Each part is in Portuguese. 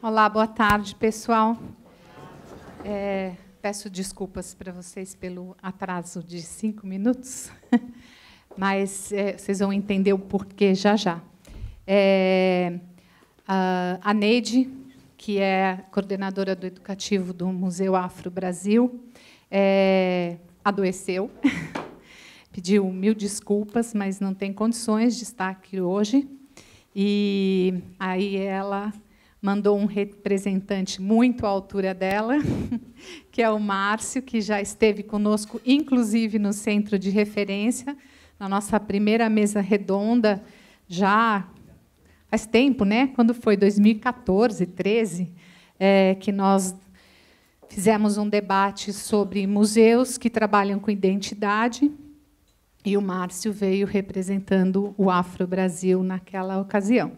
Olá, boa tarde, pessoal. É, peço desculpas para vocês pelo atraso de cinco minutos, mas é, vocês vão entender o porquê já já. É, a Neide, que é coordenadora do educativo do Museu Afro Brasil, é, adoeceu, pediu mil desculpas, mas não tem condições de estar aqui hoje. E aí ela mandou um representante muito à altura dela, que é o Márcio, que já esteve conosco, inclusive no centro de referência, na nossa primeira mesa redonda, já faz tempo, né? Quando foi 2014, 13, é, que nós fizemos um debate sobre museus que trabalham com identidade. E o Márcio veio representando o Afro Brasil naquela ocasião.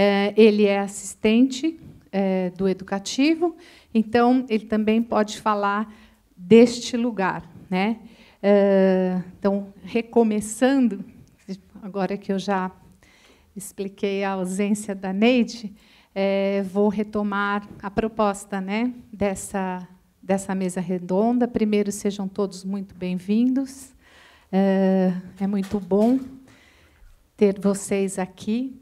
É, ele é assistente é, do educativo, então ele também pode falar deste lugar. Né? É, então, recomeçando, agora que eu já expliquei a ausência da Neide, é, vou retomar a proposta né, dessa, dessa mesa redonda. Primeiro, sejam todos muito bem-vindos. É, é muito bom ter vocês aqui.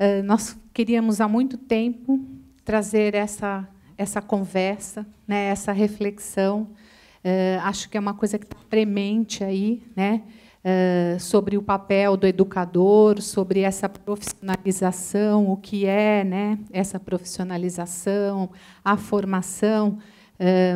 Eh, nós queríamos há muito tempo trazer essa, essa conversa, né, essa reflexão. Eh, acho que é uma coisa que está premente aí, né, eh, sobre o papel do educador, sobre essa profissionalização, o que é né, essa profissionalização, a formação.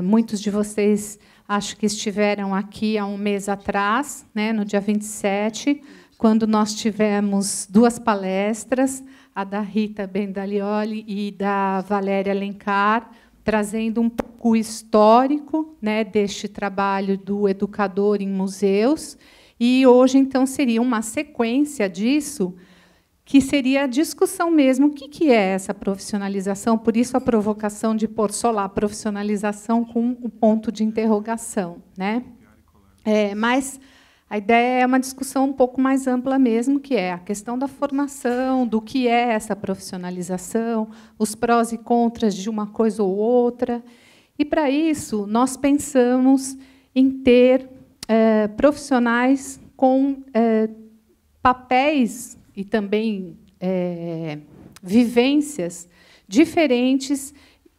muitos de vocês acho que estiveram aqui há um mês atrás, né, no dia 27, quando nós tivemos duas palestras, a da Rita Bendalioli e da Valéria Alencar, trazendo um pouco histórico né, deste trabalho do educador em museus. E hoje, então, seria uma sequência disso, que seria a discussão mesmo. O que, que é essa profissionalização? Por isso a provocação de pôr só lá, profissionalização com o ponto de interrogação. Né? É, mas a ideia é uma discussão um pouco mais ampla mesmo, que é a questão da formação, do que é essa profissionalização, os prós e contras de uma coisa ou outra. E, para isso, nós pensamos em ter eh, profissionais com eh, papéis e também eh, vivências diferentes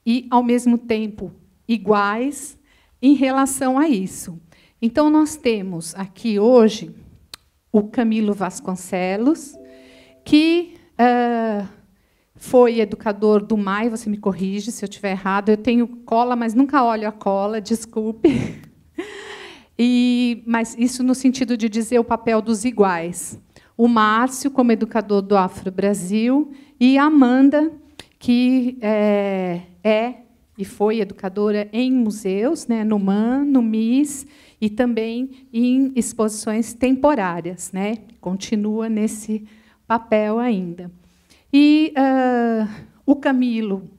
e, ao mesmo tempo, iguais em relação a isso. Então, nós temos aqui hoje o Camilo Vasconcelos, que uh, foi educador do MAI, você me corrige se eu estiver errado, eu tenho cola, mas nunca olho a cola, desculpe. E, mas isso no sentido de dizer o papel dos iguais. O Márcio, como educador do Afro Brasil, e a Amanda, que é, é e foi educadora em museus, né, no MAN, no MIS, e também em exposições temporárias, né? Continua nesse papel ainda. E uh, o Camilo,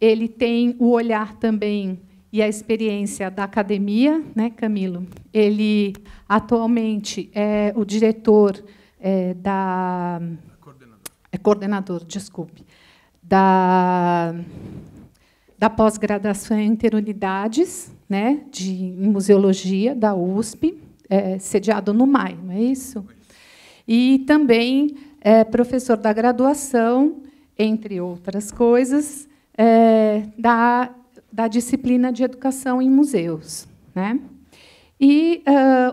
ele tem o olhar também e a experiência da academia, né, Camilo? Ele atualmente é o diretor é, da coordenador. é coordenador, desculpe, da da pós-graduação em interunidades né, de museologia da USP, é, sediado no MAI, não é isso? E também é professor da graduação, entre outras coisas, é, da, da disciplina de educação em museus. Né? E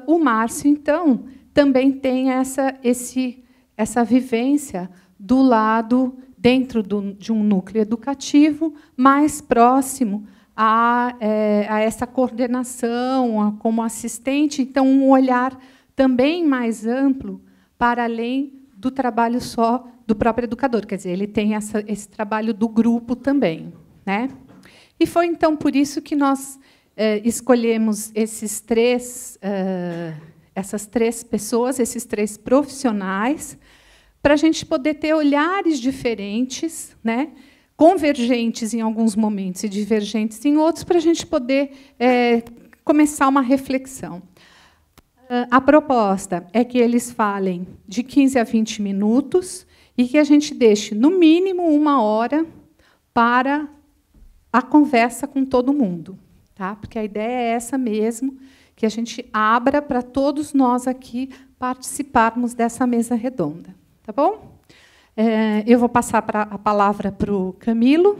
uh, o Márcio, então, também tem essa, esse, essa vivência do lado, dentro do, de um núcleo educativo, mais próximo a, é, a essa coordenação, a, como assistente, então um olhar também mais amplo para além do trabalho só do próprio educador, quer dizer, ele tem essa, esse trabalho do grupo também, né? E foi então por isso que nós é, escolhemos esses três, é, essas três pessoas, esses três profissionais, para a gente poder ter olhares diferentes, né? convergentes em alguns momentos e divergentes em outros, para a gente poder é, começar uma reflexão. Ah, a proposta é que eles falem de 15 a 20 minutos e que a gente deixe, no mínimo, uma hora para a conversa com todo mundo. Tá? Porque a ideia é essa mesmo, que a gente abra para todos nós aqui participarmos dessa mesa redonda. Tá bom? É, eu vou passar pra, a palavra para o Camilo,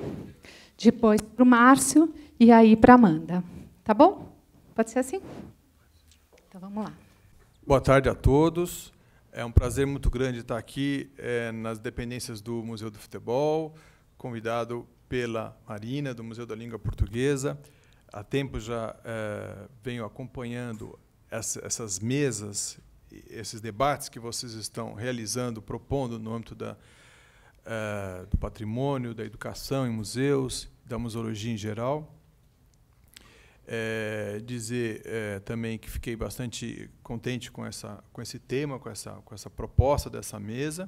depois para o Márcio e aí para a Amanda. Tá bom? Pode ser assim? Então vamos lá. Boa tarde a todos. É um prazer muito grande estar aqui é, nas dependências do Museu do Futebol, convidado pela Marina, do Museu da Língua Portuguesa. Há tempo já é, venho acompanhando essa, essas mesas esses debates que vocês estão realizando, propondo no âmbito da, uh, do patrimônio, da educação em museus, da museologia em geral. É, dizer é, também que fiquei bastante contente com, essa, com esse tema, com essa, com essa proposta dessa mesa.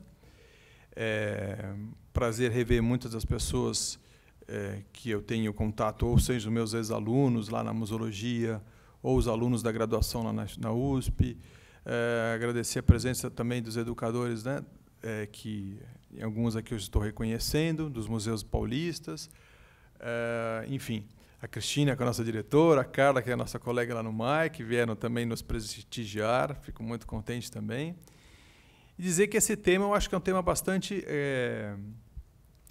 É, prazer rever muitas das pessoas que eu tenho contato, ou seja, meus ex-alunos lá na museologia, ou os alunos da graduação lá na, na USP, é, agradecer a presença também dos educadores, né, é, que alguns aqui eu estou reconhecendo, dos museus paulistas, é, enfim, a Cristina, que é a nossa diretora, a Carla, que é a nossa colega lá no MAI, que vieram também nos prestigiar, fico muito contente também. E dizer que esse tema eu acho que é um tema bastante. É,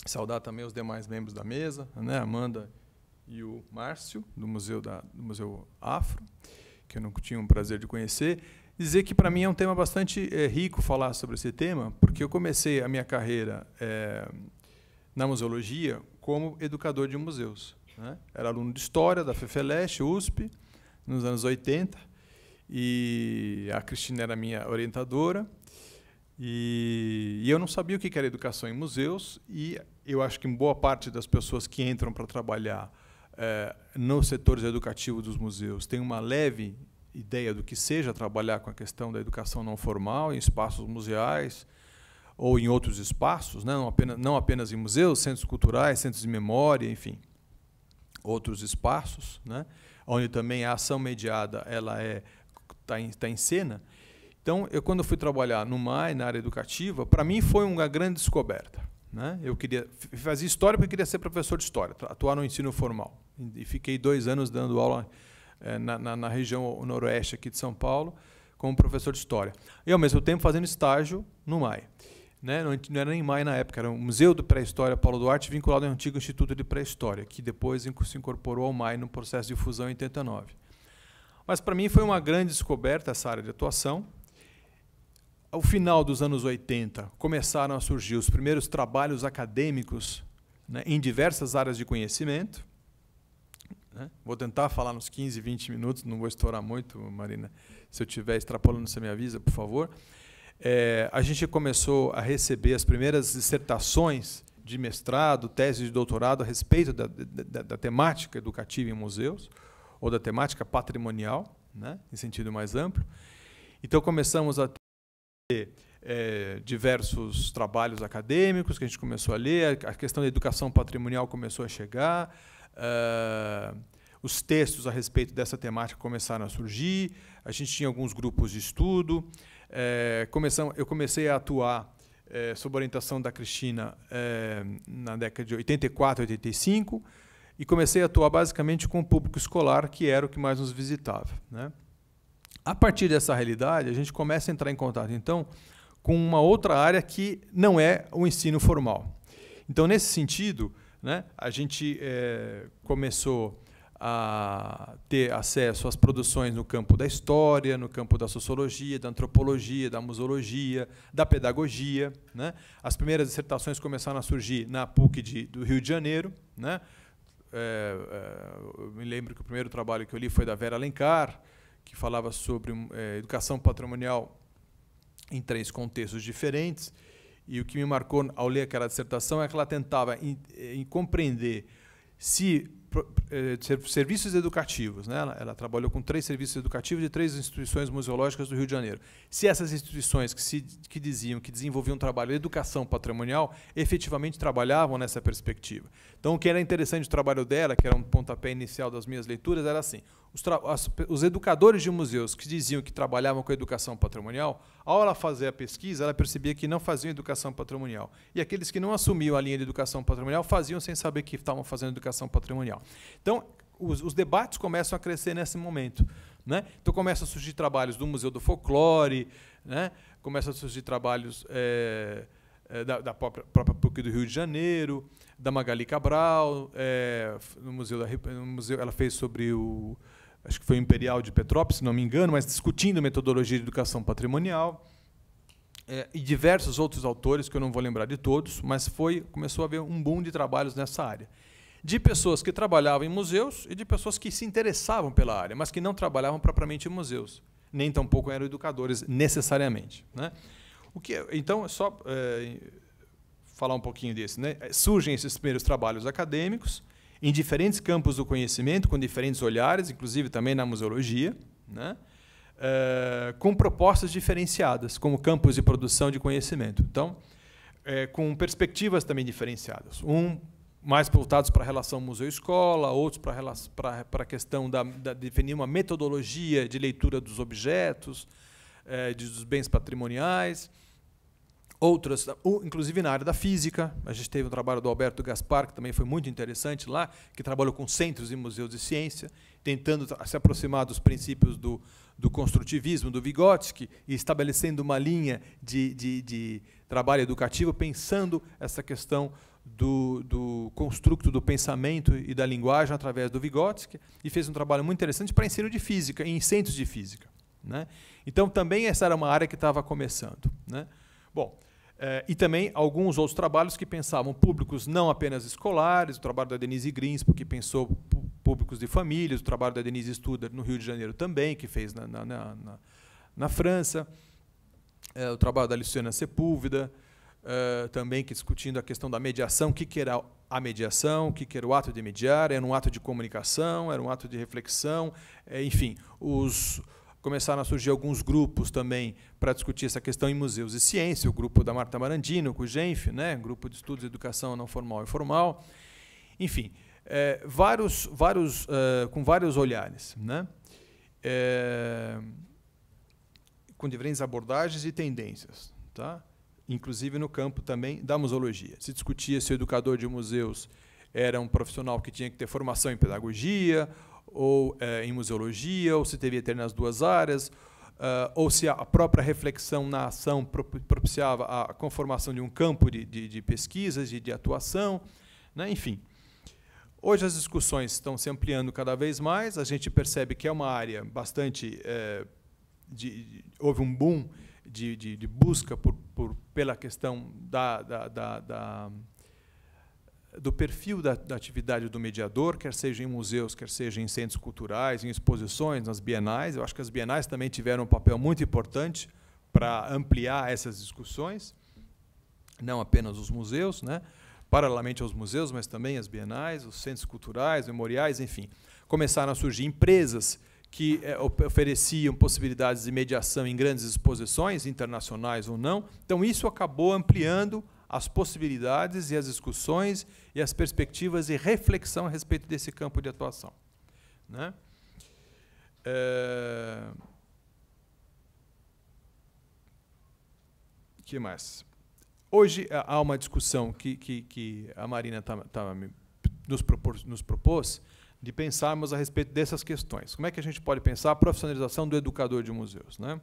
saudar também os demais membros da mesa, né, Amanda e o Márcio, do Museu, da, do Museu Afro, que eu não tinha o prazer de conhecer dizer que para mim é um tema bastante é, rico falar sobre esse tema, porque eu comecei a minha carreira é, na museologia como educador de museus. Né? Era aluno de história da FEFELESH, USP, nos anos 80, e a Cristina era minha orientadora. E, e eu não sabia o que era educação em museus, e eu acho que boa parte das pessoas que entram para trabalhar é, setores educativos dos museus tem uma leve ideia do que seja trabalhar com a questão da educação não formal em espaços museais ou em outros espaços, né? não, apenas, não apenas em museus, centros culturais, centros de memória, enfim, outros espaços, né? onde também a ação mediada ela é está em, tá em cena. Então, eu quando eu fui trabalhar no MAI, na área educativa, para mim foi uma grande descoberta. Né? Eu queria fazia história porque queria ser professor de história, atuar no ensino formal. E fiquei dois anos dando aula eh, na, na, na região noroeste aqui de São Paulo, como professor de história. E, ao mesmo tempo, fazendo estágio no MAI. Né? Não, não era nem MAI na época, era o Museu de Pré-História Paulo Duarte, vinculado ao antigo Instituto de Pré-História, que depois se incorporou ao MAI no processo de fusão em 89. Mas, para mim, foi uma grande descoberta essa área de atuação. Ao final dos anos 80, começaram a surgir os primeiros trabalhos acadêmicos né, em diversas áreas de conhecimento. Né? Vou tentar falar nos 15, 20 minutos, não vou estourar muito, Marina. Se eu estiver extrapolando, você me avisa, por favor. É, a gente começou a receber as primeiras dissertações de mestrado, tese de doutorado a respeito da, da, da temática educativa em museus, ou da temática patrimonial, né, em sentido mais amplo. Então, começamos a ter é, diversos trabalhos acadêmicos que a gente começou a ler, a questão da educação patrimonial começou a chegar, Uh, os textos a respeito dessa temática começaram a surgir, a gente tinha alguns grupos de estudo. É, começam, eu comecei a atuar é, sob orientação da Cristina é, na década de 84, 85, e comecei a atuar basicamente com o público escolar, que era o que mais nos visitava. Né? A partir dessa realidade, a gente começa a entrar em contato, então, com uma outra área que não é o ensino formal. Então, nesse sentido, né? A gente é, começou a ter acesso às produções no campo da história, no campo da sociologia, da antropologia, da museologia, da pedagogia. Né? As primeiras dissertações começaram a surgir na PUC de, do Rio de Janeiro. Né? É, é, me lembro que o primeiro trabalho que eu li foi da Vera Alencar, que falava sobre é, educação patrimonial em três contextos diferentes. E o que me marcou ao ler aquela dissertação é que ela tentava em, eh, em compreender se eh, serviços educativos, né? Ela, trabalhou com três serviços educativos de três instituições museológicas do Rio de Janeiro. Se essas instituições que, se, que diziam que desenvolviam um trabalho de educação patrimonial efetivamente trabalhavam nessa perspectiva. Então, o que era interessante do trabalho dela, que era um pontapé inicial das minhas leituras, era assim: os, as, os, educadores de museus que diziam que trabalhavam com educação patrimonial, ao ela fazer a pesquisa, ela percebia que não faziam educação patrimonial. E aqueles que não assumiam a linha de educação patrimonial faziam sem saber que estavam fazendo educação patrimonial. Então, os, os debates começam a crescer nesse momento. Né? Então, começam a surgir trabalhos do Museu do Folclore, né? começam a surgir trabalhos. É, eh, da, da, própria, própria PUC do Rio de Janeiro, da Magali Cabral, é, no museu, da, no museu ela fez sobre o acho que foi o Imperial de Petrópolis, se não me engano, mas discutindo metodologia de educação patrimonial é, e diversos outros autores que eu não vou lembrar de todos, mas foi começou a haver um boom de trabalhos nessa área de pessoas que trabalhavam em museus e de pessoas que se interessavam pela área, mas que não trabalhavam propriamente em museus, nem tampouco eram educadores necessariamente, né? O que, é, então, só é, falar um pouquinho disso. Né? É, surgem esses primeiros trabalhos acadêmicos em diferentes campos do conhecimento, com diferentes olhares, inclusive também na museologia, né? é, com propostas diferenciadas, como campos de produção de conhecimento. Então, é, com perspectivas também diferenciadas. Um mais voltados para a relação museu-escola, outros para, para, para a questão da, da, de definir uma metodologia de leitura dos objetos, é, dos bens patrimoniais outras, inclusive na área da física. A gente teve um trabalho do Alberto Gaspar, que também foi muito interessante lá, que trabalhou com centros e museus de ciência, tentando se aproximar dos princípios do, do construtivismo, do Vygotsky, e estabelecendo uma linha de, de, de trabalho educativo, pensando essa questão do, do construto do pensamento e da linguagem através do Vygotsky, e fez um trabalho muito interessante para ensino de física, em centros de física. Né? Então, também essa era uma área que estava começando. Né? Bom, Uh, e também alguns outros trabalhos que pensavam públicos não apenas escolares, o trabalho da Denise Grinspo, que pensou públicos de famílias, o trabalho da Denise Studer no Rio de Janeiro também, que fez na, na, na, na França, uh, o trabalho da Luciana Sepúlveda, uh, também que discutindo a questão da mediação, o que, que era a mediação, o que, que era o ato de mediar, era um ato de comunicação, era um ato de reflexão, enfim, os começaram a surgir alguns grupos também para discutir essa questão em museus e ciência, o grupo da Marta Marandino, com o GENF, né, Grupo de Estudos de Educação Não Formal e Formal, enfim, é, vários, vários, uh, com vários olhares, né, é, com diferentes abordagens e tendências, tá? inclusive no campo também da museologia. Se discutia se o educador de museus era um profissional que tinha que ter formação em pedagogia ou eh, em museologia, ou se devia ter nas duas áreas, uh, ou se a própria reflexão na ação propiciava a conformação de um campo de, de, de pesquisas de, de atuação, né? enfim. Hoje as discussões estão se ampliando cada vez mais, a gente percebe que é uma área bastante. É, de, houve um boom de, busca por, por, pela questão da, da, da, da do perfil da, da, atividade do mediador, quer seja em museus, quer seja em centros culturais, em exposições, nas bienais. Eu acho que as bienais também tiveram um papel muito importante para ampliar essas discussões, não apenas os museus, né? paralelamente aos museus, mas também as bienais, os centros culturais, memoriais, enfim. Começaram a surgir empresas que é, ofereciam possibilidades de mediação em grandes exposições, internacionais ou não. Então, isso acabou ampliando as possibilidades e as discussões e as perspectivas e reflexão a respeito desse campo de atuação. Né? É... que mais? Hoje é, há uma discussão que, que, que a Marina tá, tá nos, propor, nos propôs de pensarmos a respeito dessas questões. Como é que a gente pode pensar a profissionalização do educador de museus? Né?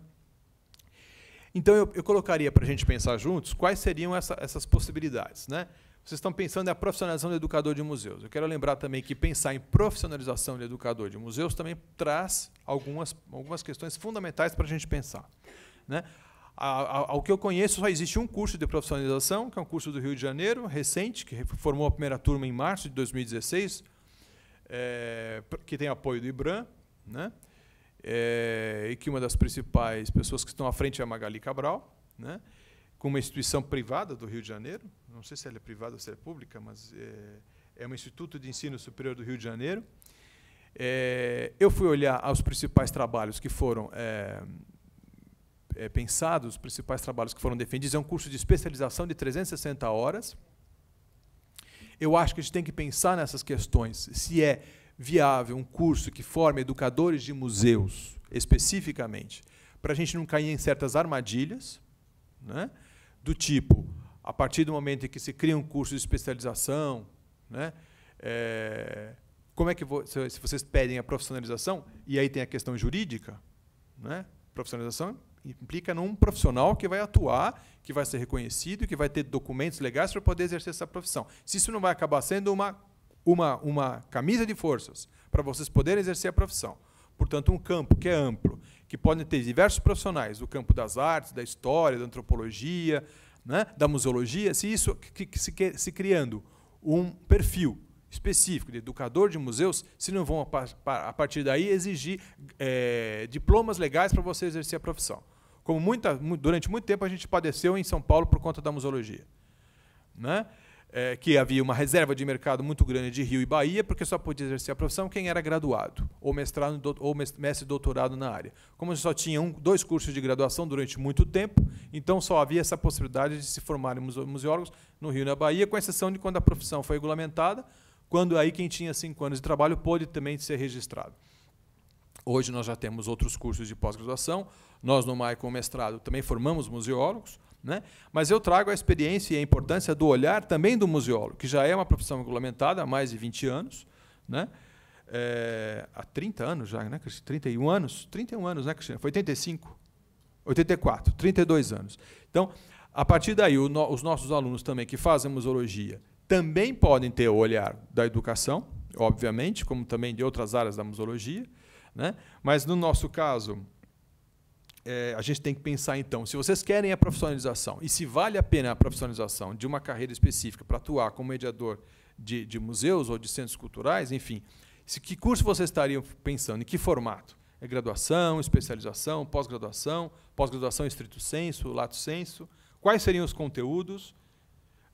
Então, eu, eu colocaria para a gente pensar juntos quais seriam essa, essas possibilidades. Né? Vocês estão pensando na profissionalização do educador de museus. Eu quero lembrar também que pensar em profissionalização do educador de museus também traz algumas, algumas questões fundamentais para a gente pensar. Né? Ao que eu conheço, só existe um curso de profissionalização, que é um curso do Rio de Janeiro, recente, que formou a primeira turma em março de 2016, é, eh, que tem apoio do IBRAM. Né? é, e que uma das principais pessoas que estão à frente é a Magali Cabral, né, com uma instituição privada do Rio de Janeiro, não sei se ela é privada ou se é pública, mas é, é um Instituto de Ensino Superior do Rio de Janeiro. É, eu fui olhar aos principais trabalhos que foram é, é, pensados, os principais trabalhos que foram defendidos, é um curso de especialização de 360 horas. Eu acho que a gente tem que pensar nessas questões, se é viável um curso que forme educadores de museus, especificamente, para a gente não cair em certas armadilhas, né? do tipo, a partir do momento em que se cria um curso de especialização, né? É, como é que vo se vocês pedem a profissionalização, e aí tem a questão jurídica, né? profissionalização implica num profissional que vai atuar, que vai ser reconhecido, que vai ter documentos legais para poder exercer essa profissão. Se isso não vai acabar sendo uma uma, uma camisa de forças para vocês poderem exercer a profissão. Portanto, um campo que é amplo, que podem ter diversos profissionais do campo das artes, da história, da antropologia, né, da museologia, se isso se, se criando um perfil específico de educador de museus, se não vão, a partir daí, exigir é, diplomas legais para você exercer a profissão. Como muita, durante muito tempo a gente padeceu em São Paulo por conta da museologia. Né? é, que havia uma reserva de mercado muito grande de Rio e Bahia, porque só podia exercer a profissão quem era graduado, ou mestrado ou mestre doutorado na área. Como só tinha um, dois cursos de graduação durante muito tempo, então só havia essa possibilidade de se formarem museólogos no Rio e na Bahia, com exceção de quando a profissão foi regulamentada, quando aí quem tinha cinco anos de trabalho pôde também ser registrado. Hoje nós já temos outros cursos de pós-graduação. Nós, no MAI, com mestrado, também formamos museólogos. Né? Mas eu trago a experiência e a importância do olhar também do museólogo, que já é uma profissão regulamentada há mais de 20 anos, né? É, há 30 anos já, né, Cristina? 31 anos? 31 anos, né, Cristina? Foi 85? 84, 32 anos. Então, a partir daí, no, os nossos alunos também que fazem museologia também podem ter o olhar da educação, obviamente, como também de outras áreas da museologia, né? mas no nosso caso, é, a gente tem que pensar então, se vocês querem a profissionalização e se vale a pena a profissionalização de uma carreira específica para atuar como mediador de, de, museus ou de centros culturais, enfim, se, que curso vocês estariam pensando, em que formato? É graduação, especialização, pós-graduação, pós-graduação estrito senso, lato senso? Quais seriam os conteúdos?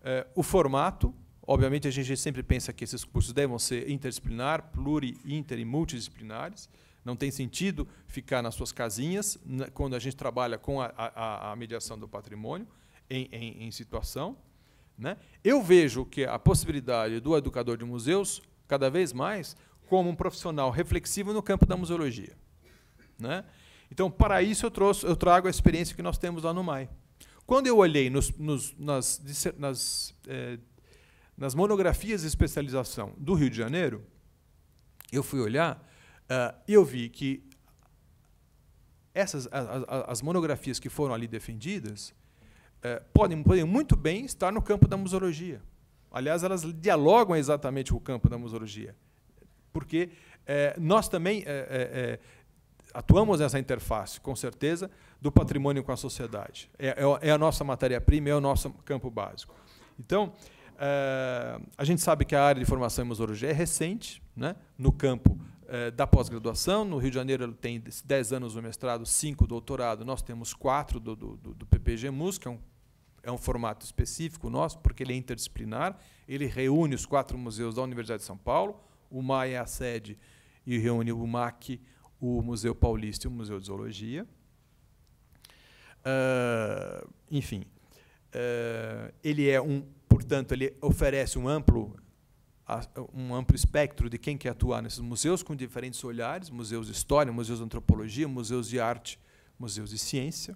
É, o formato, obviamente a gente sempre pensa que esses cursos devem ser interdisciplinar, pluri, inter e multidisciplinares. Não tem sentido ficar nas suas casinhas né, quando a gente trabalha com a, a, a mediação do patrimônio em, em, em situação. Né? Eu vejo que a possibilidade do educador de museus, cada vez mais, como um profissional reflexivo no campo da museologia. Né? Então, para isso, eu, trouxe, eu trago a experiência que nós temos lá no MAI. Quando eu olhei nos, nos, nas, nas, eh, nas monografias de especialização do Rio de Janeiro, eu fui olhar ah, eu vi que essas as, as, monografias que foram ali defendidas eh, podem, podem muito bem estar no campo da museologia. Aliás, elas dialogam exatamente com o campo da museologia, porque eh, nós também eh, atuamos nessa interface, com certeza, do patrimônio com a sociedade. É, é, é a nossa matéria-prima, é o nosso campo básico. Então, a gente sabe que a área de formação em museologia é recente, né, no campo eh, da pós-graduação. No Rio de Janeiro ele tem 10 anos o mestrado, 5 doutorado, nós temos 4 do, do, do PPGMUS, que é um, é um formato específico nosso, porque ele é interdisciplinar, ele reúne os quatro museus da Universidade de São Paulo, o MAI é a sede e reúne o MAC, o Museu Paulista e o Museu de Zoologia. Uh, enfim, uh, ele é um, portanto, ele oferece um amplo um amplo espectro de quem quer atuar nesses museus, com diferentes olhares, museus de história, museus de antropologia, museus de arte, museus de ciência,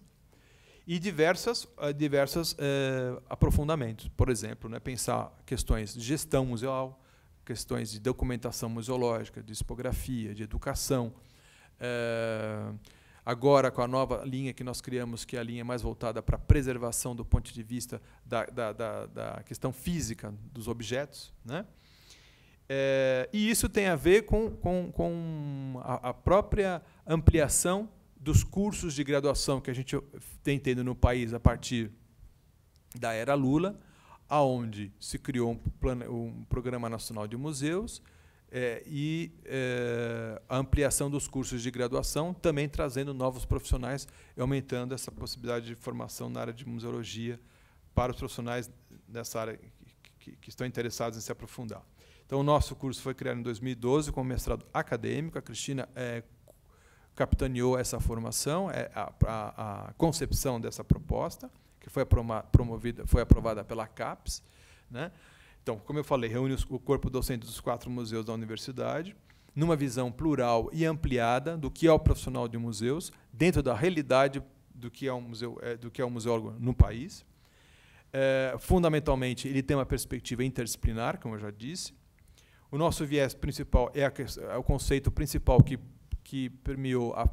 e diversas, eh, diversas eh, aprofundamentos. Por exemplo, né, pensar questões de gestão museal, questões de documentação museológica, de expografia, de educação. Eh, agora, com a nova linha que nós criamos, que é a linha mais voltada para a preservação do ponto de vista da, da, da, da questão física dos objetos, né? É, e isso tem a ver com, com, com a, a, própria ampliação dos cursos de graduação que a gente tem tendo no país a partir da era Lula, aonde se criou um, plano, um programa nacional de museus é, e é, a ampliação dos cursos de graduação, também trazendo novos profissionais e aumentando essa possibilidade de formação na área de museologia para os profissionais nessa área que, que, que estão interessados em se aprofundar. Então, o nosso curso foi criado em 2012 com mestrado acadêmico. A Cristina é, capitaneou essa formação, é, a, a, a, concepção dessa proposta, que foi, promovida, foi aprovada pela CAPES. Né? Então, como eu falei, reúne o corpo docente dos quatro museus da universidade, numa visão plural e ampliada do que é o profissional de museus, dentro da realidade do que é um, museu, é, do que é um museólogo no país. É, fundamentalmente, ele tem uma perspectiva interdisciplinar, como eu já disse, o nosso viés principal é, a, é o conceito principal que, que permeou a,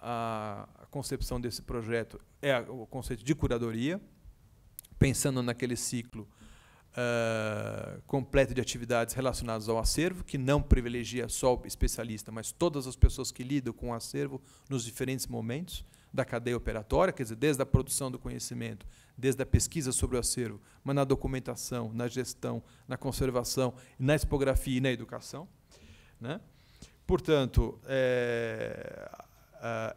a, concepção desse projeto, é a, o conceito de curadoria, pensando naquele ciclo uh, completo de atividades relacionadas ao acervo, que não privilegia só o especialista, mas todas as pessoas que lidam com o acervo nos diferentes momentos da cadeia operatória, quer dizer, desde a produção do conhecimento, desde a pesquisa sobre o acervo, mas na documentação, na gestão, na conservação, na expografia e na educação. Né? Portanto, é,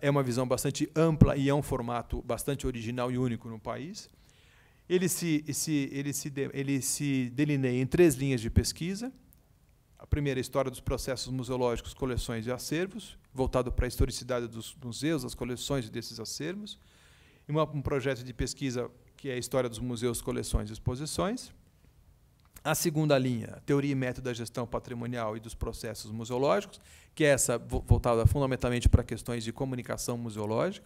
é uma visão bastante ampla e é um formato bastante original e único no país. Ele se, se, ele se, ele se delineia em três linhas de pesquisa, a primeira é a história dos processos museológicos, coleções e acervos, voltado para a historicidade dos museus, das coleções e desses acervos. E uma, um projeto de pesquisa que é a história dos museus, coleções e exposições. A segunda linha, teoria e método da gestão patrimonial e dos processos museológicos, que é essa voltada fundamentalmente para questões de comunicação museológica,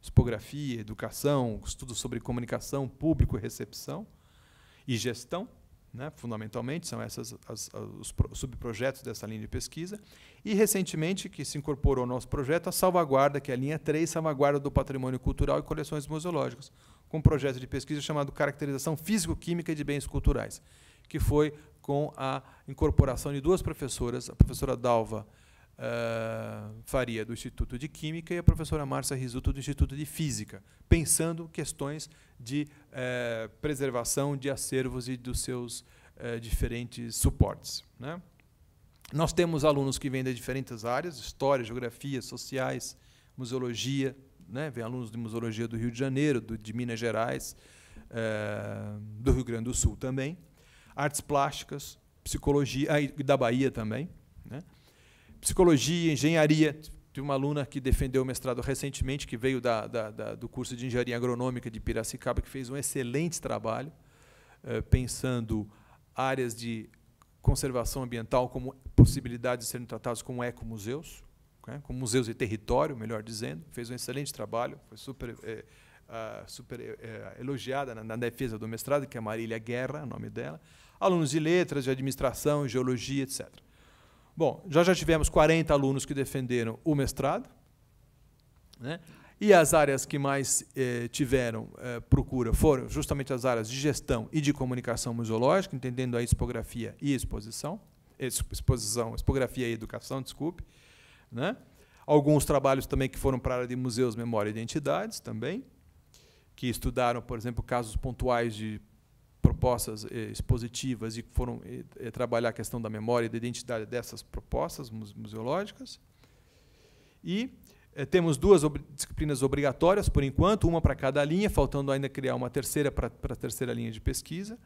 expografia, educação, estudos sobre comunicação, público, recepção e gestão né, fundamentalmente, são esses os subprojetos dessa linha de pesquisa. E, recentemente, que se incorporou ao nosso projeto, a salvaguarda, que é a linha 3, salvaguarda do patrimônio cultural e coleções museológicas, com um projeto de pesquisa chamado Caracterização Físico-Química de Bens Culturais, que foi com a incorporação de duas professoras, a professora Dalva uh, Faria, do Instituto de Química, e a professora Márcia Risuto, do Instituto de Física, pensando questões de uh, preservação de acervos e dos seus uh, diferentes suportes. Né? Nós temos alunos que vêm de diferentes áreas, história, geografia, sociais, museologia, né? vem alunos de museologia do Rio de Janeiro, do, de Minas Gerais, uh, do Rio Grande do Sul também, artes plásticas, psicologia, da Bahia também, né? psicologia, engenharia. Tem uma aluna que defendeu o mestrado recentemente, que veio da, da, da, do curso de engenharia agronômica de Piracicaba, que fez um excelente trabalho, eh, pensando áreas de conservação ambiental como possibilidades de serem tratadas como ecomuseus, né, como museus de território, melhor dizendo. Fez um excelente trabalho, foi super, eh, eh ah, super eh, eh, elogiada na, na, defesa do mestrado, que é Marília Guerra, o nome dela. Alunos de letras, de administração, geologia, etc. Bom, já já tivemos 40 alunos que defenderam o mestrado, né? E as áreas que mais eh, tiveram eh, procura foram justamente as áreas de gestão e de comunicação museológica, entendendo a expografia e exposição, exposição, expografia e educação, desculpe, né? Alguns trabalhos também que foram para a área de museus, memória e identidades também, que estudaram, por exemplo, casos pontuais de propostas eh, expositivas e foram eh, eh, trabalhar a questão da memória e da identidade dessas propostas museológicas. E temos duas ob disciplinas obrigatórias, por enquanto, uma para cada linha, faltando ainda criar uma terceira para a terceira linha de pesquisa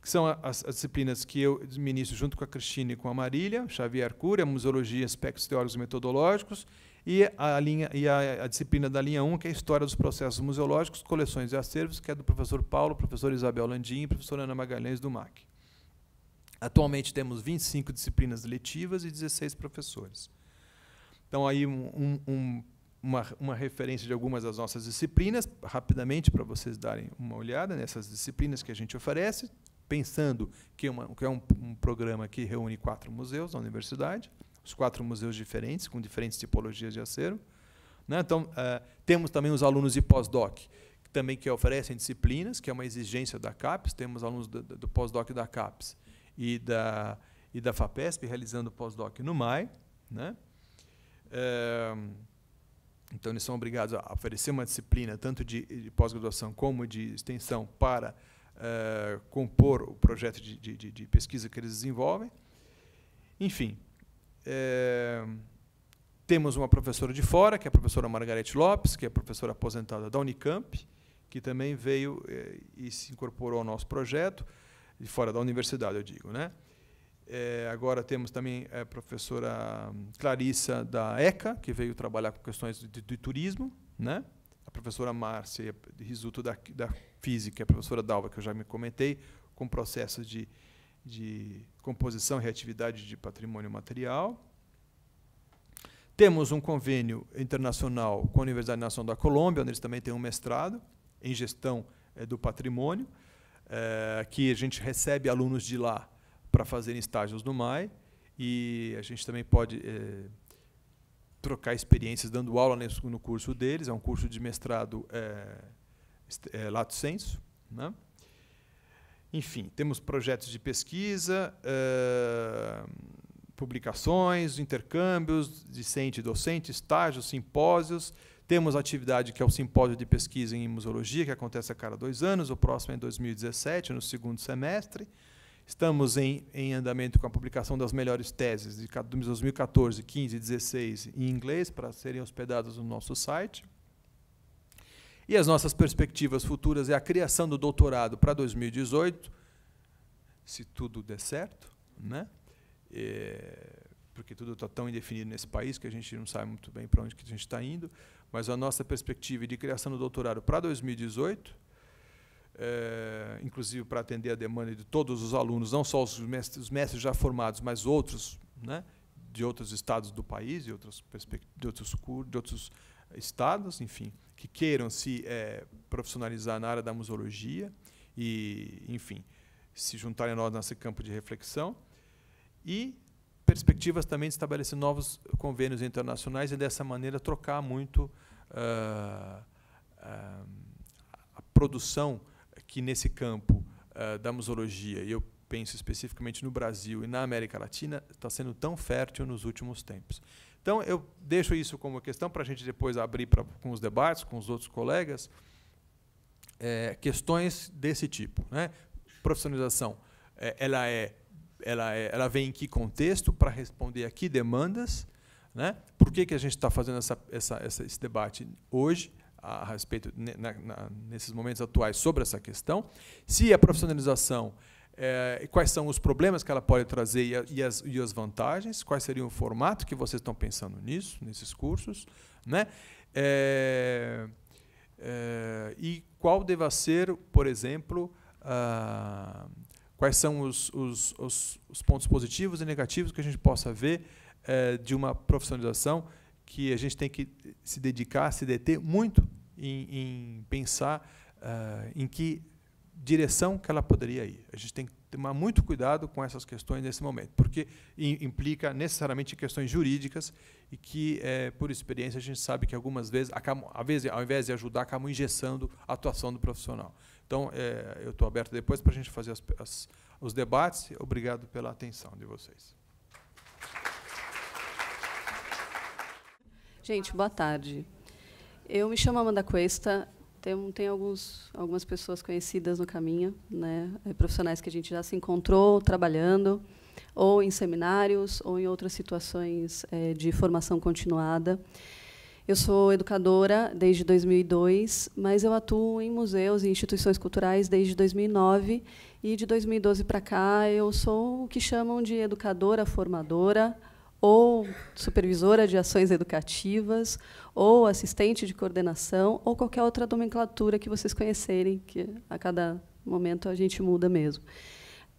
que são as, as, disciplinas que eu ministro junto com a Cristina e com a Marília, Xavier Curia, Museologia, Aspectos Teóricos e Metodológicos, e, a, linha, e a, a, disciplina da linha 1, que é História dos Processos Museológicos, Coleções e Acervos, que é do professor Paulo, professor Isabel Landim e professora Ana Magalhães do MAC. Atualmente temos 25 disciplinas letivas e 16 professores. Então, aí um, um, uma, uma referência de algumas das nossas disciplinas, rapidamente, para vocês darem uma olhada nessas disciplinas que a gente oferece pensando que, uma, que é um, um programa que reúne quatro museus da universidade, os quatro museus diferentes, com diferentes tipologias de acervo. Né? Então, uh, temos também os alunos de pós-doc, que também que oferecem disciplinas, que é uma exigência da CAPES. Temos alunos do, do pós-doc da CAPES e da, e da FAPESP realizando pós-doc no MAI. Né? Eh, então, eles são obrigados a oferecer uma disciplina, tanto de, de pós-graduação como de extensão, para eh, compor o projeto de, de, de, pesquisa que eles desenvolvem. Enfim, é, temos uma professora de fora, que é a professora Margarete Lopes, que é professora aposentada da Unicamp, que também veio é, e se incorporou ao nosso projeto, de fora da universidade, eu digo. Né? É, agora temos também a professora hum, Clarissa da ECA, que veio trabalhar com questões de, de turismo, né? a professora Márcia Risuto da, da física, a professora Dalva, que eu já me comentei, com processos de, de composição e reatividade de patrimônio material. Temos um convênio internacional com a Universidade Nacional da Colômbia, onde eles também têm um mestrado em gestão é, do patrimônio, é, que a gente recebe alunos de lá para fazerem estágios no MAI, e a gente também pode é, trocar experiências dando aula nesse, no curso deles, é um curso de mestrado é, lato senso. Né? Enfim, temos projetos de pesquisa, eh, publicações, intercâmbios, discente e docente, estágios, simpósios. Temos atividade que é o simpósio de pesquisa em museologia, que acontece a cada dois anos, o próximo é em 2017, no segundo semestre. Estamos em, em andamento com a publicação das melhores teses de 2014, 15 e 16 em inglês, para serem hospedadas no nosso site. E as nossas perspectivas futuras é a criação do doutorado para 2018, se tudo der certo, né? É, porque tudo está tão indefinido nesse país que a gente não sabe muito bem para onde que a gente está indo, mas a nossa perspectiva de criação do doutorado para 2018, é, inclusive para atender a demanda de todos os alunos, não só os mestres, os mestres já formados, mas outros, né, de outros estados do país, de outros, de outros, de outros estados, enfim, que queiram se é, profissionalizar na área da museologia e, enfim, se juntarem a nós nesse campo de reflexão. E perspectivas também de estabelecer novos convênios internacionais e, dessa maneira, trocar muito uh, uh, a produção que, nesse campo uh, da museologia, e eu penso especificamente no Brasil e na América Latina, está sendo tão fértil nos últimos tempos. Então, eu deixo isso como questão para a gente depois abrir pra, com os debates, com os outros colegas, é, questões desse tipo. Né? Profissionalização, é, ela, é, ela, é, ela vem em que contexto para responder a que demandas? Né? Por que, que a gente está fazendo essa, essa, essa, esse debate hoje? a respeito, na, na, nesses momentos atuais, sobre essa questão. Se a profissionalização é, quais são os problemas que ela pode trazer e, a, e, as, e as vantagens, quais seriam o formato que vocês estão pensando nisso, nesses cursos, né? É, é, e qual deva ser, por exemplo, quais são os, os, os, os, pontos positivos e negativos que a gente possa ver é, de uma profissionalização que a gente tem que se dedicar, se deter muito em, em pensar é, em que direção que ela poderia ir. A gente tem que tomar muito cuidado com essas questões nesse momento, porque implica necessariamente questões jurídicas e que, é, por experiência, a gente sabe que algumas vezes, acabam, às vezes, ao invés de ajudar, acabam engessando a atuação do profissional. Então, é, eu estou aberto depois para a gente fazer as, as, os debates. Obrigado pela atenção de vocês. Gente, boa tarde. Eu me chamo Amanda Cuesta, tem, tem alguns, algumas pessoas conhecidas no caminho, né? É, profissionais que a gente já se encontrou trabalhando, ou em seminários, ou em outras situações é, de formação continuada. Eu sou educadora desde 2002, mas eu atuo em museus e instituições culturais desde 2009 e de 2012 para cá eu sou o que chamam de educadora formadora, ou supervisora de ações educativas, ou assistente de coordenação, ou qualquer outra nomenclatura que vocês conhecerem, que a cada momento a gente muda mesmo.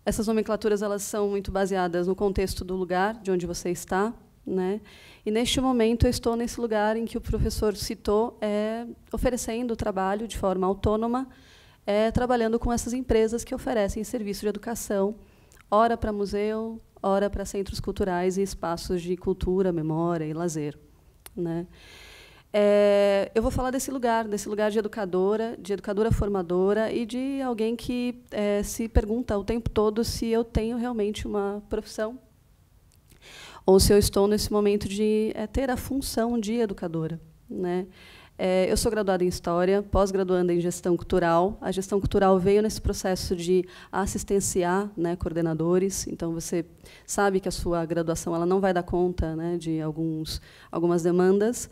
Essas nomenclaturas elas são muito baseadas no contexto do lugar de onde você está, né? E neste momento eu estou nesse lugar em que o professor citou, é, oferecendo o trabalho de forma autônoma, é, trabalhando com essas empresas que oferecem serviço de educação, ora para museu, ora para centros culturais e espaços de cultura, memória e lazer. Né? É, eu vou falar desse lugar, desse lugar de educadora, de educadora formadora e de alguém que é, se pergunta o tempo todo se eu tenho realmente uma profissão ou se eu estou nesse momento de é, ter a função de educadora, né? É, eu sou graduada em História, pós-graduanda em Gestão Cultural. A gestão cultural veio nesse processo de assistenciar né, coordenadores, então você sabe que a sua graduação ela não vai dar conta né, de alguns, algumas demandas.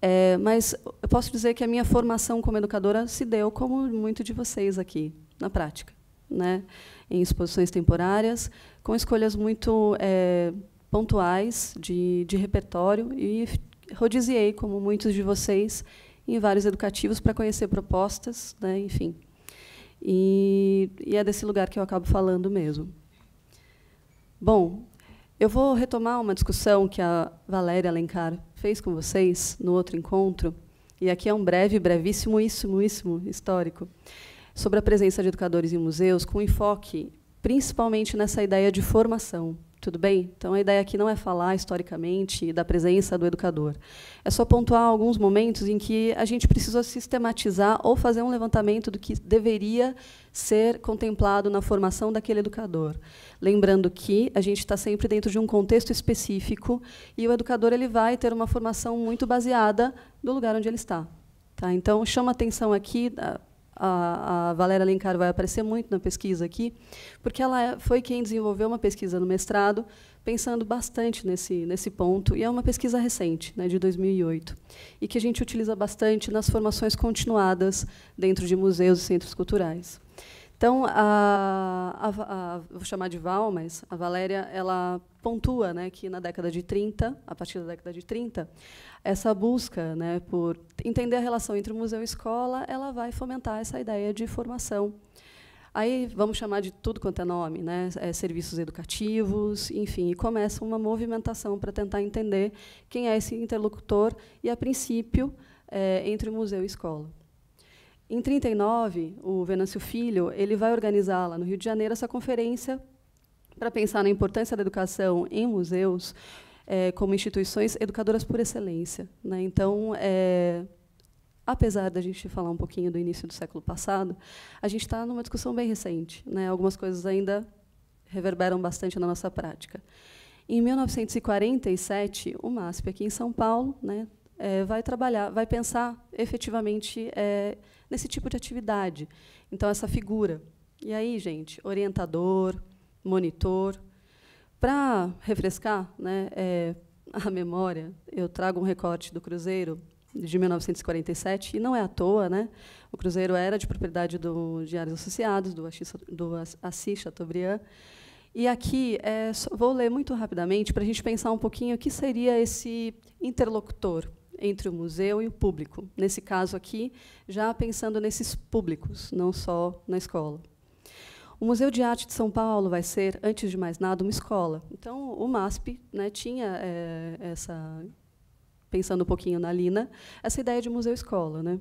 É, mas eu posso dizer que a minha formação como educadora se deu, como muito de vocês aqui, na prática, né? em exposições temporárias, com escolhas muito é, pontuais de, de repertório, e rodiziei, como muitos de vocês, em vários educativos para conhecer propostas, né, enfim. E, e é desse lugar que eu acabo falando mesmo. Bom, eu vou retomar uma discussão que a Valéria Alencar fez com vocês no outro encontro, e aqui é um breve, brevíssimo, íssimo, íssimo histórico, sobre a presença de educadores em museus, com enfoque principalmente nessa ideia de formação. Tudo bem? Então, a ideia aqui não é falar historicamente da presença do educador. É só pontuar alguns momentos em que a gente precisou sistematizar ou fazer um levantamento do que deveria ser contemplado na formação daquele educador. Lembrando que a gente está sempre dentro de um contexto específico e o educador ele vai ter uma formação muito baseada no lugar onde ele está. Tá? Então, chama atenção aqui ah, a, a Valéria Alencar vai aparecer muito na pesquisa aqui, porque ela é, foi quem desenvolveu uma pesquisa no mestrado, pensando bastante nesse, nesse ponto, e é uma pesquisa recente, né, de 2008, e que a gente utiliza bastante nas formações continuadas dentro de museus e centros culturais. Então, a, a, a, vou chamar de Val, mas a Valéria ela pontua né, que na década de 30, a partir da década de 30, essa busca né, por entender a relação entre o museu e escola, ela vai fomentar essa ideia de formação. Aí vamos chamar de tudo quanto é nome, né? É, serviços educativos, enfim, e começa uma movimentação para tentar entender quem é esse interlocutor e, a princípio, é, entre o museu e escola. Em 39, o Venâncio Filho ele vai organizar lá no Rio de Janeiro essa conferência para pensar na importância da educação em museus, é, como instituições educadoras por excelência. Né? Então, é, apesar da gente falar um pouquinho do início do século passado, a gente está numa discussão bem recente. Né? Algumas coisas ainda reverberam bastante na nossa prática. Em 1947, o MASP, aqui em São Paulo, né, é, vai trabalhar, vai pensar efetivamente é, nesse tipo de atividade. Então, essa figura. E aí, gente, orientador, monitor, para refrescar né, é, a memória, eu trago um recorte do Cruzeiro de 1947, e não é à toa, né? O Cruzeiro era de propriedade do Diários Associados, do Assis, do Assis Chateaubriand. E aqui é, vou ler muito rapidamente para a gente pensar um pouquinho o que seria esse interlocutor entre o museu e o público. Nesse caso aqui, já pensando nesses públicos, não só na escola. O Museu de Arte de São Paulo vai ser, antes de mais nada, uma escola. Então, o MASP né, tinha é, essa, pensando um pouquinho na Lina, essa ideia de museu-escola. Né?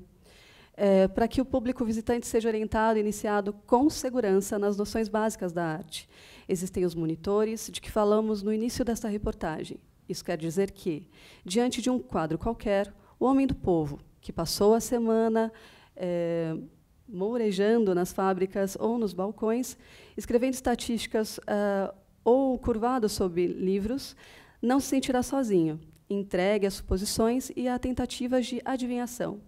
É, para que o público visitante seja orientado e iniciado com segurança nas noções básicas da arte. Existem os monitores, de que falamos no início desta reportagem. Isso quer dizer que, diante de um quadro qualquer, o homem do povo, que passou a semana é, mourejando nas fábricas ou nos balcões, escrevendo estatísticas uh, ou curvado sobre livros, não se sentirá sozinho, entregue às suposições e a tentativas de adivinhação.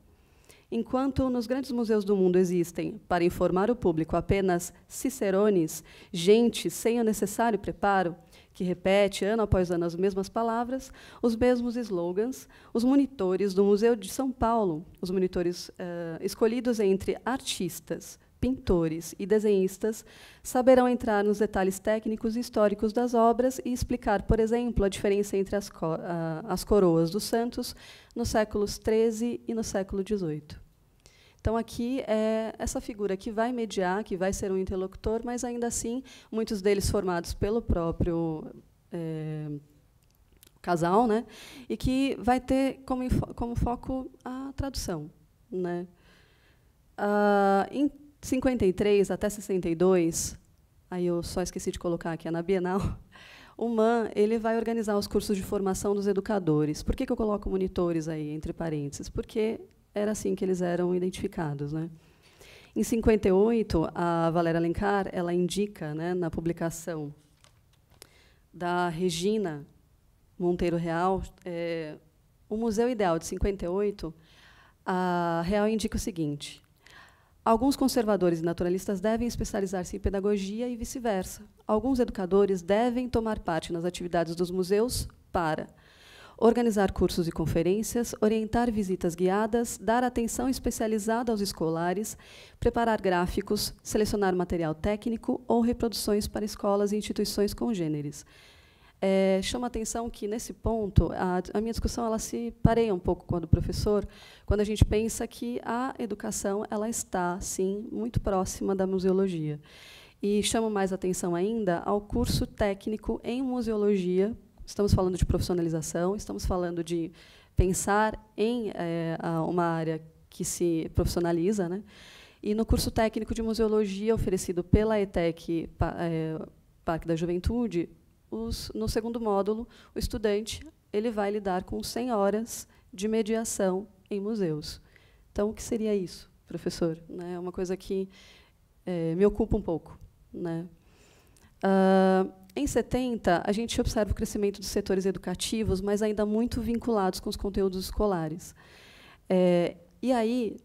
Enquanto nos grandes museus do mundo existem, para informar o público, apenas cicerones, gente sem o necessário preparo, que repete ano após ano as mesmas palavras, os mesmos slogans, os monitores do Museu de São Paulo, os monitores uh, escolhidos entre artistas, pintores e desenhistas saberão entrar nos detalhes técnicos e históricos das obras e explicar, por exemplo, a diferença entre as, co as coroas dos santos nos séculos XIII e no século XVIII. Então, aqui é essa figura que vai mediar, que vai ser um interlocutor, mas ainda assim, muitos deles formados pelo próprio é, casal, né? e que vai ter como, como foco a tradução. Né? Ah, em 53 até 62, aí eu só esqueci de colocar aqui, é na Bienal, o MAN ele vai organizar os cursos de formação dos educadores. Por que, que eu coloco monitores aí, entre parênteses? Porque era assim que eles eram identificados. Né? Em 58, a Valéria Alencar ela indica né, na publicação da Regina Monteiro Real é, o Museu Ideal de 58. A Real indica o seguinte: alguns conservadores e naturalistas devem especializar-se em pedagogia e vice-versa. Alguns educadores devem tomar parte nas atividades dos museus para organizar cursos e conferências, orientar visitas guiadas, dar atenção especializada aos escolares, preparar gráficos, selecionar material técnico ou reproduções para escolas e instituições congêneres. É, chama a atenção que, nesse ponto, a, a, minha discussão ela se pareia um pouco com a do professor, quando a gente pensa que a educação ela está, sim, muito próxima da museologia. E chamo mais atenção ainda ao curso técnico em museologia Estamos falando de profissionalização, estamos falando de pensar em é, uma área que se profissionaliza, né? E no curso técnico de museologia oferecido pela ETEC é, eh, Parque da Juventude, os, no segundo módulo, o estudante ele vai lidar com 100 horas de mediação em museus. Então, o que seria isso, professor? Né, é né, uma coisa que é, me ocupa um pouco, né? Uh, em 70, a gente observa o crescimento dos setores educativos, mas ainda muito vinculados com os conteúdos escolares. É, e aí,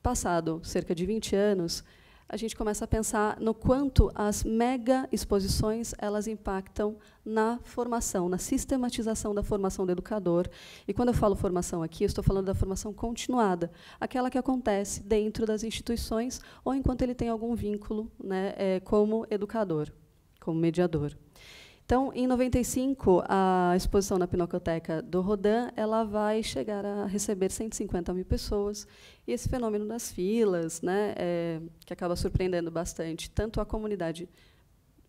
passado cerca de 20 anos, a gente começa a pensar no quanto as mega exposições elas impactam na formação, na sistematização da formação do educador. E quando eu falo formação aqui, estou falando da formação continuada, aquela que acontece dentro das instituições ou enquanto ele tem algum vínculo né, é, como educador, como mediador. Então, em 95, a exposição na Pinacoteca do Rodin ela vai chegar a receber 150 mil pessoas. E esse fenômeno das filas, né, é, que acaba surpreendendo bastante tanto a comunidade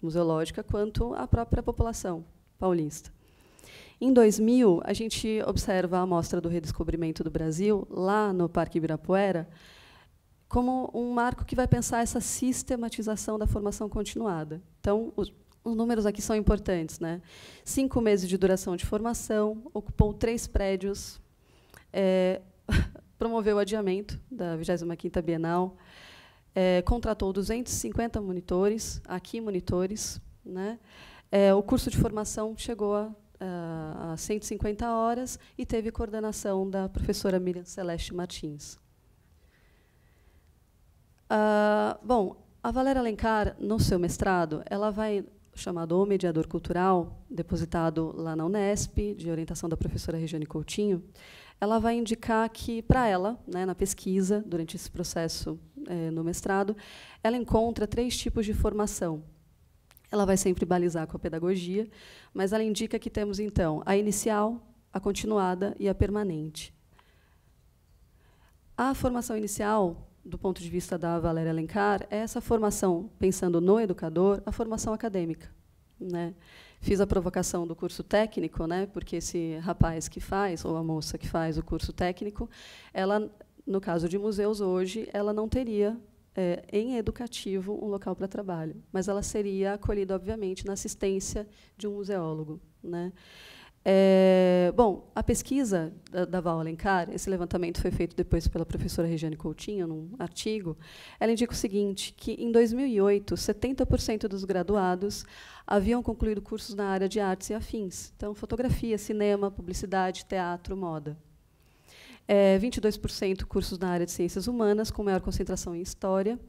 museológica quanto a própria população paulista. Em 2000, a gente observa a mostra do redescobrimento do Brasil, lá no Parque Ibirapuera, como um marco que vai pensar essa sistematização da formação continuada. Então, os os números aqui são importantes. Né? Cinco meses de duração de formação, ocupou três prédios, é, promoveu o adiamento da 25ª Bienal, é, contratou 250 monitores, aqui monitores. Né? É, o curso de formação chegou a, a, a 150 horas e teve coordenação da professora Miriam Celeste Martins. Ah, bom, a Valéria Alencar, no seu mestrado, ela vai chamado O Mediador Cultural, depositado lá na Unesp, de orientação da professora Regiane Coutinho, ela vai indicar que, para ela, né, na pesquisa, durante esse processo é, no mestrado, ela encontra três tipos de formação. Ela vai sempre balizar com a pedagogia, mas ela indica que temos, então, a inicial, a continuada e a permanente. A formação inicial do ponto de vista da Valéria Alencar, é essa formação, pensando no educador, a formação acadêmica. Né? Fiz a provocação do curso técnico, né? porque esse rapaz que faz, ou a moça que faz o curso técnico, ela, no caso de museus hoje, ela não teria é, em educativo um local para trabalho, mas ela seria acolhida, obviamente, na assistência de um museólogo. Né? É, bom, a pesquisa da, da Val Alencar, esse levantamento foi feito depois pela professora Regiane Coutinho, num artigo, ela indica o seguinte, que em 2008, 70% dos graduados haviam concluído cursos na área de artes e afins, então fotografia, cinema, publicidade, teatro, moda. É, 22% cursos na área de ciências humanas, com maior concentração em história,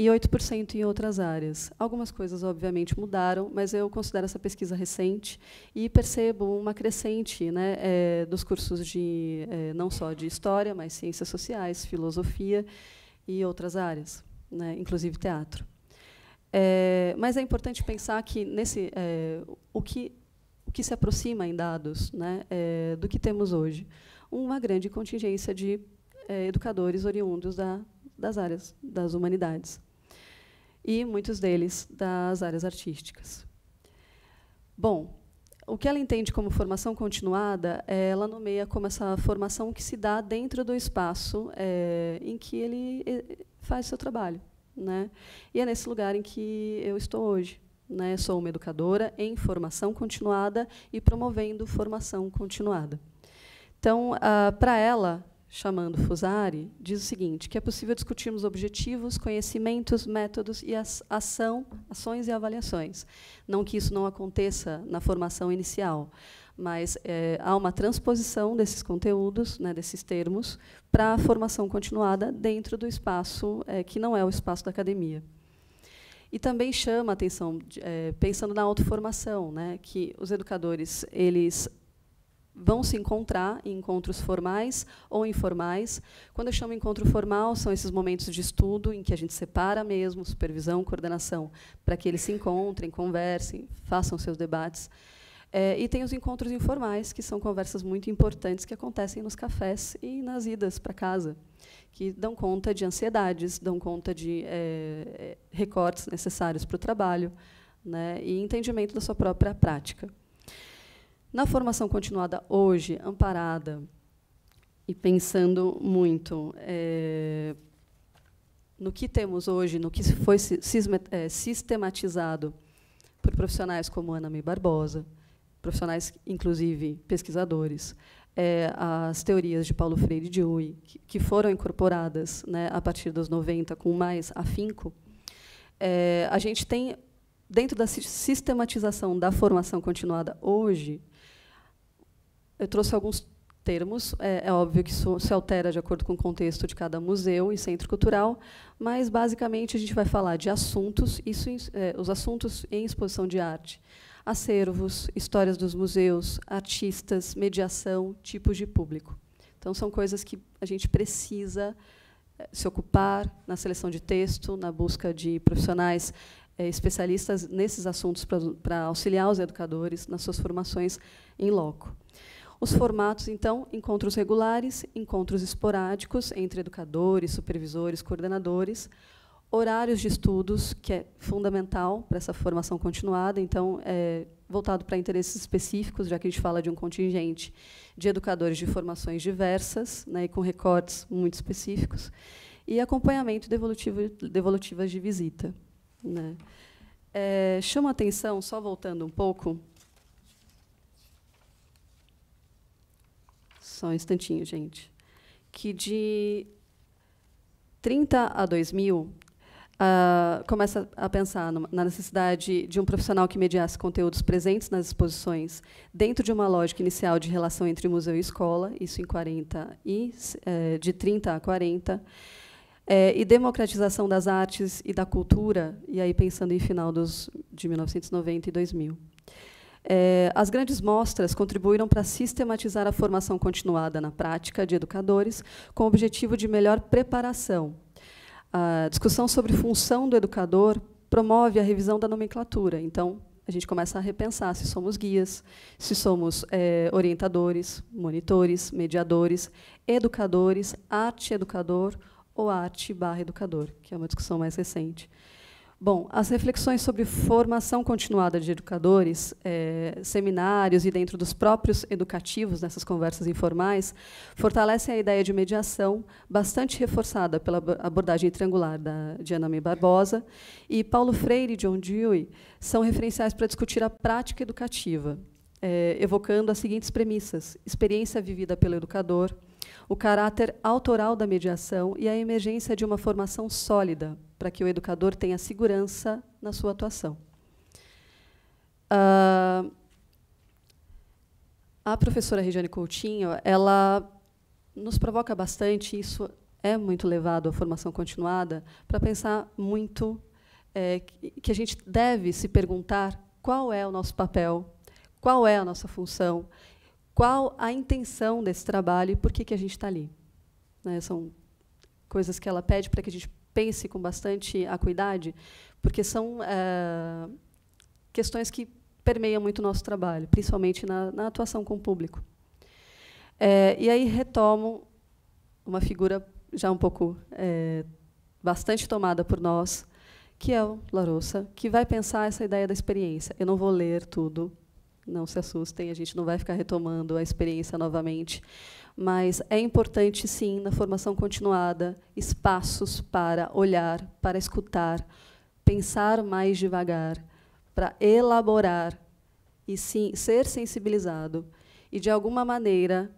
e 8% em outras áreas. Algumas coisas, obviamente, mudaram, mas eu considero essa pesquisa recente e percebo uma crescente né, é, dos cursos de é, não só de história, mas ciências sociais, filosofia e outras áreas, né, inclusive teatro. É, mas é importante pensar que nesse é, o que o que se aproxima em dados né, é, do que temos hoje, uma grande contingência de é, educadores oriundos da, das áreas das humanidades e muitos deles das áreas artísticas. Bom, o que ela entende como formação continuada, eh, ela nomeia como essa formação que se dá dentro do espaço é, em que ele eh, faz seu trabalho. Né? E é nesse lugar em que eu estou hoje. Né? Sou uma educadora em formação continuada e promovendo formação continuada. Então, ah, para ela, chamando Fusari, diz o seguinte, que é possível discutirmos objetivos, conhecimentos, métodos e as, ação, ações e avaliações. Não que isso não aconteça na formação inicial, mas é, há uma transposição desses conteúdos, né, desses termos, para a formação continuada dentro do espaço é, que não é o espaço da academia. E também chama a atenção, é, pensando na autoformação, né, que os educadores eles vão se encontrar em encontros formais ou informais. Quando eu chamo encontro formal, são esses momentos de estudo em que a gente separa mesmo supervisão, coordenação, para que eles se encontrem, conversem, façam seus debates. É, e tem os encontros informais, que são conversas muito importantes que acontecem nos cafés e nas idas para casa, que dão conta de ansiedades, dão conta de é, recortes necessários para o trabalho né, e entendimento da sua própria prática. Na formação continuada hoje, amparada e pensando muito é, no que temos hoje, no que foi é, sistematizado por profissionais como Ana May Barbosa, profissionais, inclusive, pesquisadores, é, as teorias de Paulo Freire de Dewey, que, que foram incorporadas né, a partir dos 90 com mais afinco, é, a gente tem, dentro da sistematização da formação continuada hoje, eu trouxe alguns termos, é, é óbvio que isso se altera de acordo com o contexto de cada museu e centro cultural, mas basicamente a gente vai falar de assuntos, isso, é, os assuntos em exposição de arte, acervos, histórias dos museus, artistas, mediação, tipos de público. Então são coisas que a gente precisa é, se ocupar na seleção de texto, na busca de profissionais é, especialistas nesses assuntos para auxiliar os educadores nas suas formações em loco. Os formatos, então, encontros regulares, encontros esporádicos entre educadores, supervisores, coordenadores, horários de estudos, que é fundamental para essa formação continuada, então, é voltado para interesses específicos, já que a gente fala de um contingente de educadores de formações diversas né, e com recortes muito específicos, e acompanhamento devolutivo, devolutivas de visita. Né. É, chama atenção, só voltando um pouco, só um instantinho, gente, que de 30 a 2000 Uh, ah, começa a pensar no, na necessidade de um profissional que mediasse conteúdos presentes nas exposições dentro de uma lógica inicial de relação entre museu e escola, isso em 40 e eh, de 30 a 40, eh, e democratização das artes e da cultura, e aí pensando em final dos, de 1990 e 2000. É, as grandes mostras contribuíram para sistematizar a formação continuada na prática de educadores, com o objetivo de melhor preparação. A discussão sobre função do educador promove a revisão da nomenclatura. Então, a gente começa a repensar se somos guias, se somos é, orientadores, monitores, mediadores, educadores, arte-educador ou arte-educador, que é uma discussão mais recente. Bom, as reflexões sobre formação continuada de educadores, é, seminários e dentro dos próprios educativos, nessas conversas informais, fortalecem a ideia de mediação, bastante reforçada pela abordagem triangular da, de Anami Barbosa, e Paulo Freire e John Dewey são referenciais para discutir a prática educativa, é, evocando as seguintes premissas: experiência vivida pelo educador, o caráter autoral da mediação e a emergência de uma formação sólida para que o educador tenha segurança na sua atuação. Uh, a professora Regiane Coutinho, ela nos provoca bastante, isso é muito levado à formação continuada, para pensar muito é, que a gente deve se perguntar qual é o nosso papel, qual é a nossa função qual a intenção desse trabalho e por que, que a gente está ali. Né? São coisas que ela pede para que a gente pense com bastante acuidade, porque são é, questões que permeiam muito o nosso trabalho, principalmente na, na atuação com o público. É, e aí retomo uma figura já um pouco é, bastante tomada por nós, que é o Larossa, que vai pensar essa ideia da experiência. Eu não vou ler tudo, não se assustem, a gente não vai ficar retomando a experiência novamente. Mas é importante, sim, na formação continuada, espaços para olhar, para escutar, pensar mais devagar, para elaborar e sim ser sensibilizado e de alguma maneira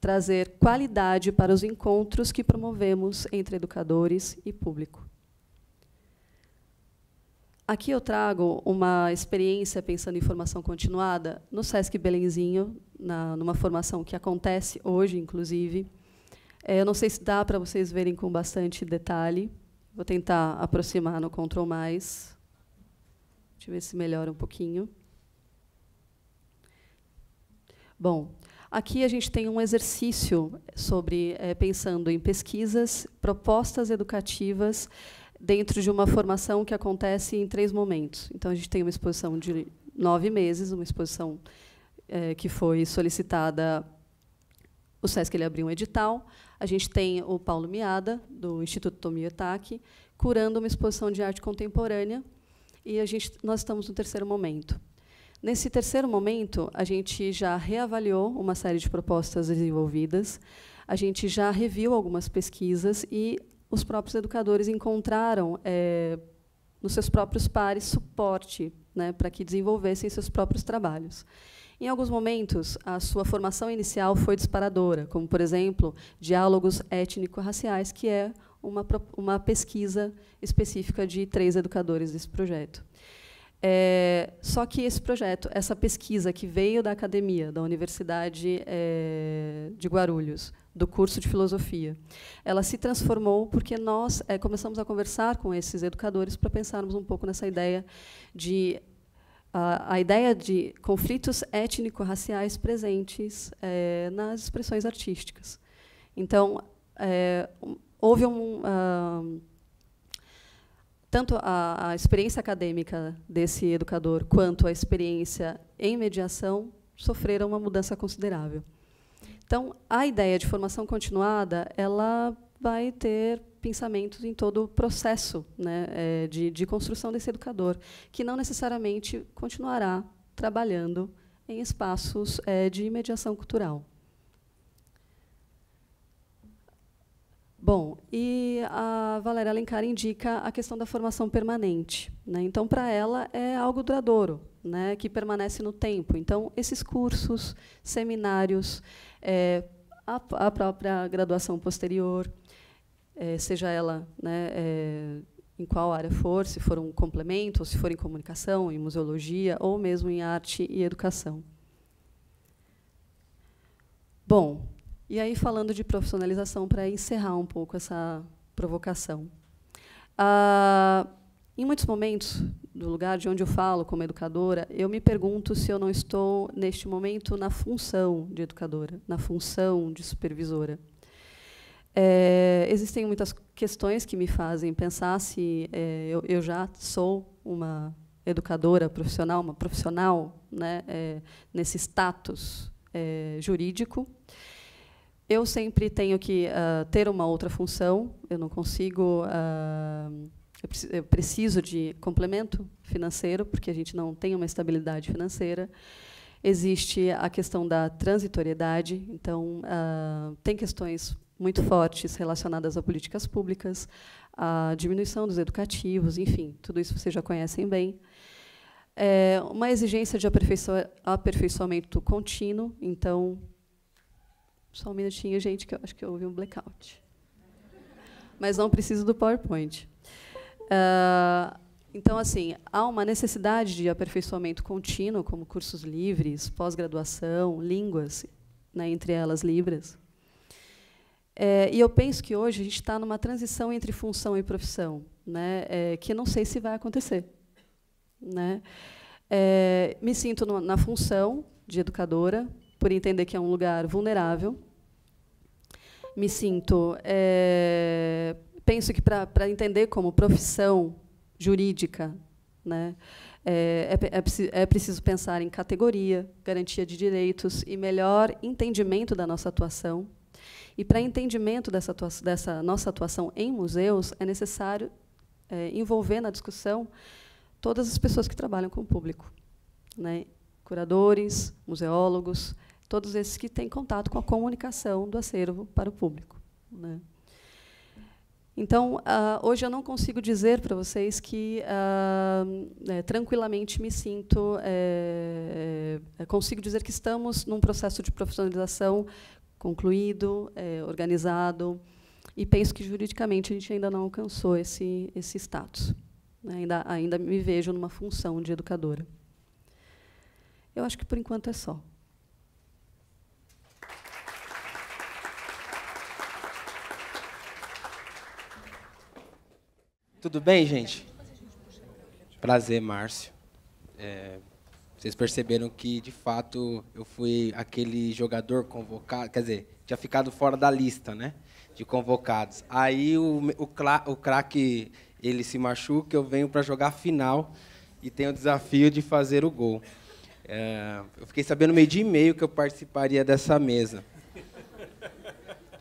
trazer qualidade para os encontros que promovemos entre educadores e público. Aqui eu trago uma experiência pensando em formação continuada no SESC Belenzinho, na, numa formação que acontece hoje, inclusive. É, eu não sei se dá para vocês verem com bastante detalhe. Vou tentar aproximar no Ctrl+. Deixa eu ver se melhora um pouquinho. Bom, aqui a gente tem um exercício sobre é, pensando em pesquisas, propostas educativas dentro de uma formação que acontece em três momentos. Então, a gente tem uma exposição de nove meses, uma exposição é, que foi solicitada. O SESC ele abriu um edital. A gente tem o Paulo Miada, do Instituto Tomiotaki, curando uma exposição de arte contemporânea. E a gente, nós estamos no terceiro momento. Nesse terceiro momento, a gente já reavaliou uma série de propostas desenvolvidas, a gente já reviu algumas pesquisas e os próprios educadores encontraram é, nos seus próprios pares suporte né, para que desenvolvessem seus próprios trabalhos. Em alguns momentos, a sua formação inicial foi disparadora, como, por exemplo, diálogos étnico-raciais, que é uma, uma pesquisa específica de três educadores desse projeto. É, só que esse projeto, essa pesquisa que veio da academia, da Universidade é, de Guarulhos, do curso de filosofia, ela se transformou porque nós é, começamos a conversar com esses educadores para pensarmos um pouco nessa ideia de a, a ideia de conflitos étnico-raciais presentes é, nas expressões artísticas. Então é, houve um uh, tanto a, a, experiência acadêmica desse educador quanto a experiência em mediação sofreram uma mudança considerável. Então, a ideia de formação continuada ela vai ter pensamentos em todo o processo né, é, de, de construção desse educador, que não necessariamente continuará trabalhando em espaços é, de mediação cultural. Bom, e a Valéria Alencar indica a questão da formação permanente. Né? Então, para ela, é algo duradouro, né? que permanece no tempo. Então, esses cursos, seminários, é, a, a, própria graduação posterior, é, seja ela né, é, em qual área for, se for um complemento, ou se for em comunicação, em museologia, ou mesmo em arte e educação. Bom, e aí, falando de profissionalização, para encerrar um pouco essa provocação. Ah, em muitos momentos, do lugar de onde eu falo como educadora, eu me pergunto se eu não estou, neste momento, na função de educadora, na função de supervisora. É, existem muitas questões que me fazem pensar se é, eu, eu, já sou uma educadora profissional, uma profissional né, é, nesse status é, jurídico. Eu sempre tenho que uh, ter uma outra função, eu não consigo. Uh, eu preciso de complemento financeiro, porque a gente não tem uma estabilidade financeira. Existe a questão da transitoriedade, então, uh, tem questões muito fortes relacionadas a políticas públicas, a diminuição dos educativos, enfim, tudo isso vocês já conhecem bem. É uma exigência de aperfeiçoamento contínuo, então, só um minutinho, gente, que eu acho que houve um blackout. Mas não preciso do PowerPoint. Uh, então, assim, há uma necessidade de aperfeiçoamento contínuo, como cursos livres, pós-graduação, línguas, né, entre elas Libras. É, e eu penso que hoje a gente está numa transição entre função e profissão, né, é, que não sei se vai acontecer. Né? É, me sinto no, na função de educadora, por entender que é um lugar vulnerável. Me sinto. É, penso que para entender como profissão jurídica, né, é, é, é, preciso pensar em categoria, garantia de direitos e melhor entendimento da nossa atuação. E para entendimento dessa, atuação, dessa, nossa atuação em museus, é necessário é, envolver na discussão todas as pessoas que trabalham com o público: né? curadores, museólogos, todos esses que têm contato com a comunicação do acervo para o público. Né? Então, uh, hoje eu não consigo dizer para vocês que uh, é, tranquilamente me sinto, é, é, consigo dizer que estamos num processo de profissionalização concluído, eh, organizado, e penso que juridicamente a gente ainda não alcançou esse, esse status. Né? Ainda, ainda me vejo numa função de educadora. Eu acho que por enquanto é só. Tudo bem, gente? Prazer, Márcio. É, vocês perceberam que, de fato, eu fui aquele jogador convocado, quer dizer, tinha ficado fora da lista, né? De convocados. Aí o, o, o craque ele se machuca, eu venho para jogar a final e tenho o desafio de fazer o gol. É, eu fiquei sabendo meio dia e meio que eu participaria dessa mesa.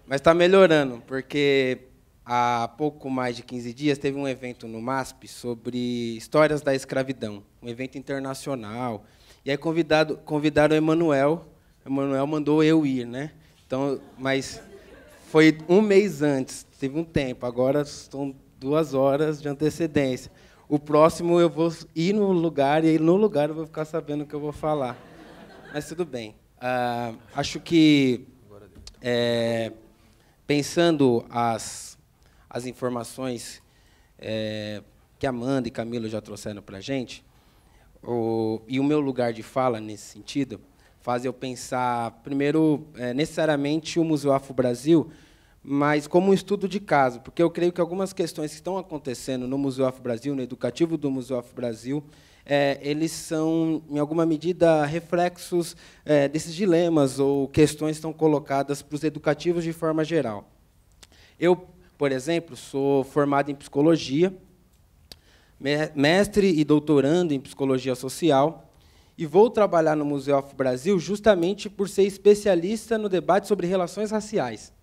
Mas está melhorando, porque há pouco mais de 15 dias, teve um evento no MASP sobre histórias da escravidão, um evento internacional. E aí convidado, convidaram o Emanuel. O Emanuel mandou eu ir, né? Então, mas foi um mês antes, teve um tempo. Agora estão duas horas de antecedência. O próximo eu vou ir no lugar e no lugar eu vou ficar sabendo o que eu vou falar. Mas tudo bem. Uh, acho que é, pensando as as informações é, que Amanda e Camila já trouxeram para a gente, o, e o meu lugar de fala nesse sentido, faz eu pensar, primeiro, é, necessariamente o Museu Afro Brasil, mas como um estudo de caso, porque eu creio que algumas questões que estão acontecendo no Museu Afro Brasil, no educativo do Museu Afro Brasil, é, eles são, em alguma medida, reflexos é, desses dilemas ou questões que estão colocadas para os educativos de forma geral. Eu por exemplo, sou formado em psicologia, mestre e doutorando em psicologia social, e vou trabalhar no Museu Afro Brasil justamente por ser especialista no debate sobre relações raciais.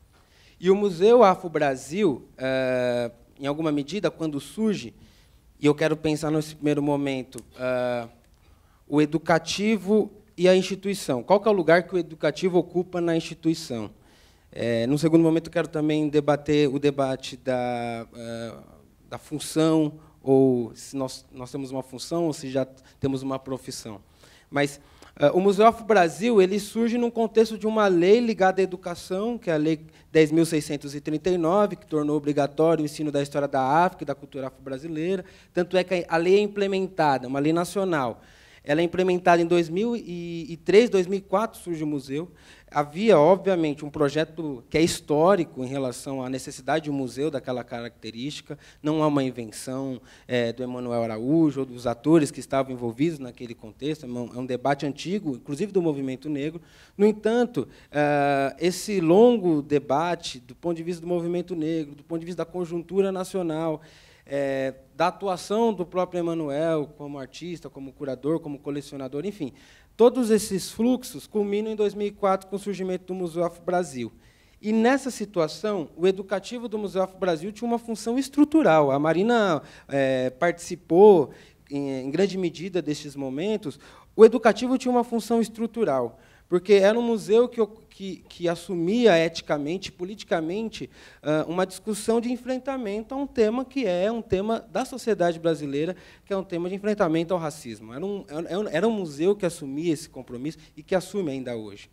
E o Museu Afro Brasil, é, em alguma medida, quando surge, e eu quero pensar nesse primeiro momento, é, o educativo e a instituição. Qual é o lugar que o educativo ocupa na instituição? É, no segundo momento, quero também debater o debate da, é, da função, ou se nós, nós temos uma função ou se já temos uma profissão. Mas é, o Museu Afro Brasil ele surge num contexto de uma lei ligada à educação, que é a Lei 10.639, que tornou obrigatório o ensino da história da África e da cultura afro-brasileira. Tanto é que a lei é implementada, uma lei nacional. Ela é implementada em 2003, 2004 surge o museu. Havia, obviamente, um projeto que é histórico em relação à necessidade de um museu daquela característica, não é uma invenção é, do Emanuel Araújo ou dos atores que estavam envolvidos naquele contexto, é, é um debate antigo, inclusive do movimento negro. No entanto, é, esse longo debate, do ponto de vista do movimento negro, do ponto de vista da conjuntura nacional, é, da atuação do próprio Emanuel como artista, como curador, como colecionador, enfim, Todos esses fluxos culminam em 2004 com o surgimento do Museu Afro Brasil. E nessa situação, o educativo do Museu Afro Brasil tinha uma função estrutural. A Marina é, participou em, em grande medida destes momentos. O educativo tinha uma função estrutural, porque era um museu que que, que assumia eticamente, politicamente, ah, uma discussão de enfrentamento a um tema que é um tema da sociedade brasileira, que é um tema de enfrentamento ao racismo. Era um, era um museu que assumia esse compromisso e que assume ainda hoje.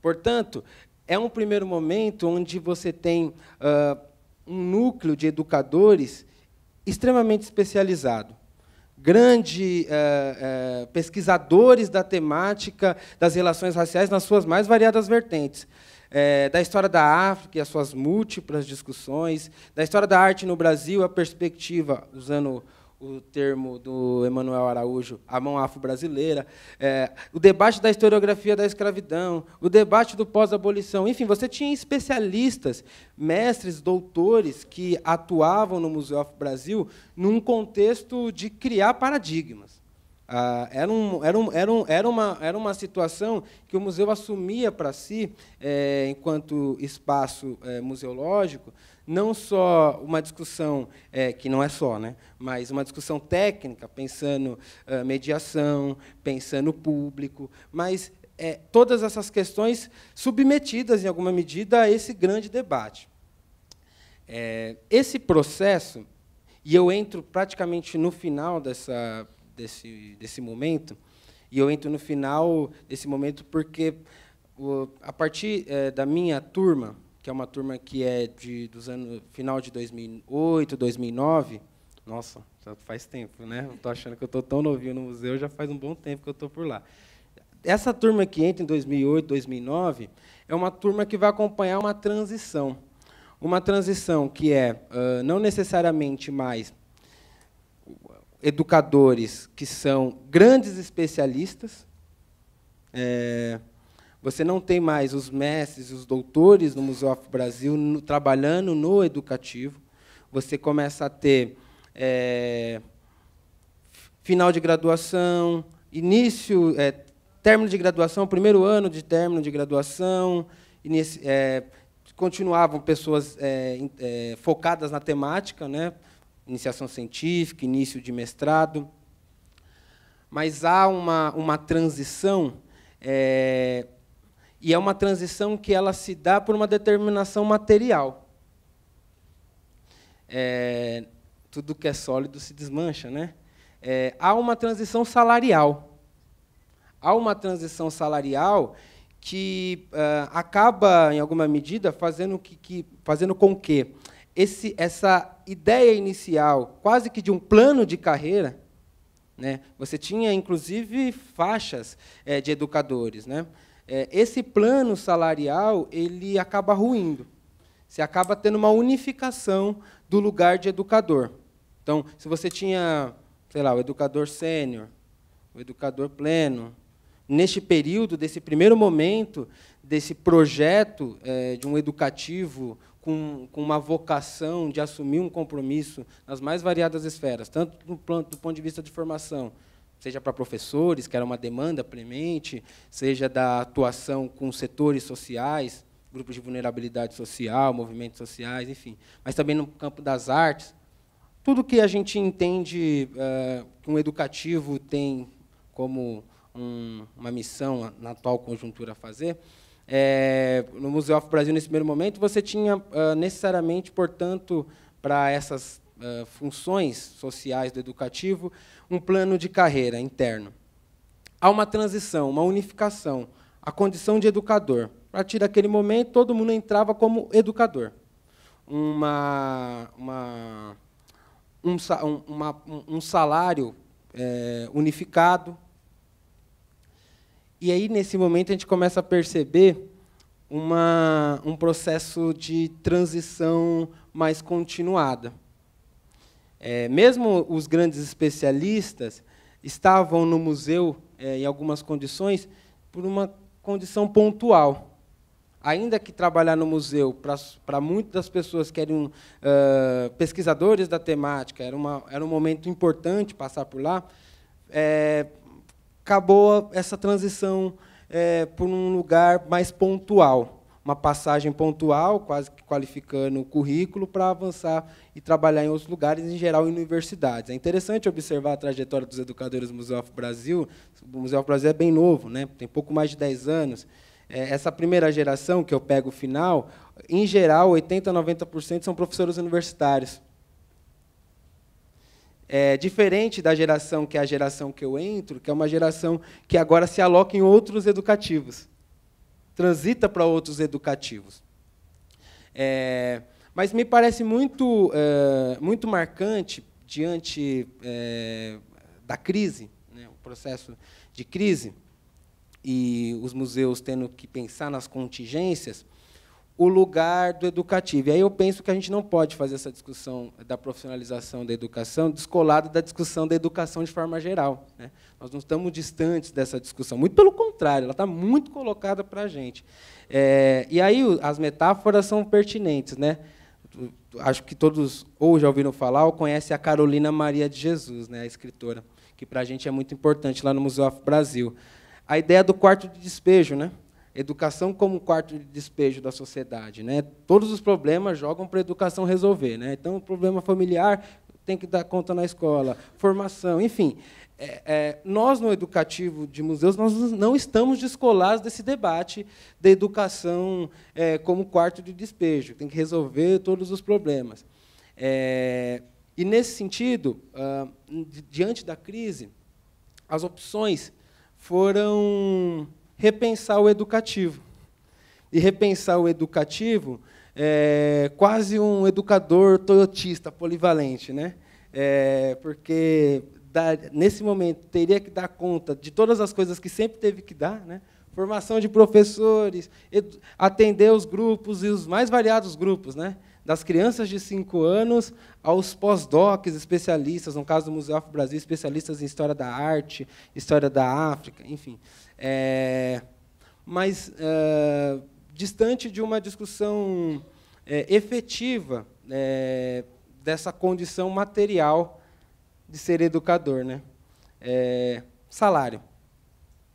Portanto, é um primeiro momento onde você tem uh, um núcleo de educadores extremamente especializado grande é, é, pesquisadores da temática das relações raciais nas suas mais variadas vertentes. É, da história da África e as suas múltiplas discussões, da história da arte no Brasil, a perspectiva, usando o termo do Emanuel Araújo, a mão afro-brasileira, é, o debate da historiografia da escravidão, o debate do pós-abolição, enfim, você tinha especialistas, mestres, doutores que atuavam no Museu Afro-Brasil num contexto de criar paradigmas. Ah, era, um, era, um, era, um, era, uma, era uma situação que o museu assumia para si, é, enquanto espaço é, museológico, não só uma discussão, é, que não é só, né, mas uma discussão técnica, pensando ah, mediação, pensando público, mas todas essas questões submetidas, em alguma medida, a esse grande debate. esse processo, e eu entro praticamente no final dessa desse, desse momento. E eu entro no final desse momento porque, o, a partir é, da minha turma, que é uma turma que é de, dos anos final de 2008, 2009, nossa, já faz tempo, né? Eu achando que eu estou tão novinho no museu, já faz um bom tempo que eu estou por lá. Essa turma que entra em 2008, 2009, é uma turma que vai acompanhar uma transição. Uma transição que é uh, não necessariamente mais educadores que são grandes especialistas. É, você não tem mais os mestres e os doutores no Museu Afro Brasil no, trabalhando no educativo. Você começa a ter é, final de graduação, início, é, término de graduação, primeiro ano de término de graduação, inicio, é, continuavam pessoas é, é, focadas na temática, né? iniciação científica, início de mestrado. Mas há uma, uma transição, é, e é uma transição que ela se dá por uma determinação material. É, tudo que é sólido se desmancha, né? É, há uma transição salarial. Há uma transição salarial que uh, acaba, em alguma medida, fazendo, que, que, fazendo com que esse, essa ideia inicial, quase que de um plano de carreira, né? Você tinha inclusive faixas é, de educadores, né? É, esse plano salarial ele acaba ruindo. Você acaba tendo uma unificação do lugar de educador. Então, se você tinha, sei lá, o educador sênior, o educador pleno, neste período, desse primeiro momento, desse projeto é, de um educativo com, com uma vocação de assumir um compromisso nas mais variadas esferas, tanto do, do ponto de vista de formação, seja para professores, que era uma demanda premente, seja da atuação com setores sociais, grupos de vulnerabilidade social, movimentos sociais, enfim, mas também no campo das artes. Tudo que a gente entende eh, que um educativo tem como um, uma missão na atual conjuntura a fazer, é, no Museu of Brasil nesse primeiro momento, você tinha uh, necessariamente, portanto, para essas uh, funções sociais do educativo, um plano de carreira interno. Há uma transição, uma unificação, a condição de educador. A partir daquele momento, todo mundo entrava como educador. Uma, uma, um, uma, um salário é, unificado, e aí, nesse momento, a gente começa a perceber uma, um processo de transição mais continuada. É, mesmo os grandes especialistas estavam no museu, é, em algumas condições, por uma condição pontual. Ainda que trabalhar no museu, para muitas das pessoas que eram uh, pesquisadores da temática, era, uma, era um momento importante passar por lá, é, acabou essa transição é, por um lugar mais pontual, uma passagem pontual, quase que qualificando o currículo para avançar e trabalhar em outros lugares, em geral em universidades. É interessante observar a trajetória dos educadores do Museu do Brasil. O Museu do Brasil é bem novo, né? tem pouco mais de 10 anos. É, essa primeira geração, que eu é pego o final, em geral, 80% a 90% são professores universitários. É, diferente da geração que é a geração que eu entro, que é uma geração que agora se aloca em outros educativos, transita para outros educativos. É, mas me parece muito, é, muito marcante diante é, da crise, né, o processo de crise, e os museus tendo que pensar nas contingências, o lugar do educativo. E aí eu penso que a gente não pode fazer essa discussão da profissionalização da educação descolada da discussão da educação de forma geral. Né? Nós não estamos distantes dessa discussão, muito pelo contrário, ela está muito colocada para a gente. É, e aí as metáforas são pertinentes. Né? Acho que todos ou já ouviram falar ou conhecem a Carolina Maria de Jesus, né, a escritora, que para a gente é muito importante lá no Museu Afro Brasil. A ideia do quarto de despejo, né? educação como quarto de despejo da sociedade. Né? Todos os problemas jogam para a educação resolver. Né? Então, o problema familiar tem que dar conta na escola, formação, enfim. É, é, nós, no educativo de museus, nós não estamos descolados desse debate da educação é, como quarto de despejo, tem que resolver todos os problemas. É, e, nesse sentido, ah, diante da crise, as opções foram repensar o educativo. E repensar o educativo é quase um educador toyotista, polivalente, né? É, porque nesse momento teria que dar conta de todas as coisas que sempre teve que dar, né? formação de professores, atender os grupos e os mais variados grupos, né? das crianças de 5 anos aos pós-docs, especialistas, no caso do Museu Afro Brasil, especialistas em história da arte, história da África, enfim. É, mas é, distante de uma discussão é, efetiva é, dessa condição material de ser educador. Né? É, salário.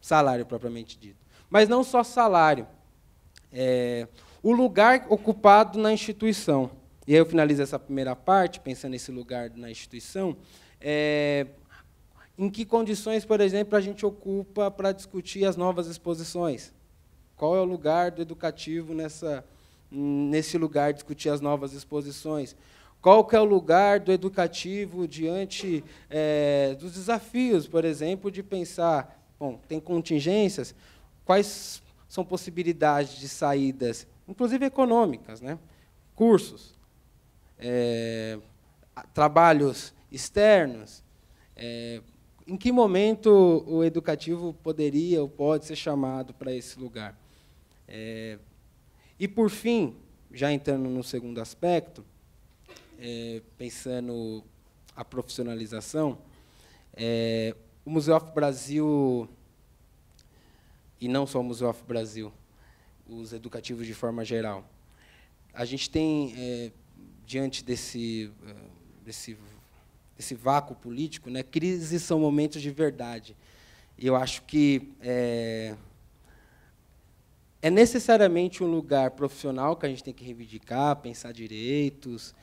Salário propriamente dito. Mas não só salário. É, o lugar ocupado na instituição. E aí eu finalizo essa primeira parte, pensando nesse lugar na instituição. É, em que condições, por exemplo, a gente ocupa para discutir as novas exposições? Qual é o lugar do educativo nessa, nesse lugar discutir as novas exposições? Qual que é o lugar do educativo diante é, dos desafios, por exemplo, de pensar, bom, tem contingências, quais são possibilidades de saídas inclusive econômicas, né? cursos, é, trabalhos externos. É, em que momento o educativo poderia ou pode ser chamado para esse lugar? É, e, por fim, já entrando no segundo aspecto, pensando a profissionalização, o Museu of Brasil, e não só o Museu of Brasil, os educativos de forma geral. A gente tem, é, diante desse, eh, desse, desse vácuo político, né, crises são momentos de verdade. E eu acho que é, é necessariamente um lugar profissional que a gente tem que reivindicar, pensar direitos,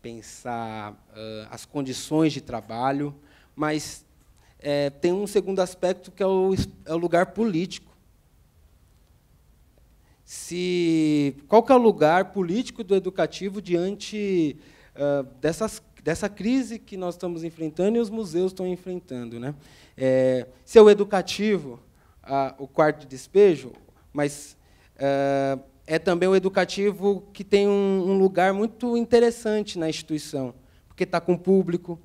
pensar uh, as condições de trabalho, mas é, tem um segundo aspecto que é o, é o lugar político se qual que é o lugar político do educativo diante uh, dessas, dessa crise que nós estamos enfrentando e os museus estão enfrentando. Né? É, se é o educativo, uh, o quarto de despejo, mas uh, é também o educativo que tem um, um lugar muito interessante na instituição, porque está com o público,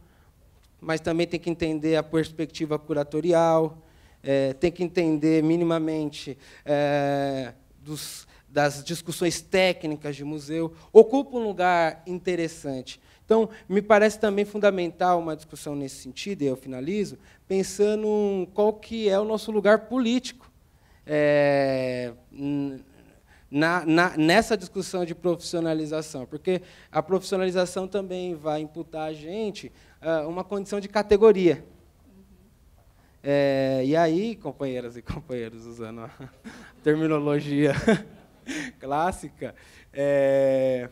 mas também tem que entender a perspectiva curatorial, é, tem que entender minimamente... É, dos, das discussões técnicas de museu, ocupa um lugar interessante. Então, me parece também fundamental uma discussão nesse sentido, e eu finalizo, pensando qual que é o nosso lugar político é, na, na, nessa discussão de profissionalização, porque a profissionalização também vai imputar a gente uh, uma condição de categoria. É, e aí, companheiras e companheiros, usando a terminologia clássica, é,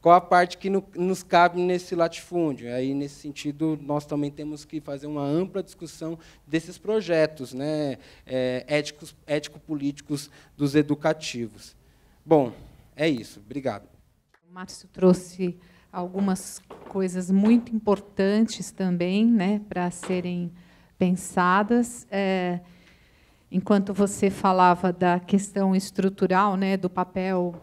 qual a parte que no, nos cabe nesse latifúndio? Aí, nesse sentido, nós também temos que fazer uma ampla discussão desses projetos né, é, éticos, ético-políticos dos educativos. Bom, é isso. Obrigado. O Márcio trouxe algumas coisas muito importantes também né, para serem pensadas. É, enquanto você falava da questão estrutural, né, do papel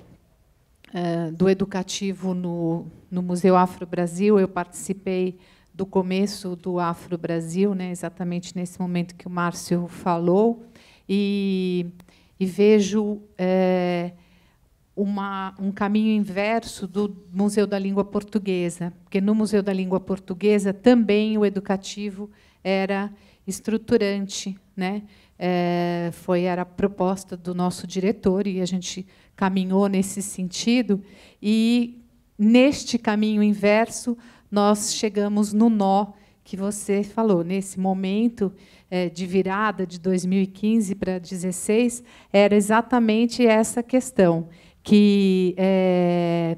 é, do educativo no, no Museu Afro Brasil, eu participei do começo do Afro Brasil, né, exatamente nesse momento que o Márcio falou, e, e vejo é, uma, um caminho inverso do Museu da Língua Portuguesa, porque no Museu da Língua Portuguesa também o educativo era estruturante, né? É, foi era a proposta do nosso diretor e a gente caminhou nesse sentido e neste caminho inverso nós chegamos no nó que você falou nesse momento é, de virada de 2015 para 2016 era exatamente essa questão que é,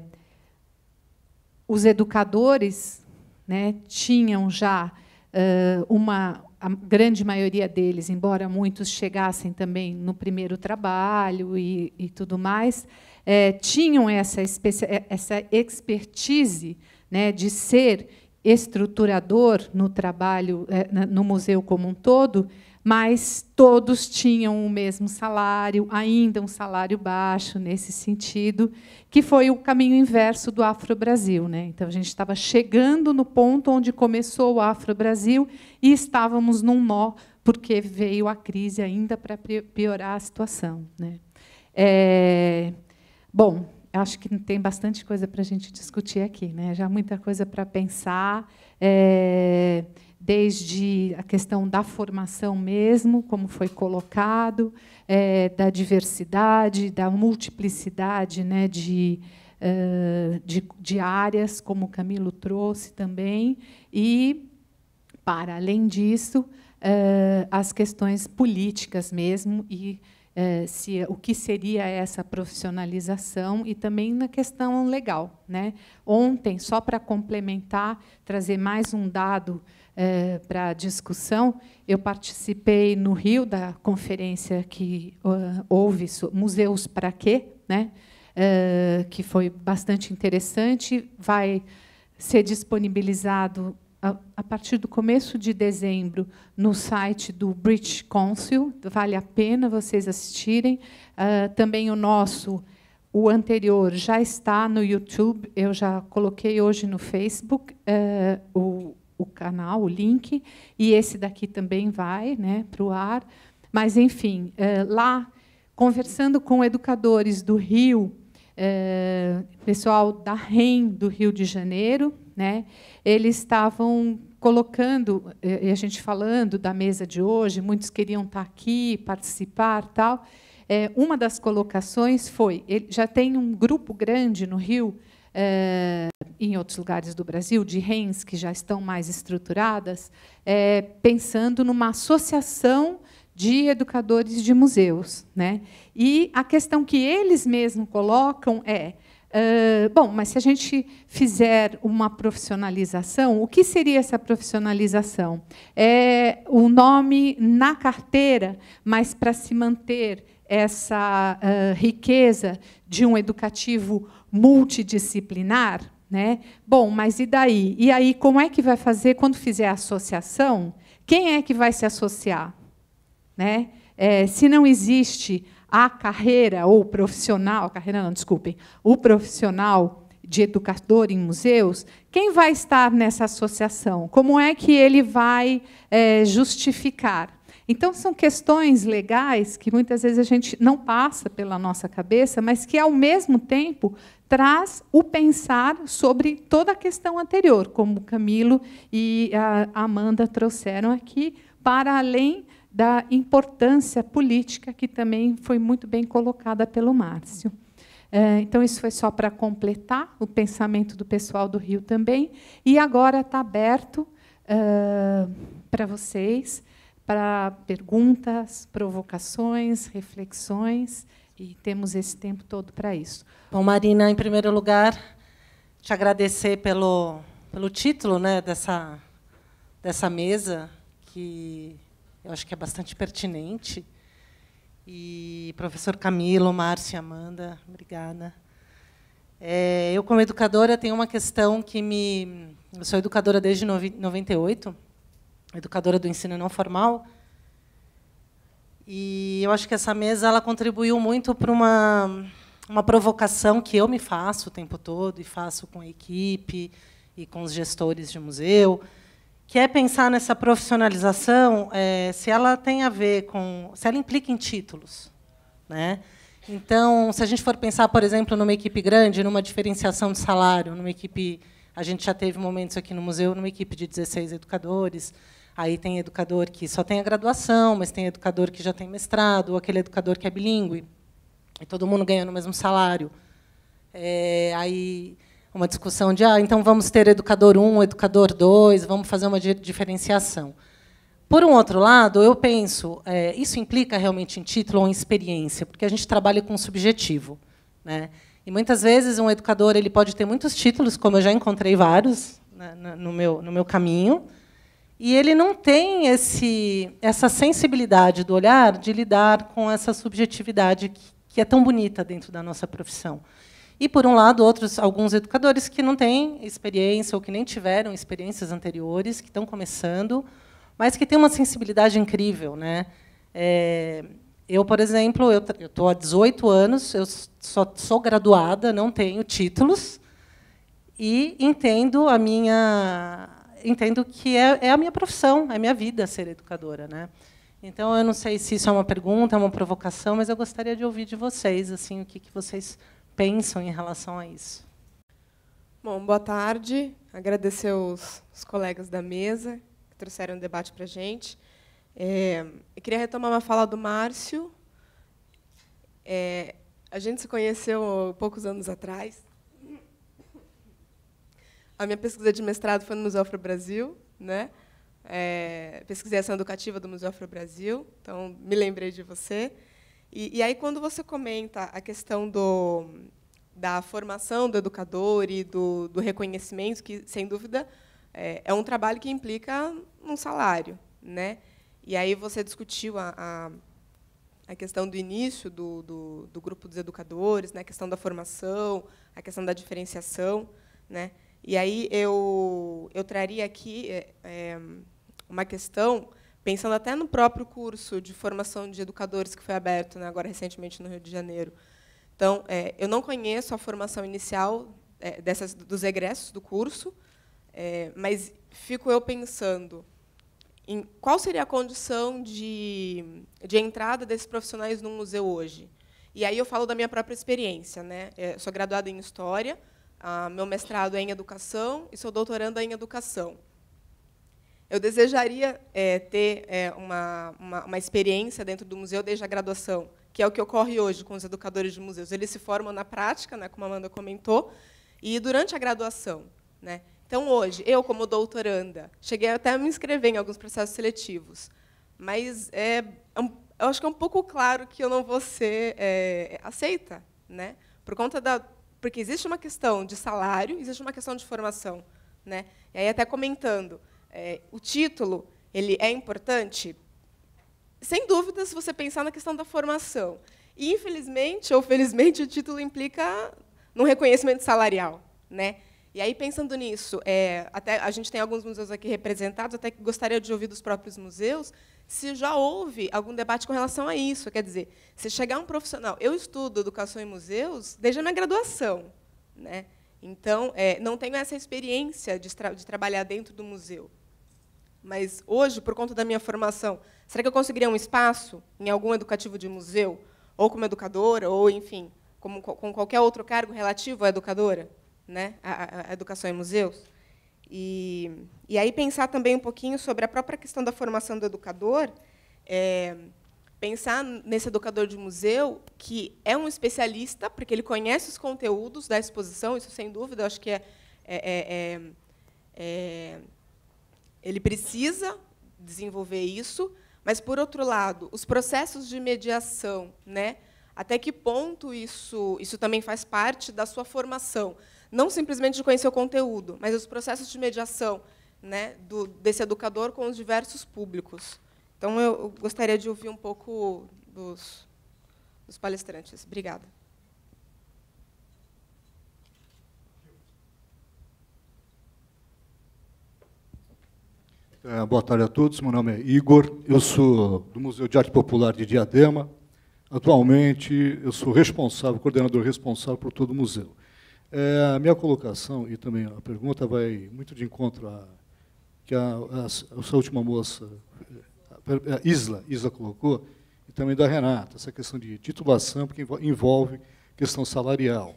os educadores né, tinham já ah, uma, a grande maioria deles, embora muitos chegassem também no primeiro trabalho e, e tudo mais, é, tinham essa, é, essa expertise né, de ser estruturador no trabalho, é, no museu como um todo, mas todos tinham o mesmo salário, ainda um salário baixo nesse sentido, que foi o caminho inverso do Afro-Brasil. Né? Então, a gente estava chegando no ponto onde começou o Afro-Brasil e estávamos num nó, porque veio a crise ainda para piorar a situação. Né? É... Bom, acho que tem bastante coisa para a gente discutir aqui, né? já muita coisa para pensar. É desde a questão da formação mesmo, como foi colocado, é, da diversidade, da multiplicidade né, de, uh, de, de áreas, como o Camilo trouxe também, e, para além disso, uh, as questões políticas mesmo e Uh, se, o que seria essa profissionalização e também na questão legal. Né? Ontem, só para complementar, trazer mais um dado é, para discussão, eu participei no Rio da conferência que uh, houve Museus para quê, né? Uh, que foi bastante interessante. Vai ser disponibilizado a, a, partir do começo de dezembro no site do British Council. Vale a pena vocês assistirem. Uh, também o nosso, o anterior, já está no YouTube. Eu já coloquei hoje no Facebook uh, o o canal, o link, e esse daqui também vai né, para o ar. Mas, enfim, é, lá, conversando com educadores do Rio, é, pessoal da REM do Rio de Janeiro, né, eles estavam colocando, eh, e a gente falando da mesa de hoje, muitos queriam estar tá aqui, participar, tal. É, uma das colocações foi, já tem um grupo grande no Rio eh, em outros lugares do Brasil, de RENs que já estão mais estruturadas, é, pensando numa associação de educadores de museus. Né? E a questão que eles mesmos colocam é, Uh, bom, mas se a gente fizer uma profissionalização, o que seria essa profissionalização? É o nome na carteira, mas para se manter essa uh, riqueza de um educativo multidisciplinar, né? Bom, mas e daí? E aí, como é que vai fazer quando fizer a associação? Quem é que vai se associar? Né? É, se não existe a carreira ou profissional, a carreira não, desculpem, o profissional de educador em museus, quem vai estar nessa associação? Como é que ele vai é, justificar? Então, são questões legais que muitas vezes a gente não passa pela nossa cabeça, mas que, ao mesmo tempo, traz o pensar sobre toda a questão anterior, como o Camilo e a Amanda trouxeram aqui, para além da importância política, que também foi muito bem colocada pelo Márcio. É, então, isso foi só para completar o pensamento do pessoal do Rio também. E agora está aberto uh, para vocês para perguntas, provocações, reflexões, e temos esse tempo todo para isso. Bom, Marina, em primeiro lugar, te agradecer pelo, pelo título né, dessa, dessa mesa, que eu acho que é bastante pertinente. E professor Camilo, Márcia, Amanda, obrigada. É, eu, como educadora, tenho uma questão que me. Eu sou educadora desde 98 educadora do ensino não formal. E eu acho que essa mesa ela contribuiu muito para uma uma provocação que eu me faço o tempo todo e faço com a equipe e com os gestores de museu, que é pensar nessa profissionalização, é, se ela tem a ver com, se ela implica em títulos, né? Então, se a gente for pensar, por exemplo, numa equipe grande, numa diferenciação de salário, numa equipe, a gente já teve momentos aqui no museu, numa equipe de 16 educadores, Aí tem educador que só tem a graduação, mas tem educador que já tem mestrado, ou aquele educador que é bilíngue, e todo mundo ganhando o mesmo salário. É, aí uma discussão de, ah, então vamos ter educador 1, educador 2, vamos fazer uma diferenciação. Por um outro lado, eu penso, é, isso implica realmente em título ou em experiência, porque a gente trabalha com subjetivo. Né? E muitas vezes um educador ele pode ter muitos títulos, como eu já encontrei vários né, no, meu, no meu caminho, e ele não tem esse, essa sensibilidade do olhar de lidar com essa subjetividade que, que é tão bonita dentro da nossa profissão. E, por um lado, outros, alguns educadores que não têm experiência ou que nem tiveram experiências anteriores, que estão começando, mas que têm uma sensibilidade incrível. Né? É, eu, por exemplo, eu estou há 18 anos, eu só sou graduada, não tenho títulos, e entendo a minha entendo que é, é a minha profissão, é a minha vida ser educadora. Né? Então, eu não sei se isso é uma pergunta, é uma provocação, mas eu gostaria de ouvir de vocês assim o que, que vocês pensam em relação a isso. Bom, boa tarde. Agradecer os, os colegas da mesa que trouxeram o debate para a gente. É, eu queria retomar uma fala do Márcio. É, a gente se conheceu poucos anos atrás, a minha pesquisa de mestrado foi no Museu Afro-Brasil, né? É, pesquisei ação educativa do Museu Afro-Brasil, então me lembrei de você. E, e, aí, quando você comenta a questão do, da formação do educador e do, do reconhecimento, que, sem dúvida, é, é, um trabalho que implica um salário. Né? E aí você discutiu a, a, a questão do início do, do, do grupo dos educadores, né? a questão da formação, a questão da diferenciação. Né? E aí eu, eu traria aqui é, é, uma questão, pensando até no próprio curso de formação de educadores que foi aberto né, agora recentemente no Rio de Janeiro. Então, é, eu não conheço a formação inicial é, dessas, dos egressos do curso, é, mas fico eu pensando em qual seria a condição de, de entrada desses profissionais num museu hoje. E aí eu falo da minha própria experiência. Né? Eu é, sou graduada em História, ah, meu mestrado é em educação e sou doutoranda em educação. Eu desejaria é, ter é, uma, uma, uma, experiência dentro do museu desde a graduação, que é o que ocorre hoje com os educadores de museus. Eles se formam na prática, né, como a Amanda comentou, e durante a graduação. Né? Então, hoje, eu, como doutoranda, cheguei até a me inscrever em alguns processos seletivos, mas é, é eu acho que é um pouco claro que eu não vou ser é, aceita, né? por conta da porque existe uma questão de salário, existe uma questão de formação. Né? E aí, até comentando, é, o título ele é importante? Sem dúvida, se você pensar na questão da formação. E, infelizmente, ou felizmente, o título implica no reconhecimento salarial. Né? E aí, pensando nisso, é, até a gente tem alguns museus aqui representados, até que gostaria de ouvir dos próprios museus, se já houve algum debate com relação a isso. Quer dizer, se chegar um profissional. Eu estudo educação em museus desde a minha graduação. Né? Então, é, não tenho essa experiência de, tra de trabalhar dentro do museu. Mas hoje, por conta da minha formação, será que eu conseguiria um espaço em algum educativo de museu? Ou como educadora, ou, enfim, como, com qualquer outro cargo relativo à educadora, né? à educação em museus? E, e aí pensar também um pouquinho sobre a própria questão da formação do educador, é, pensar nesse educador de museu que é um especialista, porque ele conhece os conteúdos da exposição, isso sem dúvida, acho que é é, é, é, é ele precisa desenvolver isso, mas por outro lado, os processos de mediação, né? Até que ponto isso isso também faz parte da sua formação? não simplesmente de conhecer o conteúdo, mas os processos de mediação né, do, desse educador com os diversos públicos. Então, eu gostaria de ouvir um pouco dos, dos palestrantes. Obrigada. É, boa tarde a todos. Meu nome é Igor. Eu sou do Museu de Arte Popular de Diadema. Atualmente, eu sou responsável, coordenador responsável por todo o museu. É, a minha colocação e também a pergunta vai muito de encontro a que a, a, a sua última moça, é, é, a Isla, Isla colocou, e também da Renata, essa questão de titulação, porque envolve questão salarial.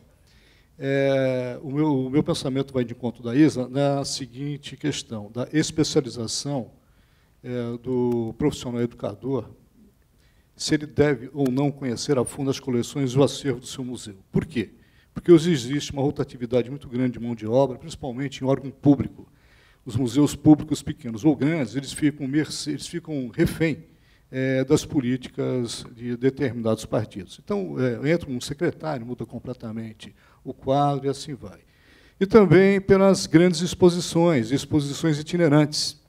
É, o, meu, o meu pensamento vai de encontro da Isla na seguinte questão, da especialização é, do profissional educador, se ele deve ou não conhecer a fundo as coleções e o acervo do seu museu. Por quê? porque hoje existe uma rotatividade muito grande de mão de obra, principalmente em órgão público. Os museus públicos pequenos ou grandes, eles ficam, mercê, eles ficam refém é, das políticas de determinados partidos. Então, é, entra um secretário, muda completamente o quadro e assim vai. E também pelas grandes exposições, exposições itinerantes.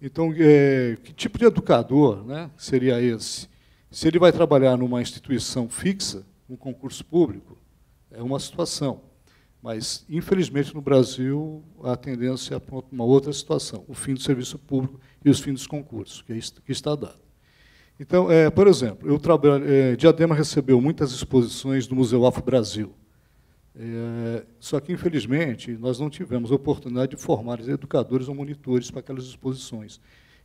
Então, é, que tipo de educador né, seria esse? Se ele vai trabalhar numa instituição fixa, num concurso público, é uma situação. Mas, infelizmente, no Brasil, a tendência é aponta uma outra situação, o fim do serviço público e os fins dos concursos, que, é que está dado. Então, é, por exemplo, eu trabalho, é, Diadema recebeu muitas exposições do Museu Afro Brasil, é, só que, infelizmente, nós não tivemos oportunidade de formar educadores ou monitores para aquelas exposições.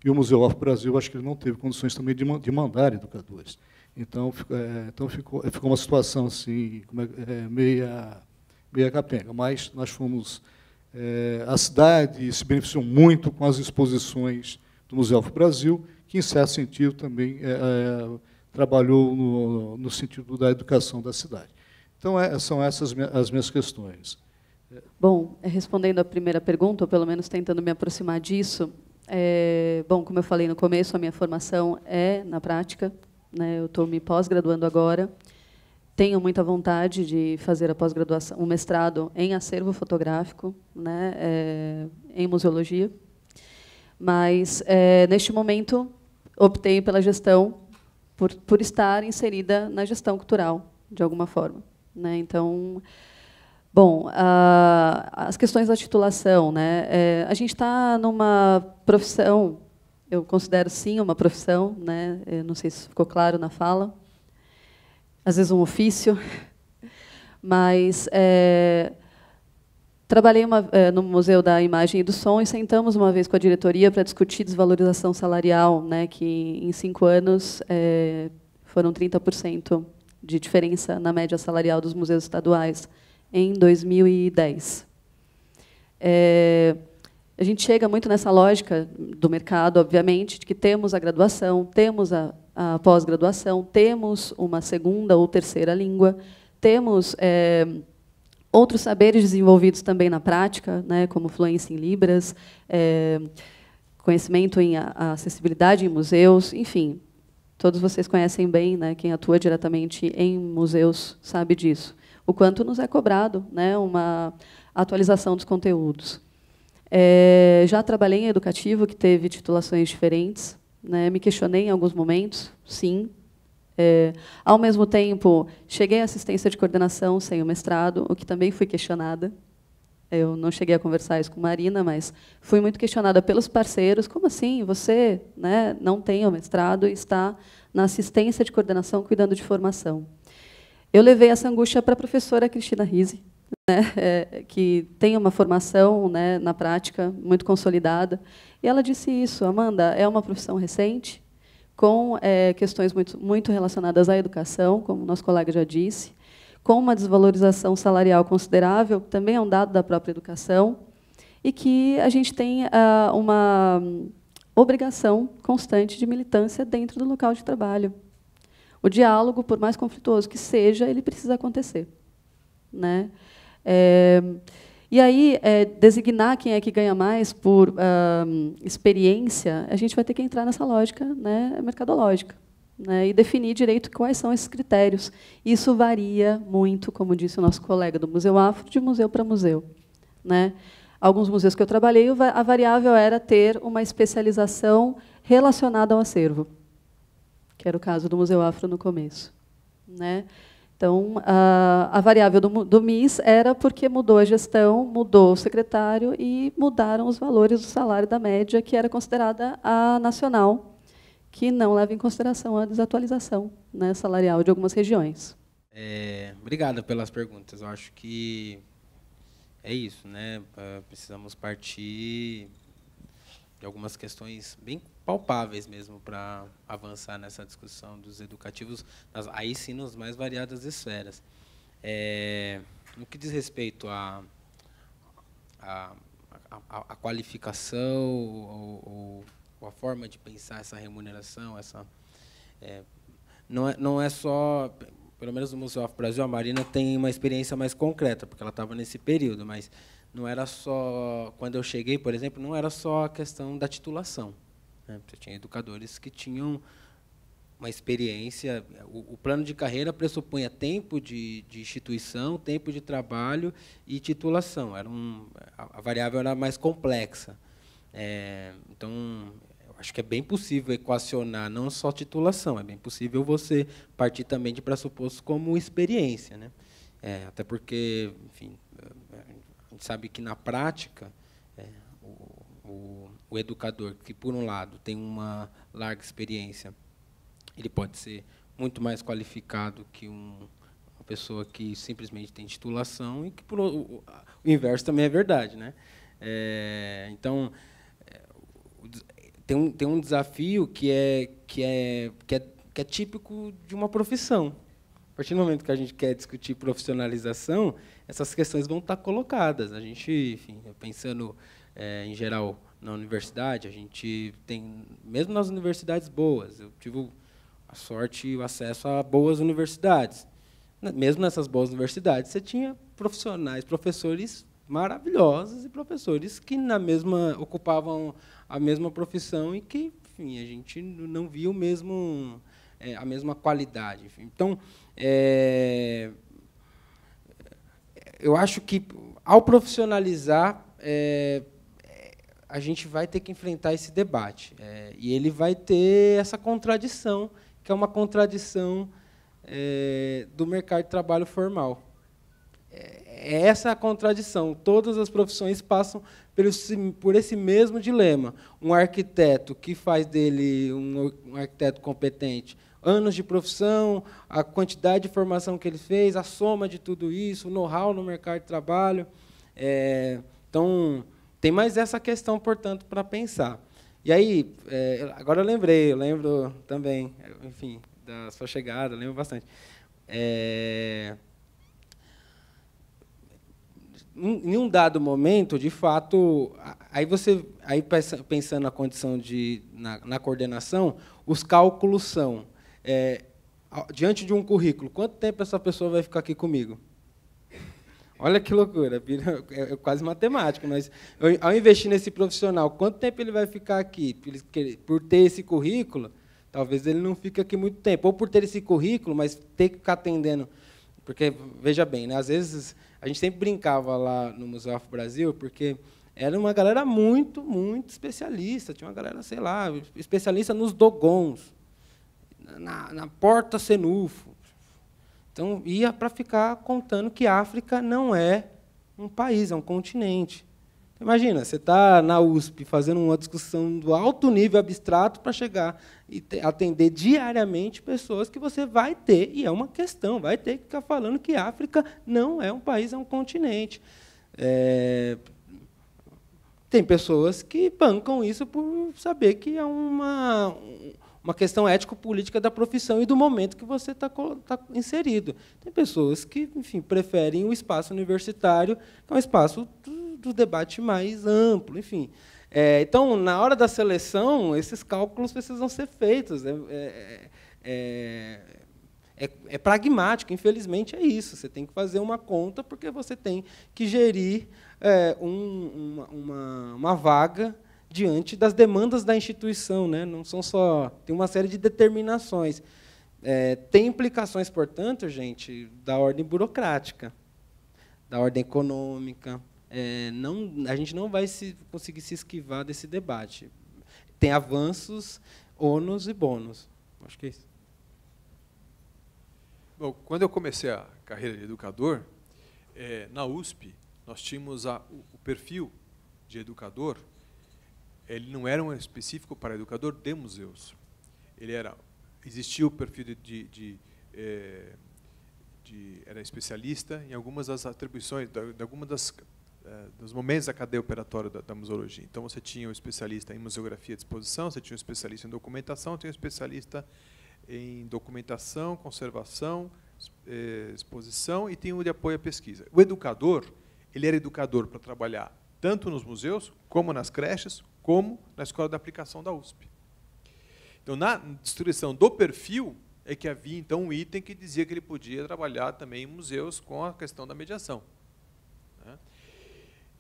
E o Museu Afro Brasil, acho que ele não teve condições também de, de mandar educadores. Então, é, então ficou, ficou uma situação assim, é, é, meia, meia capenga. Mas nós fomos. É, a cidade se beneficiou muito com as exposições do Museu do Brasil, que, em certo sentido, também é, é, trabalhou no, no, sentido da educação da cidade. Então, são essas as minhas questões. Bom, respondendo à primeira pergunta, ou pelo menos tentando me aproximar disso, é, bom, como eu falei no começo, a minha formação é na prática né? Eu estou me pós-graduando agora. Tenho muita vontade de fazer a pós-graduação, um mestrado em acervo fotográfico, né? É, em museologia. Mas, é, neste momento, optei pela gestão, por, por estar inserida na gestão cultural, de alguma forma. Né? Então, Bom, as questões da titulação, né? É, a gente está numa profissão eu considero sim uma profissão, né? Eu não sei se ficou claro na fala. Às vezes um ofício, mas é, trabalhei uma, é, no Museu da Imagem e do Som e sentamos uma vez com a diretoria para discutir desvalorização salarial, né? Que em cinco anos é, foram 30% de diferença na média salarial dos museus estaduais em 2010. É, a gente chega muito nessa lógica do mercado, obviamente, de que temos a graduação, temos a, a pós-graduação, temos uma segunda ou terceira língua, temos é, outros saberes desenvolvidos também na prática, né, como fluência em libras, é, conhecimento em a, acessibilidade em museus, enfim. Todos vocês conhecem bem, né, quem atua diretamente em museus sabe disso. O quanto nos é cobrado né, uma atualização dos conteúdos. É, já trabalhei em educativo, que teve titulações diferentes. Né? Me questionei em alguns momentos, sim. É, ao mesmo tempo, cheguei à assistência de coordenação sem o mestrado, o que também fui questionada. Eu não cheguei a conversar isso com Marina, mas fui muito questionada pelos parceiros. Como assim? Você né, não tem o mestrado e está na assistência de coordenação cuidando de formação. Eu levei essa angústia para a professora Cristina Rize né, é, que tem uma formação né, na prática muito consolidada. E ela disse isso, Amanda, é uma profissão recente, com é, questões muito, muito relacionadas à educação, como o nosso colega já disse, com uma desvalorização salarial considerável, também é um dado da própria educação, e que a gente tem ah, uma obrigação constante de militância dentro do local de trabalho. O diálogo, por mais conflituoso que seja, ele precisa acontecer. Né? É, e aí, é, designar quem é que ganha mais por uh, experiência, a gente vai ter que entrar nessa lógica né, mercadológica. Né, e definir direito quais são esses critérios. Isso varia muito, como disse o nosso colega do Museu Afro, de museu para museu. Né? Alguns museus que eu trabalhei, a variável era ter uma especialização relacionada ao acervo, que era o caso do Museu Afro no começo. Né? Então, a, a variável do, do, MIS era porque mudou a gestão, mudou o secretário e mudaram os valores do salário da média, que era considerada a nacional, que não leva em consideração a desatualização né, salarial de algumas regiões. É, obrigado pelas perguntas. Eu acho que é isso, né? Ah, precisamos partir de algumas questões bem palpáveis mesmo para avançar nessa discussão dos educativos, nas, aí sim nas mais variadas esferas. É, no que diz respeito à a, a, a, a, qualificação ou, ou, a forma de pensar essa remuneração, essa é, não, é, não é só pelo menos no Museu Afro Brasil, a Marina tem uma experiência mais concreta, porque ela estava nesse período, mas não era só. Quando eu cheguei, por exemplo, não era só a questão da titulação. Você né? tinha educadores que tinham uma experiência. O, o, plano de carreira pressupunha tempo de, de, instituição, tempo de trabalho e titulação. Era um, a, variável era mais complexa. É, então, acho que é bem possível equacionar não só titulação, é bem possível você partir também de pressupostos como experiência. Né? É, até porque, enfim, a gente sabe que na prática. É, o, o o educador, que por um lado tem uma larga experiência, ele pode ser muito mais qualificado que um, uma pessoa que simplesmente tem titulação e que por, o, o, inverso também é verdade, né? É, então é, tem um, tem um desafio que é, que é que é que é típico de uma profissão. A partir do momento que a gente quer discutir profissionalização, essas questões vão estar colocadas. A gente, enfim, pensando é, em geral na universidade, a gente tem, mesmo nas universidades boas, eu tive a sorte e o acesso a boas universidades. Mesmo nessas boas universidades, você tinha profissionais, professores maravilhosos e professores que na mesma ocupavam a mesma profissão e que, enfim, a gente não via o mesmo é, a mesma qualidade. Enfim. Então, é, eu acho que ao profissionalizar é, a gente vai ter que enfrentar esse debate. É, e ele vai ter essa contradição, que é uma contradição é, do mercado de trabalho formal. É, é essa a contradição. Todas as profissões passam por esse, por esse mesmo dilema. Um arquiteto que faz dele um, um arquiteto competente anos de profissão, a quantidade de formação que ele fez, a soma de tudo isso, o know-how no mercado de trabalho. É, então, tem mais essa questão, portanto, para pensar. E aí, é, agora eu lembrei, eu lembro também, enfim, da sua chegada, lembro bastante. É, em um dado momento, de fato, aí você, aí pensando na condição de na, na coordenação, os cálculos são é, diante de um currículo, quanto tempo essa pessoa vai ficar aqui comigo? Olha que loucura, é, é quase matemático, mas eu, ao investir nesse profissional, quanto tempo ele vai ficar aqui? Por ter esse currículo, talvez ele não fique aqui muito tempo. Ou por ter esse currículo, mas ter que ficar atendendo. Porque, veja bem, né, às vezes a gente sempre brincava lá no Museu Afro Brasil, porque era uma galera muito, muito especialista. Tinha uma galera, sei lá, especialista nos dogons, na, na porta cenufo então, ia para ficar contando que África não é um país, é um continente. Imagina, você está na USP fazendo uma discussão do alto nível abstrato para chegar e atender diariamente pessoas que você vai ter, e é uma questão, vai ter que ficar falando que África não é um país, é um continente. É... Tem pessoas que bancam isso por saber que é uma, uma questão ético-política da profissão e do momento que você está tá inserido. Tem pessoas que, enfim, preferem o espaço universitário, que é um espaço do, do debate mais amplo, enfim. É, então, na hora da seleção, esses cálculos precisam ser feitos. É, é, é, é, é pragmático, infelizmente é isso. Você tem que fazer uma conta porque você tem que gerir é, um, uma, uma, uma vaga diante das demandas da instituição, né? não são só. tem uma série de determinações. É, tem implicações, portanto, gente, da ordem burocrática, da ordem econômica. É, não, a gente não vai se, conseguir se esquivar desse debate. Tem avanços, ônus e bônus. Acho que é isso. Bom, quando eu comecei a carreira de educador, é, na USP, nós tínhamos a, o, o perfil de educador ele não era um específico para educador de museus. Ele era, existia o perfil de, de, de, eh, de era especialista em algumas das atribuições, de, de algumas das eh, dos momentos da cadeia operatória da, da, museologia. Então, você tinha um especialista em museografia de exposição, você tinha um especialista em documentação, tinha um especialista em documentação, conservação, eh, exposição e tinha um de apoio à pesquisa. O educador, ele era educador para trabalhar tanto nos museus, como nas creches, como na escola de aplicação da USP. Então, na destruição do perfil, é que havia então um item que dizia que ele podia trabalhar também em museus com a questão da mediação. Né?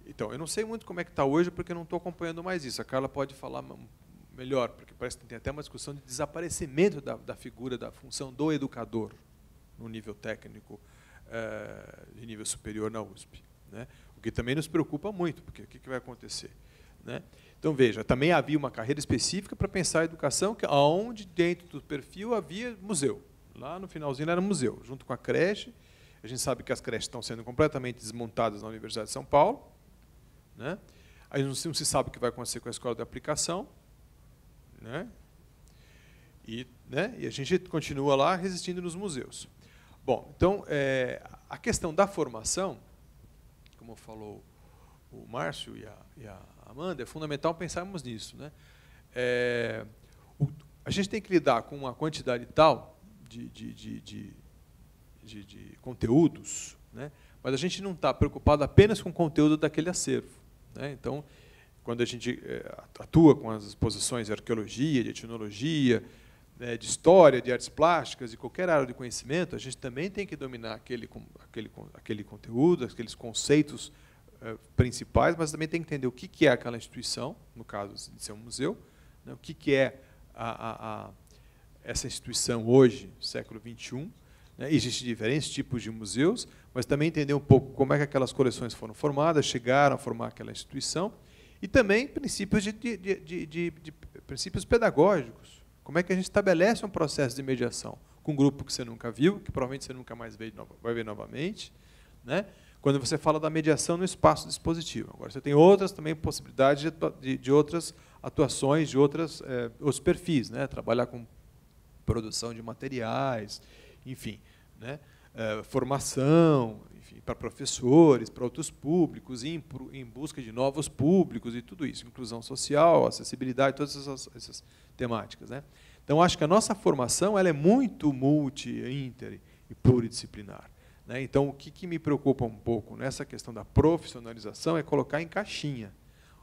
Então, eu não sei muito como é que está hoje, porque não estou acompanhando mais isso. A Carla pode falar melhor, porque parece que tem até uma discussão de desaparecimento da, da figura, da função do educador no nível técnico eh, de nível superior na USP. Né? O que também nos preocupa muito, porque o que vai acontecer? Né? Então veja, também havia uma carreira específica para pensar a educação, que aonde dentro do perfil havia museu. Lá no finalzinho era museu, junto com a creche. A gente sabe que as creches estão sendo completamente desmontadas na Universidade de São Paulo, né? Aí não se, não se sabe o que vai acontecer com a escola de aplicação, né? E, né? e a gente continua lá resistindo nos museus. Bom, então é, a questão da formação, como falou o Márcio e a, e a Amanda, é fundamental pensarmos nisso. Né? É, o, a gente tem que lidar com uma quantidade tal de, de, de, de, de conteúdos, né? mas a gente não está preocupado apenas com o conteúdo daquele acervo. Né? Então, quando a gente é, atua com as exposições de arqueologia, de etnologia, né? de história, de artes plásticas, de qualquer área de conhecimento, a gente também tem que dominar aquele, aquele, aquele conteúdo, aqueles conceitos eh, principais, mas também tem que entender o que, é aquela instituição, no caso de ser um museu, né, o que, é a, a, a essa instituição hoje, século XXI. Né, existem diferentes tipos de museus, mas também entender um pouco como é que aquelas coleções foram formadas, chegaram a formar aquela instituição, e também princípios, de, de, de, de princípios pedagógicos. Como é que a gente estabelece um processo de mediação com um grupo que você nunca viu, que provavelmente você nunca mais vai ver novamente, né? quando você fala da mediação no espaço dispositivo. Agora, você tem outras também possibilidades de, de, de outras atuações, de outras é, eh, os perfis, né? trabalhar com produção de materiais, enfim, né? É, formação para professores, para outros públicos, em, em busca de novos públicos e tudo isso, inclusão social, acessibilidade, todas essas, essas temáticas. Né? Então, acho que a nossa formação ela é muito multi, inter e pluridisciplinar. Né? Então, o que, que me preocupa um pouco nessa questão da profissionalização é colocar em caixinha.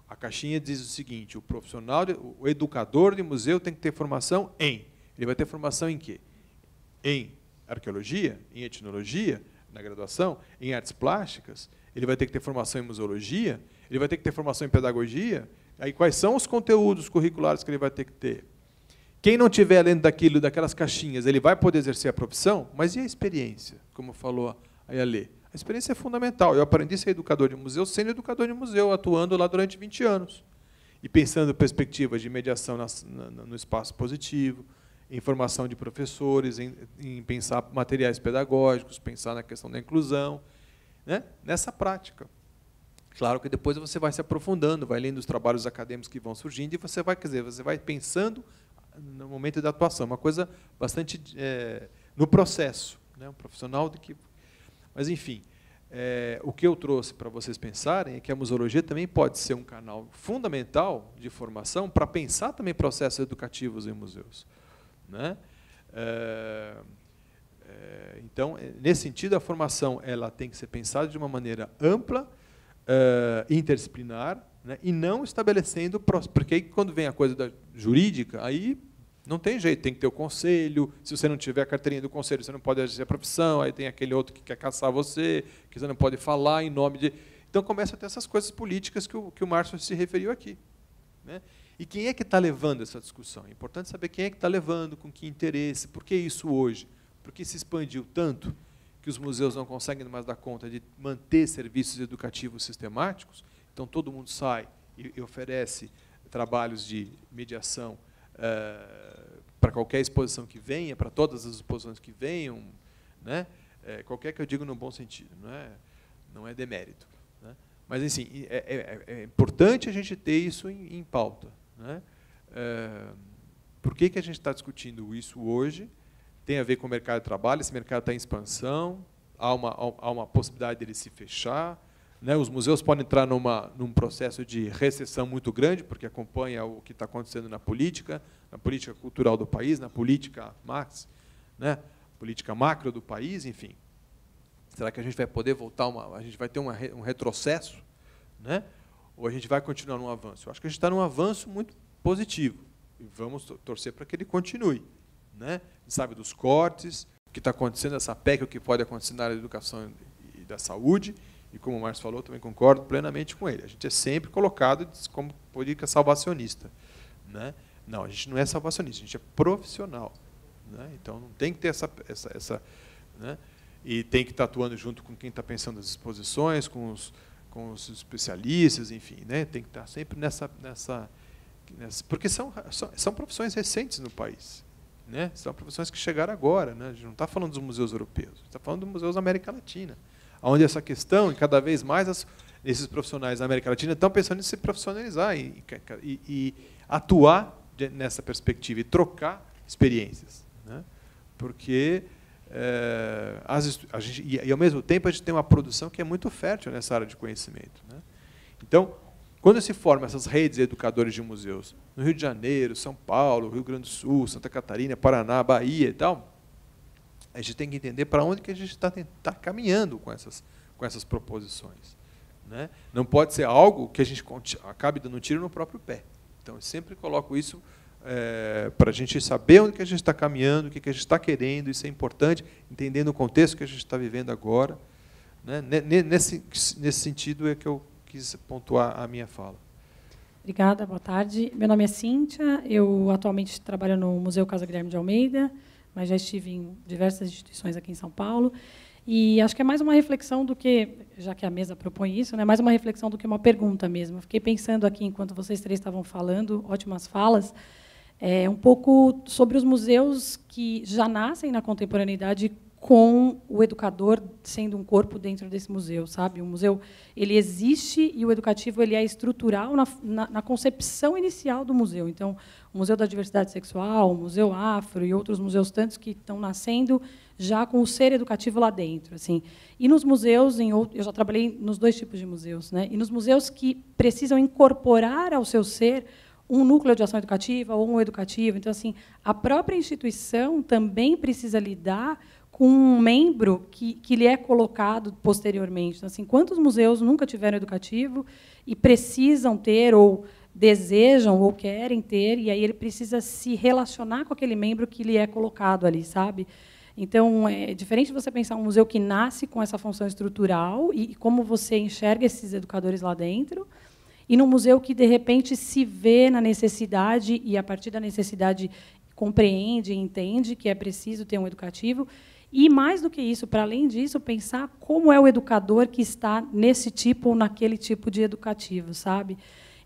A caixinha diz o seguinte: o profissional, o educador de museu tem que ter formação em. Ele vai ter formação em quê? Em arqueologia, em etnologia, na graduação, em artes plásticas. Ele vai ter que ter formação em museologia. Ele vai ter que ter formação em pedagogia. Aí quais são os conteúdos curriculares que ele vai ter que ter? Quem não tiver dentro daquilo, daquelas caixinhas, ele vai poder exercer a profissão, mas e a experiência? Como falou a Yale. A experiência é fundamental. Eu aprendi a ser educador de museu sendo educador de museu, atuando lá durante 20 anos. E pensando perspectivas de mediação no espaço positivo, em formação de professores, em, em, pensar materiais pedagógicos, pensar na questão da inclusão, né? nessa prática. Claro que depois você vai se aprofundando, vai lendo os trabalhos acadêmicos que vão surgindo e você vai, quer dizer, você vai pensando no momento da atuação, é uma coisa bastante é, no processo, né? um profissional do que. Mas, enfim, é, o que eu trouxe para vocês pensarem é que a museologia também pode ser um canal fundamental de formação para pensar também processos educativos em museus. Né? É, é então, é, nesse sentido, a formação ela tem que ser pensada de uma maneira ampla, interdisciplinar, né? e não estabelecendo. Porque aí, quando vem a coisa da jurídica, aí não tem jeito, tem que ter o conselho. Se você não tiver a carteirinha do conselho, você não pode exercer a profissão. Aí tem aquele outro que quer caçar você, que você não pode falar em nome de. Então começa a ter essas coisas políticas que o, que o Márcio se referiu aqui. Né? E quem é que está levando essa discussão? É importante saber quem é que está levando, com que interesse, por que isso hoje? Por que se expandiu tanto que os museus não conseguem mais dar conta de manter serviços educativos sistemáticos? Então, todo mundo sai e, e oferece trabalhos de mediação uh, para qualquer exposição que venha, para todas as exposições que venham, né? É, qualquer que eu digo no bom sentido, não é, não é demérito. Né? Mas, enfim, é, é, é, importante a gente ter isso em, em pauta. Né? Eh, por que, que a gente está discutindo isso hoje? Tem a ver com o mercado de trabalho, esse mercado está em expansão, há uma, há uma possibilidade dele se fechar, né? Os museus podem entrar numa, num processo de recessão muito grande, porque acompanha o que está acontecendo na política, na política cultural do país, na política né? política macro do país, enfim. Será que a gente vai poder voltar, uma, a gente vai ter uma, um retrocesso? Né? Ou a gente vai continuar num avanço? Eu acho que a gente está num avanço muito positivo. E vamos torcer para que ele continue. Né? sabe dos cortes, o que está acontecendo, essa PEC, o que pode acontecer na área da educação e da saúde. E como o Márcio falou, também concordo plenamente com ele. A gente é sempre colocado como política salvacionista. Né? Não, a gente não é salvacionista, a gente é profissional. Né? Então não tem que ter essa. essa, essa né? E tem que estar atuando junto com quem está pensando as exposições, com os, com os especialistas, enfim. Né? Tem que estar sempre nessa. nessa, nessa porque são, são, são profissões recentes no país. Né? São profissões que chegaram agora. Né? A gente não está falando dos museus europeus, a gente está falando dos museus da América Latina onde essa questão, e cada vez mais as, esses profissionais da América Latina estão pensando em se profissionalizar e, e, e atuar nessa perspectiva e trocar experiências. Né? Porque é, as, a gente, e, ao mesmo tempo a gente tem uma produção que é muito fértil nessa área de conhecimento. Né? Então, quando se formam essas redes educadores de museus, no Rio de Janeiro, São Paulo, Rio Grande do Sul, Santa Catarina, Paraná, Bahia e tal, a gente tem que entender para onde que a gente está tá caminhando com essas, com essas proposições. Né? Não pode ser algo que a gente acabe dando um tiro no próprio pé. Então, eu sempre coloco isso é, eh, para a gente saber onde que a gente está caminhando, o que, que a gente está querendo, isso é importante, entendendo o contexto que a gente está vivendo agora. Né? Nesse, nesse sentido é que eu quis pontuar a minha fala. Obrigada, boa tarde. Meu nome é Cíntia, eu atualmente trabalho no Museu Casa Guilherme de Almeida, mas já estive em diversas instituições aqui em São Paulo. E acho que é mais uma reflexão do que, já que a mesa propõe isso, né, mais uma reflexão do que uma pergunta mesmo. fiquei pensando aqui, enquanto vocês três estavam falando, ótimas falas, é, um pouco sobre os museus que já nascem na contemporaneidade com o educador sendo um corpo dentro desse museu, sabe? O museu ele existe e o educativo ele é estrutural na, na, na concepção inicial do museu. Então, o Museu da Diversidade Sexual, o Museu Afro e outros museus tantos que estão nascendo já com o ser educativo lá dentro, assim. E nos museus, em outro, eu já trabalhei nos dois tipos de museus, né? E nos museus que precisam incorporar ao seu ser um núcleo de ação educativa ou um educativo. Então, assim, a própria instituição também precisa lidar com um membro que, que lhe é colocado posteriormente. Então, assim, quantos museus nunca tiveram educativo e precisam ter ou desejam ou querem ter, e aí ele precisa se relacionar com aquele membro que lhe é colocado ali, sabe? Então, é diferente você pensar um museu que nasce com essa função estrutural e, e como você enxerga esses educadores lá dentro, e num museu que, de repente, se vê na necessidade e, a partir da necessidade, compreende e entende que é preciso ter um educativo e mais do que isso, para além disso, pensar como é o educador que está nesse tipo ou naquele tipo de educativo, sabe?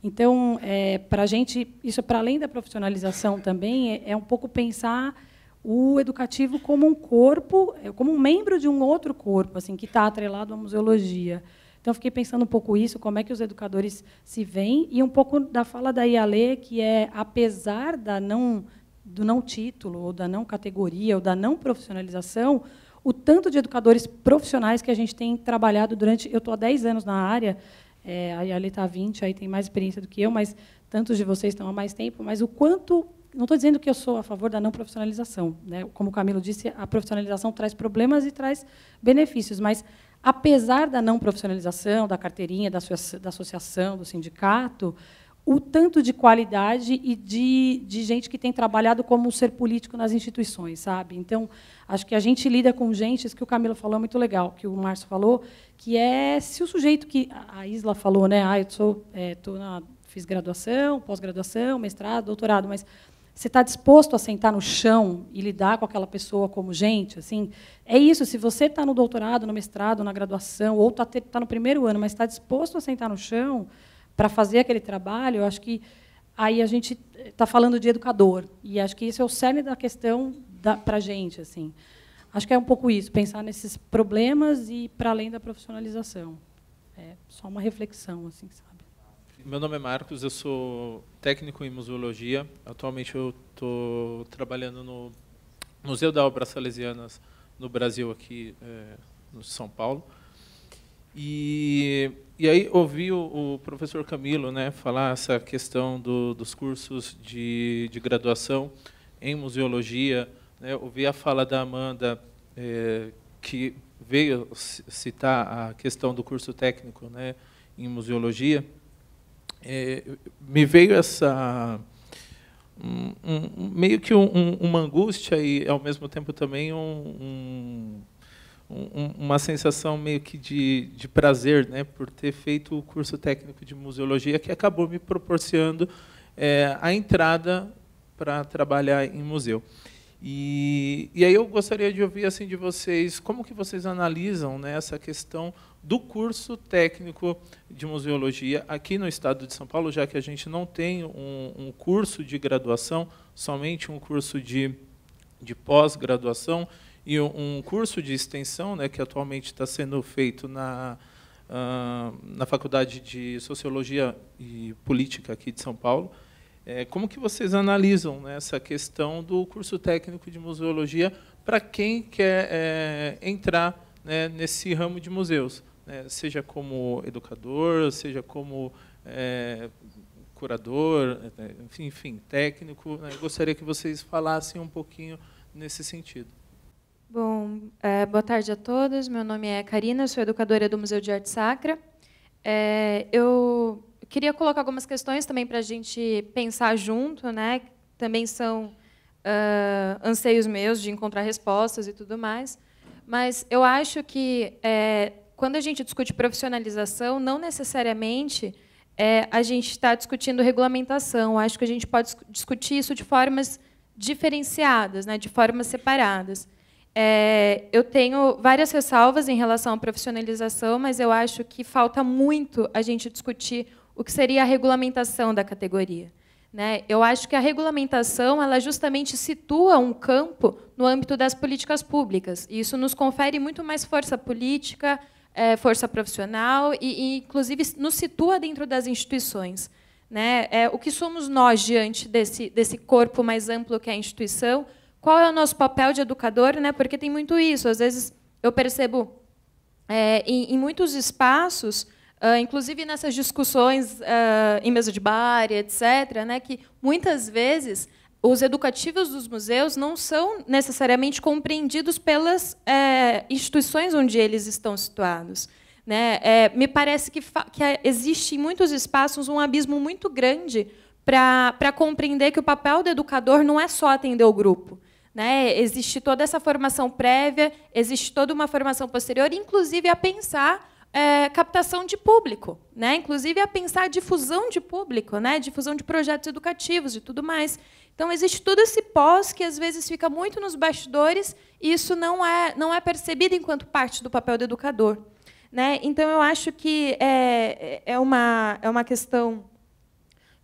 Então, é, para a gente, isso é para além da profissionalização também, é, é um pouco pensar o educativo como um corpo, é, como um membro de um outro corpo, assim, que está atrelado à museologia. Então, fiquei pensando um pouco isso, como é que os educadores se veem, e um pouco da fala da Iale, que é, apesar da não do não título, ou da não categoria, ou da não profissionalização, o tanto de educadores profissionais que a gente tem trabalhado durante. Eu estou há 10 anos na área, é, a Yali está há 20, aí tem mais experiência do que eu, mas tantos de vocês estão há mais tempo, mas o quanto. Não estou dizendo que eu sou a favor da não profissionalização. Né? Como o Camilo disse, a profissionalização traz problemas e traz benefícios, mas apesar da não profissionalização, da carteirinha, da, da associação, do sindicato, o tanto de qualidade e de, de gente que tem trabalhado como ser político nas instituições, sabe? Então, acho que a gente lida com gente, isso que o Camilo falou é muito legal, que o Márcio falou, que é se o sujeito que a Isla falou, né? Ah, eu sou, é, tô na, fiz graduação, pós-graduação, mestrado, doutorado, mas você está disposto a sentar no chão e lidar com aquela pessoa como gente, assim? É isso. Se você está no doutorado, no mestrado, na graduação, ou está tá no primeiro ano, mas está disposto a sentar no chão para fazer aquele trabalho, eu acho que aí a gente está falando de educador e acho que isso é o cerne da questão para a gente, assim. Acho que é um pouco isso, pensar nesses problemas e para além da profissionalização. É só uma reflexão, assim, sabe? Meu nome é Marcos, eu sou técnico em museologia. Atualmente eu estou trabalhando no Museu da Obras Salesianas no Brasil, aqui é, no São Paulo. E, e aí ouvi o, o professor Camilo né, falar essa questão do, dos cursos de, de graduação em museologia, né, ouvi a fala da Amanda, é, que veio citar a questão do curso técnico né, em museologia, é, me veio essa um, um, meio que um, uma angústia e ao mesmo tempo também um, um, uma sensação meio que de, de prazer né, por ter feito o curso técnico de museologia, que acabou me proporcionando é, a entrada para trabalhar em museu. E, e aí eu gostaria de ouvir assim de vocês como que vocês analisam né, essa questão do curso técnico de museologia aqui no estado de São Paulo, já que a gente não tem um, um curso de graduação, somente um curso de, de pós-graduação e um curso de extensão, né, que atualmente está sendo feito na, uh, na Faculdade de Sociologia e Política aqui de São Paulo. É, como que vocês analisam né, essa questão do curso técnico de museologia para quem quer é, entrar né, nesse ramo de museus, né, seja como educador, seja como é, curador, né, enfim, enfim técnico? Né, gostaria que vocês falassem um pouquinho nesse sentido. Bom, é, boa tarde a todos. Meu nome é Karina, sou educadora do Museu de Arte Sacra. É, eu queria colocar algumas questões também para a gente pensar junto, né? Também são uh, anseios meus de encontrar respostas e tudo mais. Mas eu acho que é, quando a gente discute profissionalização, não necessariamente é, a gente está discutindo regulamentação. Acho que a gente pode discutir isso de formas diferenciadas, né, de formas separadas. É, eu tenho várias ressalvas em relação à profissionalização, mas eu acho que falta muito a gente discutir o que seria a regulamentação da categoria. Né? Eu acho que a regulamentação ela justamente situa um campo no âmbito das políticas públicas. E isso nos confere muito mais força política, é, força profissional e, e, inclusive, nos situa dentro das instituições. Né? É, o que somos nós diante desse, desse corpo mais amplo que é a instituição? qual é o nosso papel de educador, né? Porque tem muito isso. Às vezes eu percebo é, em, em, muitos espaços, uh, inclusive nessas discussões uh, em mesa de bar, etc., né, que muitas vezes os educativos dos museus não são necessariamente compreendidos pelas é, instituições onde eles estão situados. Né? É, me parece que, que existe em muitos espaços um abismo muito grande para compreender que o papel do educador não é só atender o grupo, né? Existe toda essa formação prévia, existe toda uma formação posterior, inclusive a pensar é, captação de público, né? inclusive a pensar difusão de público, né? difusão de projetos educativos e tudo mais. Então, existe todo esse pós que às vezes fica muito nos bastidores e isso não é, não é percebido enquanto parte do papel do educador. Né? Então, eu acho que é, é, é uma, é uma questão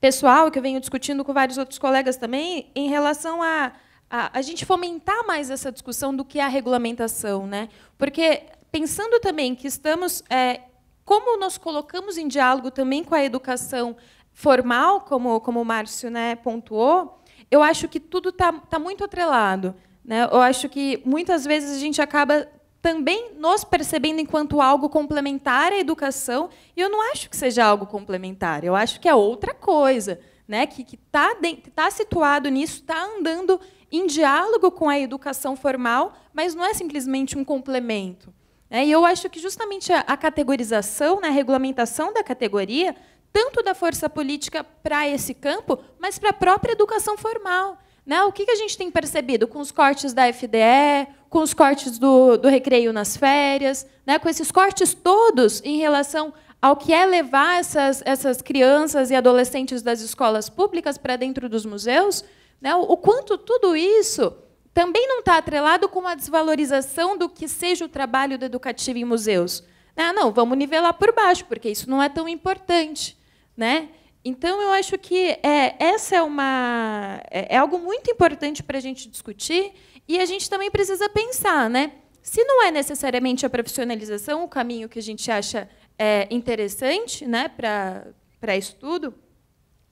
pessoal que eu venho discutindo com vários outros colegas também em relação a a, a gente fomentar mais essa discussão do que a regulamentação, né? Porque pensando também que estamos é, como nós colocamos em diálogo também com a educação formal, como, como o Márcio né, pontuou, eu acho que tudo está tá muito atrelado. Né? Eu acho que muitas vezes a gente acaba também nos percebendo enquanto algo complementar à educação, e eu não acho que seja algo complementar, eu acho que é outra coisa, né? que está que tá, tá situado nisso, está andando em diálogo com a educação formal, mas não é simplesmente um complemento. Né? E eu acho que justamente a categorização, né, a regulamentação da categoria, tanto da força política para esse campo, mas para a própria educação formal. Né? O que a gente tem percebido com os cortes da FDE, com os cortes do, do recreio nas férias, com esses cortes todos em relação ao que é levar essas, essas crianças e adolescentes das escolas públicas para dentro dos museus, né? O quanto tudo isso também não está atrelado com a desvalorização do que seja o trabalho do educativo em museus. Ah, não, vamos nivelar por baixo, porque isso não é tão importante. Né? Então, eu acho que é, essa é, uma, é, é algo muito importante para a gente discutir e a gente também precisa pensar, né? Se não é necessariamente a profissionalização o caminho que a gente acha é, interessante né, para, para isso tudo,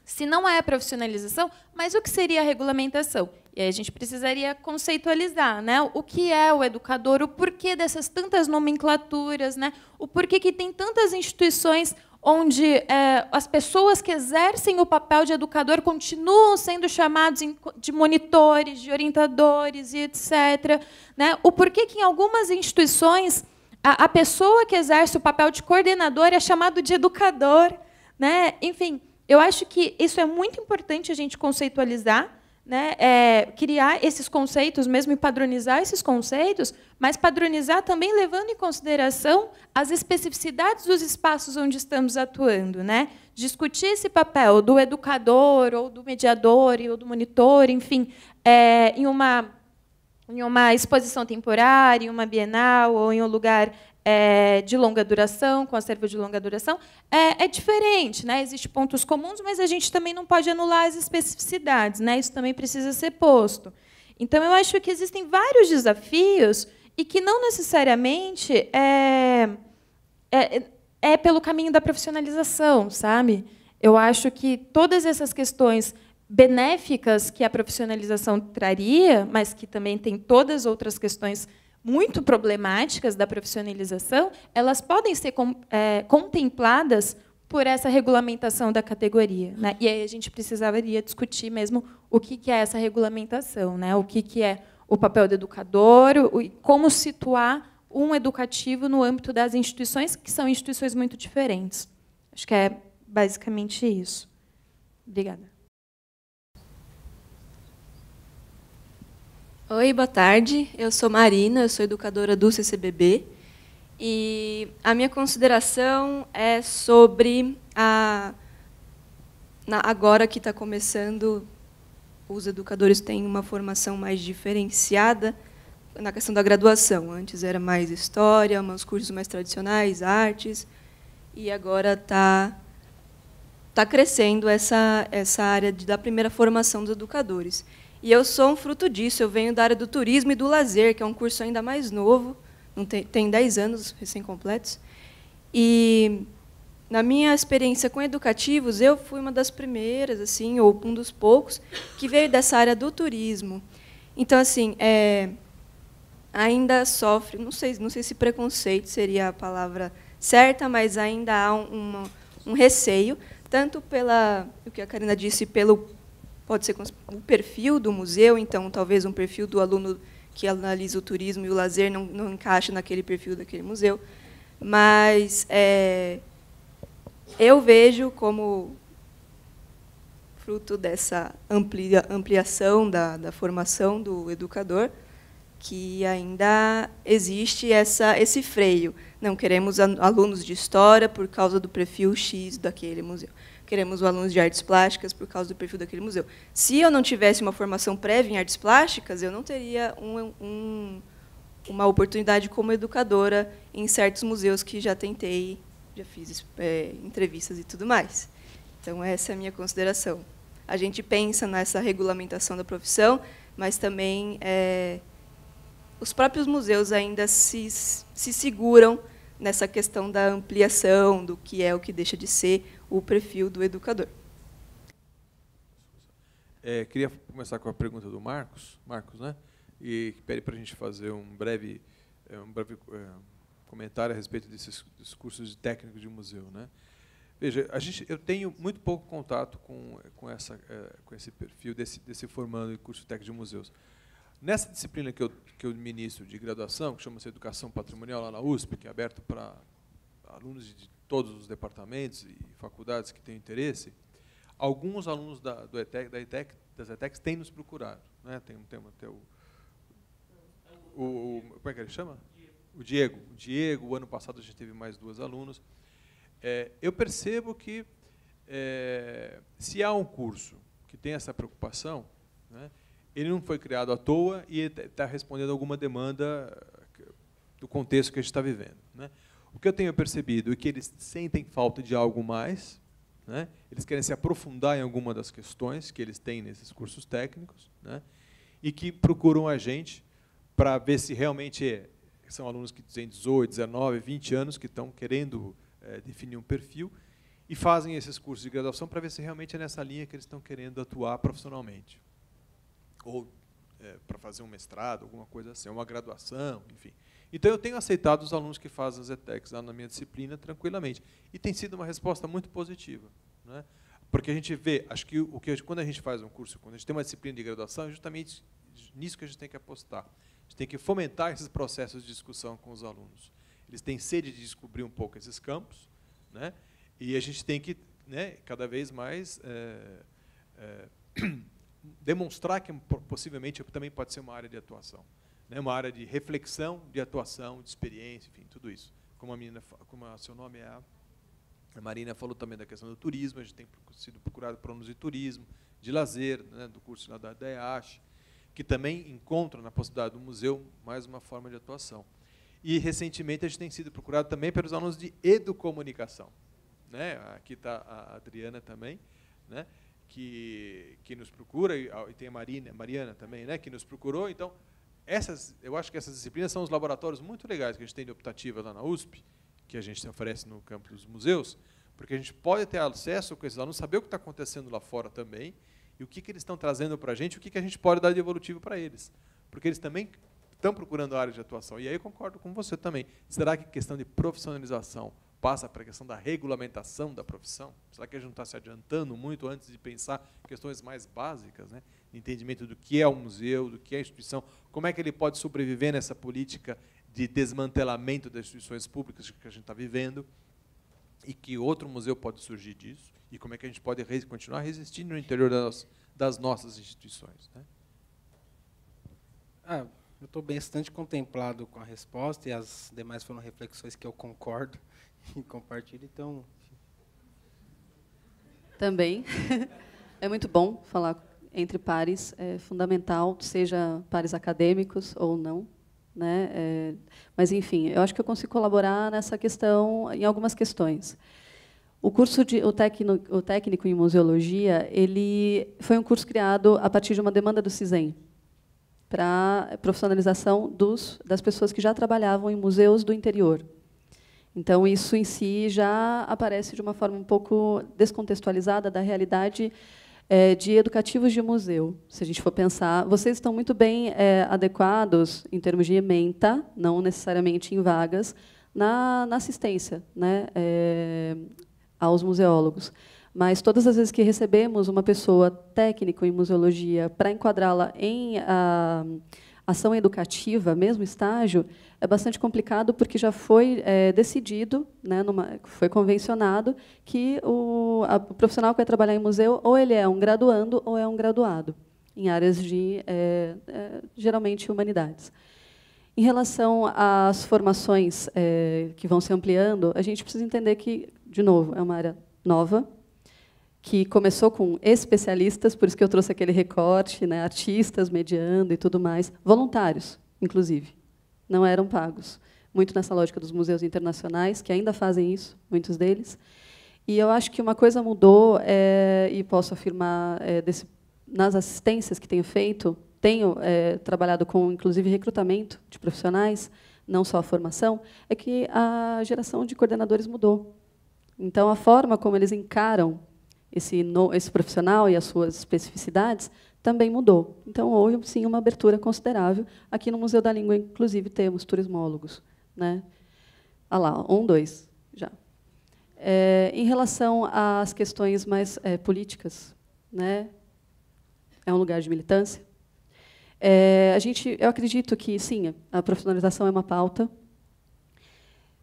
se não é a profissionalização, mas o que seria a regulamentação? E aí a gente precisaria conceitualizar né? o que é o educador, o porquê dessas tantas nomenclaturas, né? o porquê que tem tantas instituições onde é, as pessoas que exercem o papel de educador continuam sendo chamados de monitores, de orientadores e etc. Né? O porquê que em algumas instituições a, a pessoa que exerce o papel de coordenador é chamado de educador. Né? Enfim, eu acho que isso é muito importante a gente conceitualizar, né? É, criar esses conceitos, mesmo e padronizar esses conceitos, mas padronizar também levando em consideração as especificidades dos espaços onde estamos atuando. Né? Discutir esse papel do educador, ou do mediador, ou do monitor, enfim, é, em uma em uma exposição temporária, em uma bienal ou em um lugar é, de longa duração, com acervo de longa duração, é, é, diferente. Né? Existem pontos comuns, mas a gente também não pode anular as especificidades. Né? Isso também precisa ser posto. Então, eu acho que existem vários desafios e que não necessariamente é, é, é pelo caminho da profissionalização, sabe? Eu acho que todas essas questões benéficas que a profissionalização traria, mas que também tem todas outras questões benéficas muito problemáticas da profissionalização, elas podem ser é, contempladas por essa regulamentação da categoria. Né? E aí a gente precisaria discutir mesmo o que, que é essa regulamentação, né? o que, que é o papel do educador, o, como situar um educativo no âmbito das instituições, que são instituições muito diferentes. Acho que é basicamente isso. Obrigada. Oi, boa tarde. Eu sou Marina, eu sou educadora do CCBB. E a minha consideração é sobre a. Na, agora que está começando, os educadores têm uma formação mais diferenciada na questão da graduação. Antes era mais história, uns cursos mais tradicionais, artes, e agora está tá crescendo essa, essa área de, da primeira formação dos educadores. E eu sou um fruto disso. Eu venho da área do turismo e do lazer, que é um curso ainda mais novo, não tem, tem 10 anos recém-completos. E na minha experiência com educativos, eu fui uma das primeiras, assim, ou um dos poucos, que veio dessa área do turismo. Então, assim, é, ainda sofre, não sei, não sei se preconceito seria a palavra certa, mas ainda há um, um, um receio, tanto pela o que a Karina disse, pelo Pode ser com o perfil do museu, então, talvez um perfil do aluno que analisa o turismo e o lazer não, não encaixa naquele perfil daquele museu. Mas é, eu vejo como fruto dessa amplia, ampliação da, da formação do educador, que ainda existe essa, esse freio. Não queremos alunos de história por causa do perfil X daquele museu queremos alunos de artes plásticas por causa do perfil daquele museu. Se eu não tivesse uma formação prévia em artes plásticas, eu não teria um, um, uma oportunidade como educadora em certos museus que já tentei, já fiz é, entrevistas e tudo mais. Então, essa é a minha consideração. A gente pensa nessa regulamentação da profissão, mas também é, os próprios museus ainda se, se seguram nessa questão da ampliação, do que é o que deixa de ser, o perfil do educador. É, queria começar com a pergunta do Marcos, Marcos, né? E que pede para a gente fazer um breve, é, um breve é, comentário a respeito desses, desses cursos técnicos de museu, né? Veja, a gente, eu tenho muito pouco contato com, com, essa, é, com esse perfil desse, desse formando em curso técnico de museus. Nessa disciplina que eu, que eu ministro de graduação, que chama-se Educação Patrimonial lá na USP, que é aberto para alunos de todos os departamentos e faculdades que têm interesse, alguns alunos da, do ETEC, da ETEC, das ETECs têm nos procurado. Né? Tem um tema até o, o, o, Como é que ele chama? O Diego. O Diego, o ano passado a gente teve mais duas alunos. É, eu percebo que é, se há um curso que tem essa preocupação, né, ele não foi criado à toa e está tá respondendo a alguma demanda é, do contexto que a gente está vivendo. Né? O que eu tenho percebido é que eles sentem falta de algo mais, né? eles querem se aprofundar em alguma das questões que eles têm nesses cursos técnicos, né? e que procuram a gente para ver se realmente é, são alunos que têm 18, 19, 20 anos, que estão querendo é, definir um perfil, e fazem esses cursos de graduação para ver se realmente é nessa linha que eles estão querendo atuar profissionalmente. Ou é, para fazer um mestrado, alguma coisa assim, uma graduação, enfim. Então, eu tenho aceitado os alunos que fazem as ETECs lá na minha disciplina tranquilamente. E tem sido uma resposta muito positiva. Né? Porque a gente vê, acho que, o que quando a gente faz um curso, quando a gente tem uma disciplina de graduação, é justamente nisso que a gente tem que apostar. A gente tem que fomentar esses processos de discussão com os alunos. Eles têm sede de descobrir um pouco esses campos, né? e a gente tem que, né, cada vez mais, é, é, demonstrar que é possivelmente também pode ser uma área de atuação né, uma área de reflexão, de atuação, de experiência, enfim, tudo isso. Como a menina, como a seu nome é a, Marina falou também da questão do turismo, a gente tem sido procurado para alunos de turismo, de lazer, né, do curso lá da, da que também encontra na possibilidade do museu mais uma forma de atuação. E, recentemente, a gente tem sido procurado também pelos alunos de educomunicação. Né? Aqui está a Adriana também, né? que, que nos procura, e ah, tem a Marina, Mariana também, né? que nos procurou. Então, essas, eu acho que essas disciplinas são os laboratórios muito legais que a gente tem de optativa lá na USP, que a gente oferece no campo dos museus, porque a gente pode ter acesso com esses alunos, saber o que está acontecendo lá fora também, e o que, que eles estão trazendo para a gente, o que, que a gente pode dar de evolutivo para eles. Porque eles também estão procurando áreas de atuação. E aí eu concordo com você também. Será que questão de profissionalização passa a questão da regulamentação da profissão? Será que a gente não está se adiantando muito antes de pensar questões mais básicas, né? entendimento do que é o museu, do que é a instituição, como é que ele pode sobreviver nessa política de desmantelamento das instituições públicas que a gente está vivendo e que outro museu pode surgir disso e como é que a gente pode continuar resistindo no interior das, das nossas instituições. Né? Ah, eu estou bastante contemplado com a resposta e as demais foram reflexões que eu concordo. e compartilhe, então. Também. É muito bom falar entre pares, é fundamental, seja pares acadêmicos ou não. Né? É, mas, enfim, eu acho que eu consigo colaborar nessa questão, em algumas questões. O curso de o, técnico o técnico em museologia, ele foi um curso criado a partir de uma demanda do CISEM para profissionalização dos das pessoas que já trabalhavam em museus do interior. Então, isso em si já aparece de uma forma um pouco descontextualizada da realidade é, de educativos de museu. Se a gente for pensar, vocês estão muito bem é, adequados em termos de ementa, não necessariamente em vagas, na, na assistência né, é, aos museólogos. Mas todas as vezes que recebemos uma pessoa técnica em museologia para enquadrá-la em ação educativa, mesmo estágio, é bastante complicado porque já foi é, decidido, né, numa, foi convencionado que o, a, o, profissional que vai trabalhar em museu ou ele é um graduando ou é um graduado em áreas de é, é, geralmente humanidades. Em relação às formações é, que vão se ampliando, a gente precisa entender que, de novo, é uma área nova, que começou com especialistas, por isso que eu trouxe aquele recorte, né, artistas mediando e tudo mais, voluntários, inclusive, não eram pagos. Muito nessa lógica dos museus internacionais, que ainda fazem isso, muitos deles. E eu acho que uma coisa mudou, é, e posso afirmar, é, desse, nas assistências que tenho feito, tenho é, trabalhado com, inclusive, recrutamento de profissionais, não só a formação, é que a geração de coordenadores mudou. Então, a forma como eles encaram esse, no, esse profissional e as suas especificidades, também mudou. Então, houve, sim, uma abertura considerável. Aqui no Museu da Língua, inclusive, temos turismólogos. Né? Ah lá, um, dois, já. É, em relação às questões mais é, políticas, né? é um lugar de militância. É, a gente, eu acredito que, sim, a profissionalização é uma pauta,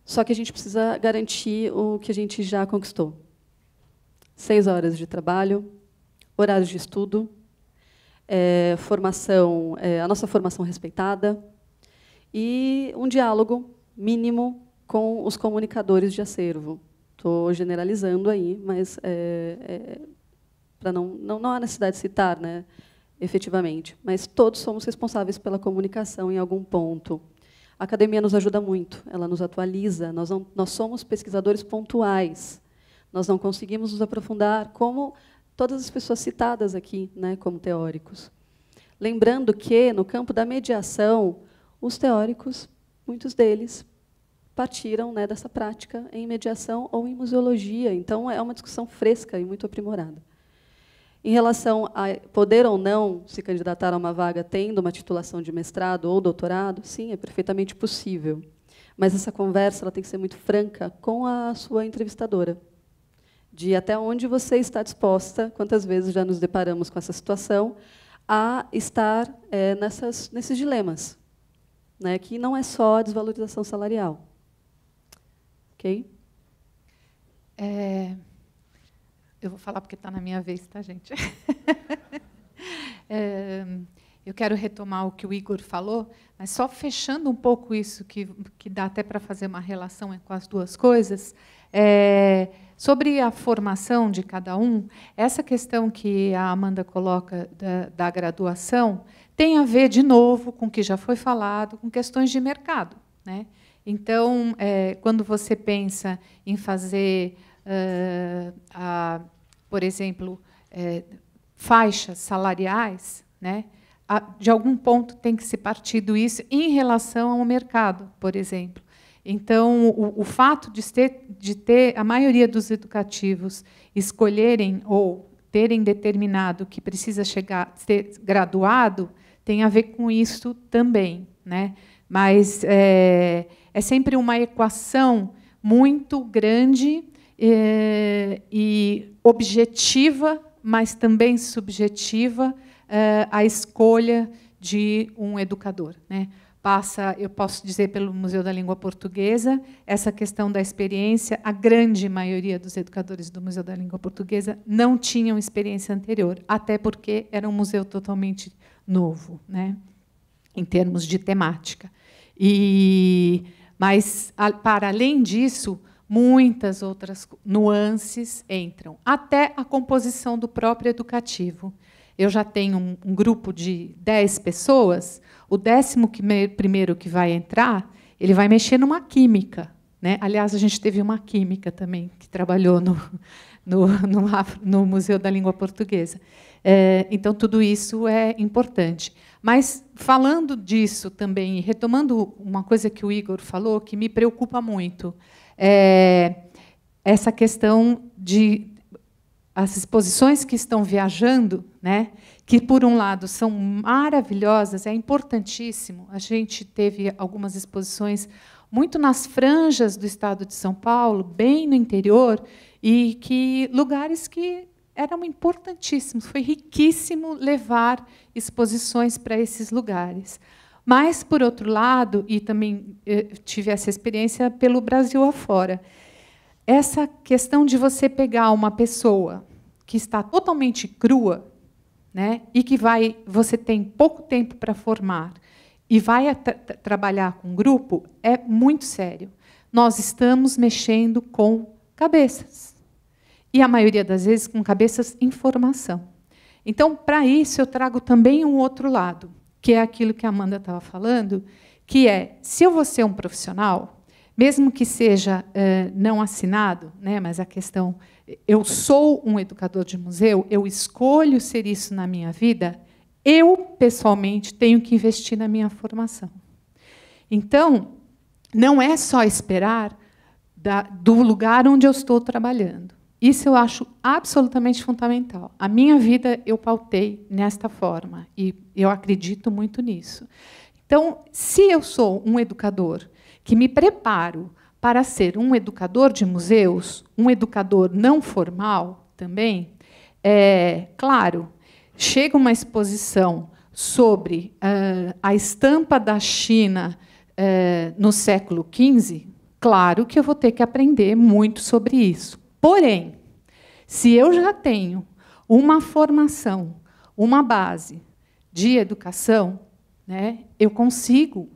só que a gente precisa garantir o que a gente já conquistou seis horas de trabalho, horários de estudo, é, formação, é, a nossa formação respeitada e um diálogo mínimo com os comunicadores de acervo. Estou generalizando aí, mas é, é para não, não não há necessidade de citar, né? Efetivamente, mas todos somos responsáveis pela comunicação em algum ponto. A academia nos ajuda muito, ela nos atualiza. Nós, não, nós somos pesquisadores pontuais. Nós não conseguimos nos aprofundar como todas as pessoas citadas aqui, né, como teóricos. Lembrando que, no campo da mediação, os teóricos, muitos deles, partiram né, dessa prática em mediação ou em museologia. Então, é uma discussão fresca e muito aprimorada. Em relação a poder ou não se candidatar a uma vaga tendo uma titulação de mestrado ou doutorado, sim, é perfeitamente possível. Mas essa conversa ela tem que ser muito franca com a sua entrevistadora de até onde você está disposta, quantas vezes já nos deparamos com essa situação, a estar é, nessas, nesses dilemas, né, que não é só a desvalorização salarial. Ok? É, eu vou falar porque está na minha vez, tá, gente? é, eu quero retomar o que o Igor falou, mas só fechando um pouco isso, que, que dá até para fazer uma relação com as duas coisas. É, Sobre a formação de cada um, essa questão que a Amanda coloca da, da graduação tem a ver, de novo, com o que já foi falado, com questões de mercado. Né? Então, é, quando você pensa em fazer, uh, a, por exemplo, é, faixas salariais, né? de algum ponto tem que se partir do isso em relação ao mercado, por exemplo. Então, o, o fato de ter, de ter a maioria dos educativos escolherem ou terem determinado que precisa chegar, ser graduado, tem a ver com isso também. Né? Mas é, é sempre uma equação muito grande é, e objetiva, mas também subjetiva, é, a escolha de um educador. Né? passa, eu posso dizer, pelo Museu da Língua Portuguesa, essa questão da experiência. A grande maioria dos educadores do Museu da Língua Portuguesa não tinham experiência anterior, até porque era um museu totalmente novo, né, em termos de temática. E, mas, a, para além disso, muitas outras nuances entram, até a composição do próprio educativo. Eu já tenho um, um grupo de 10 pessoas o décimo primeiro que vai entrar, ele vai mexer numa química. Né? Aliás, a gente teve uma química também que trabalhou no, no, no, no Museu da Língua Portuguesa. É, então, tudo isso é importante. Mas, falando disso também, retomando uma coisa que o Igor falou, que me preocupa muito, é essa questão de as exposições que estão viajando, né, que por um lado são maravilhosas, é importantíssimo. A gente teve algumas exposições muito nas franjas do estado de São Paulo, bem no interior, e que lugares que eram importantíssimos. Foi riquíssimo levar exposições para esses lugares. Mas, por outro lado, e também eh, tive essa experiência pelo Brasil afora, essa questão de você pegar uma pessoa que está totalmente crua, né? E que vai, você tem pouco tempo para formar e vai tra trabalhar com grupo é muito sério. Nós estamos mexendo com cabeças e a maioria das vezes com cabeças em formação. Então, para isso eu trago também um outro lado, que é aquilo que a Amanda estava falando, que é se eu vou ser um profissional, mesmo que seja uh, não assinado, né? Mas a questão eu sou um educador de museu, eu escolho ser isso na minha vida, eu, pessoalmente, tenho que investir na minha formação. Então, não é só esperar da, do lugar onde eu estou trabalhando. Isso eu acho absolutamente fundamental. A minha vida eu pautei nesta forma e eu acredito muito nisso. Então, se eu sou um educador que me preparo para ser um educador de museus, um educador não formal também, é claro, chega uma exposição sobre uh, a estampa da China uh, no século XV, claro que eu vou ter que aprender muito sobre isso. Porém, se eu já tenho uma formação, uma base de educação, né, eu consigo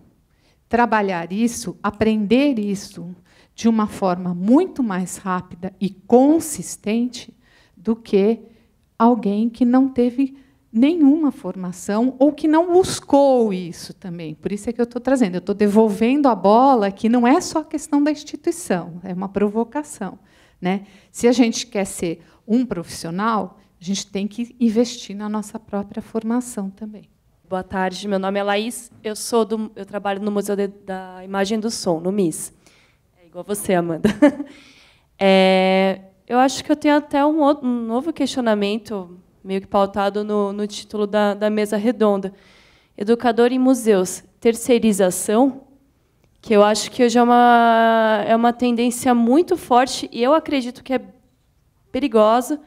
trabalhar isso, aprender isso de uma forma muito mais rápida e consistente do que alguém que não teve nenhuma formação ou que não buscou isso também. Por isso é que eu estou trazendo, eu estou devolvendo a bola que não é só a questão da instituição, é uma provocação. Né? Se a gente quer ser um profissional, a gente tem que investir na nossa própria formação também. Boa tarde, meu nome é Laís, eu sou do, eu trabalho no Museu de, da Imagem do Som, no MIS. É igual a você, Amanda. É, eu acho que eu tenho até um, outro, um novo questionamento, meio que pautado no, no título da, da, mesa redonda. Educador em museus, terceirização, que eu acho que hoje é uma, é uma tendência muito forte, e eu acredito que é perigosa,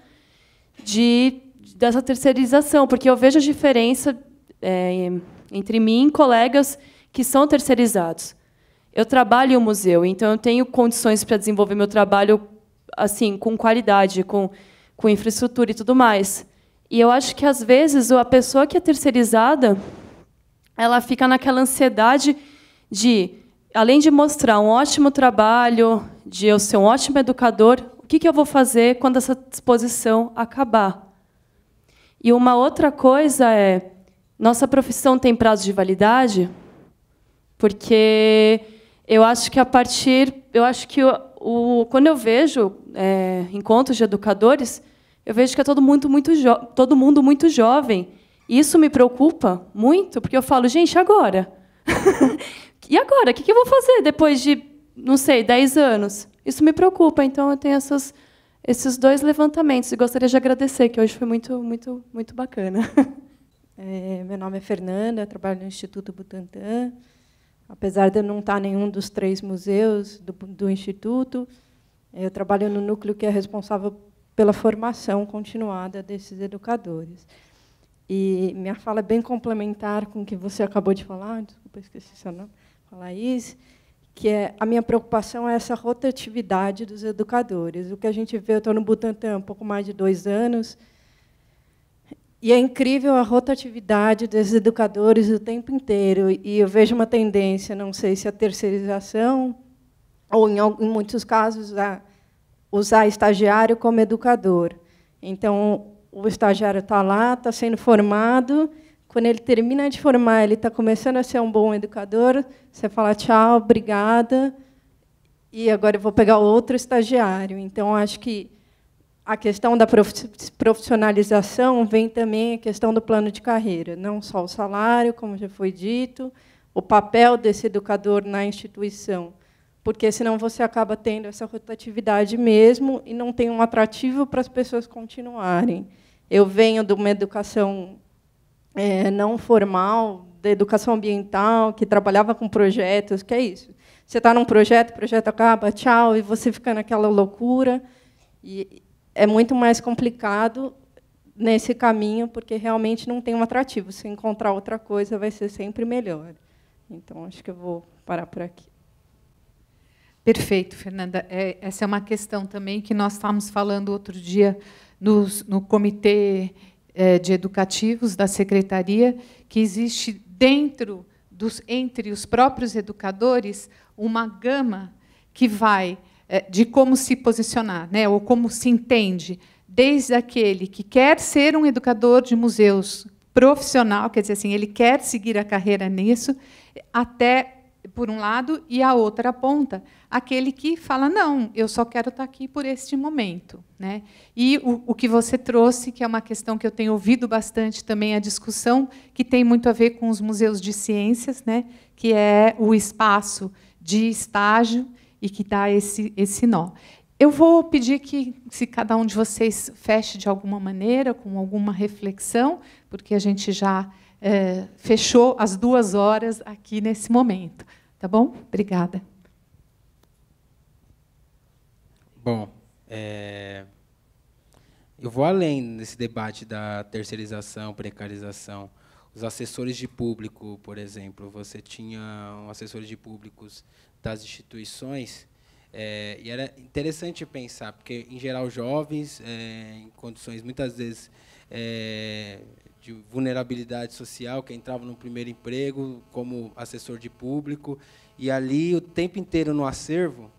de, dessa terceirização, porque eu vejo a diferença é, entre mim e colegas que são terceirizados. Eu trabalho um museu, então eu tenho condições para desenvolver meu trabalho assim com qualidade, com, com infraestrutura e tudo mais. E eu acho que às vezes a pessoa que é terceirizada, ela fica naquela ansiedade de, além de mostrar um ótimo trabalho, de eu ser um ótimo educador, o que, que eu vou fazer quando essa disposição acabar? E uma outra coisa é nossa profissão tem prazo de validade? Porque eu acho que a partir, eu acho que o, o quando eu vejo é, encontros de educadores, eu vejo que é todo mundo muito todo mundo muito jovem. E isso me preocupa muito, porque eu falo, gente, agora. e agora, o que, eu vou fazer depois de, não sei, 10 anos? Isso me preocupa. Então eu tenho essas esses dois levantamentos e gostaria de agradecer que hoje foi muito muito muito bacana. É, meu nome é Fernanda, trabalho no Instituto Butantan. Apesar de eu não estar em nenhum dos três museus do, do Instituto, eu trabalho no núcleo que é responsável pela formação continuada desses educadores. E minha fala é bem complementar com o que você acabou de falar, desculpa, esqueci seu nome, a Laís, que é a minha preocupação é essa rotatividade dos educadores. O que a gente vê, eu estou no Butantan há um pouco mais de dois anos, e é incrível a rotatividade desses educadores o tempo inteiro. E eu vejo uma tendência, não sei se é a terceirização, ou em, em muitos casos, a usar estagiário como educador. Então, o estagiário está lá, está sendo formado. Quando ele termina de formar, ele está começando a ser um bom educador. Você fala tchau, obrigada. E agora eu vou pegar outro estagiário. Então, acho que a questão da profissionalização vem também a questão do plano de carreira, não só o salário, como já foi dito, o papel desse educador na instituição, porque senão você acaba tendo essa rotatividade mesmo e não tem um atrativo para as pessoas continuarem. Eu venho de uma educação é, não formal, da educação ambiental, que trabalhava com projetos, que é isso. Você está num projeto, o projeto acaba, tchau, e você fica naquela loucura. E, é muito mais complicado nesse caminho, porque realmente não tem um atrativo. Se encontrar outra coisa, vai ser sempre melhor. Então, acho que eu vou parar por aqui. Perfeito, Fernanda. É, essa é uma questão também que nós estávamos falando outro dia no Comitê é, de Educativos da Secretaria, que existe dentro dos, entre os próprios educadores uma gama que vai é, de como se posicionar, né, ou como se entende, desde aquele que quer ser um educador de museus profissional, quer dizer assim, ele quer seguir a carreira nisso, até por um lado e a outra ponta, aquele que fala não, eu só quero estar tá aqui por este momento, né? E o, o que você trouxe, que é uma questão que eu tenho ouvido bastante também a discussão, que tem muito a ver com os museus de ciências, né? Que é o espaço de estágio e que dá esse, esse nó. Eu vou pedir que, se cada um de vocês feche de alguma maneira, com alguma reflexão, porque a gente já é, fechou as duas horas aqui nesse momento. Tá bom? Obrigada. Bom, é... eu vou além nesse debate da terceirização, precarização. Os assessores de público, por exemplo, você tinha assessores de públicos das instituições. É, e era interessante pensar, porque, em geral, jovens, é, em condições muitas vezes é, de vulnerabilidade social, que entravam no primeiro emprego como assessor de público, e ali o tempo inteiro no acervo,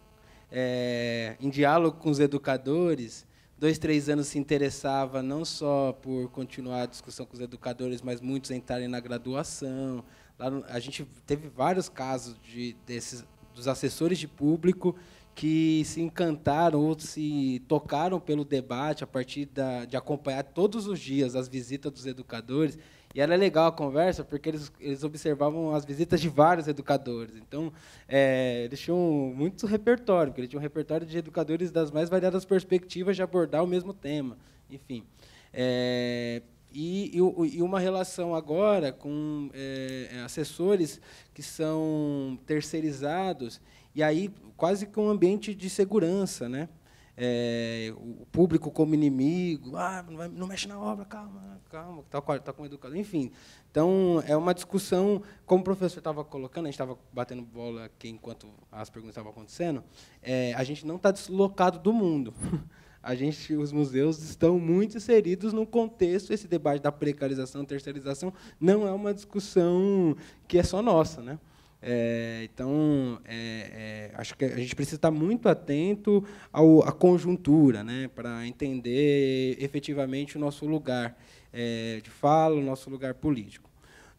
é, em diálogo com os educadores, dois, três anos se interessava não só por continuar a discussão com os educadores, mas muitos entrarem na graduação. Lá no, a gente teve vários casos de, desses dos assessores de público que se encantaram ou se tocaram pelo debate a partir da, de acompanhar todos os dias as visitas dos educadores. E era legal a conversa, porque eles, eles observavam as visitas de vários educadores. Então, é, eles tinham muito repertório, porque eles tinham um repertório de educadores das mais variadas perspectivas de abordar o mesmo tema. Enfim. É, e, e, e, uma relação agora com é, é, assessores que são terceirizados, e aí quase que um ambiente de segurança, né? É, o público como inimigo, ah, não, vai, não mexe na obra, calma, calma, está com, tá com tá enfim. Então, é uma discussão, como o professor estava colocando, a gente estava batendo bola aqui enquanto as perguntas estavam acontecendo, é, a gente não está deslocado do mundo. a gente, os museus estão muito inseridos no contexto. Esse debate da precarização, terceirização, não é uma discussão que é só nossa, né? É, então, é, é, acho que a gente precisa estar muito atento ao, à conjuntura, né, para entender efetivamente o nosso lugar é, de fala, o nosso lugar político.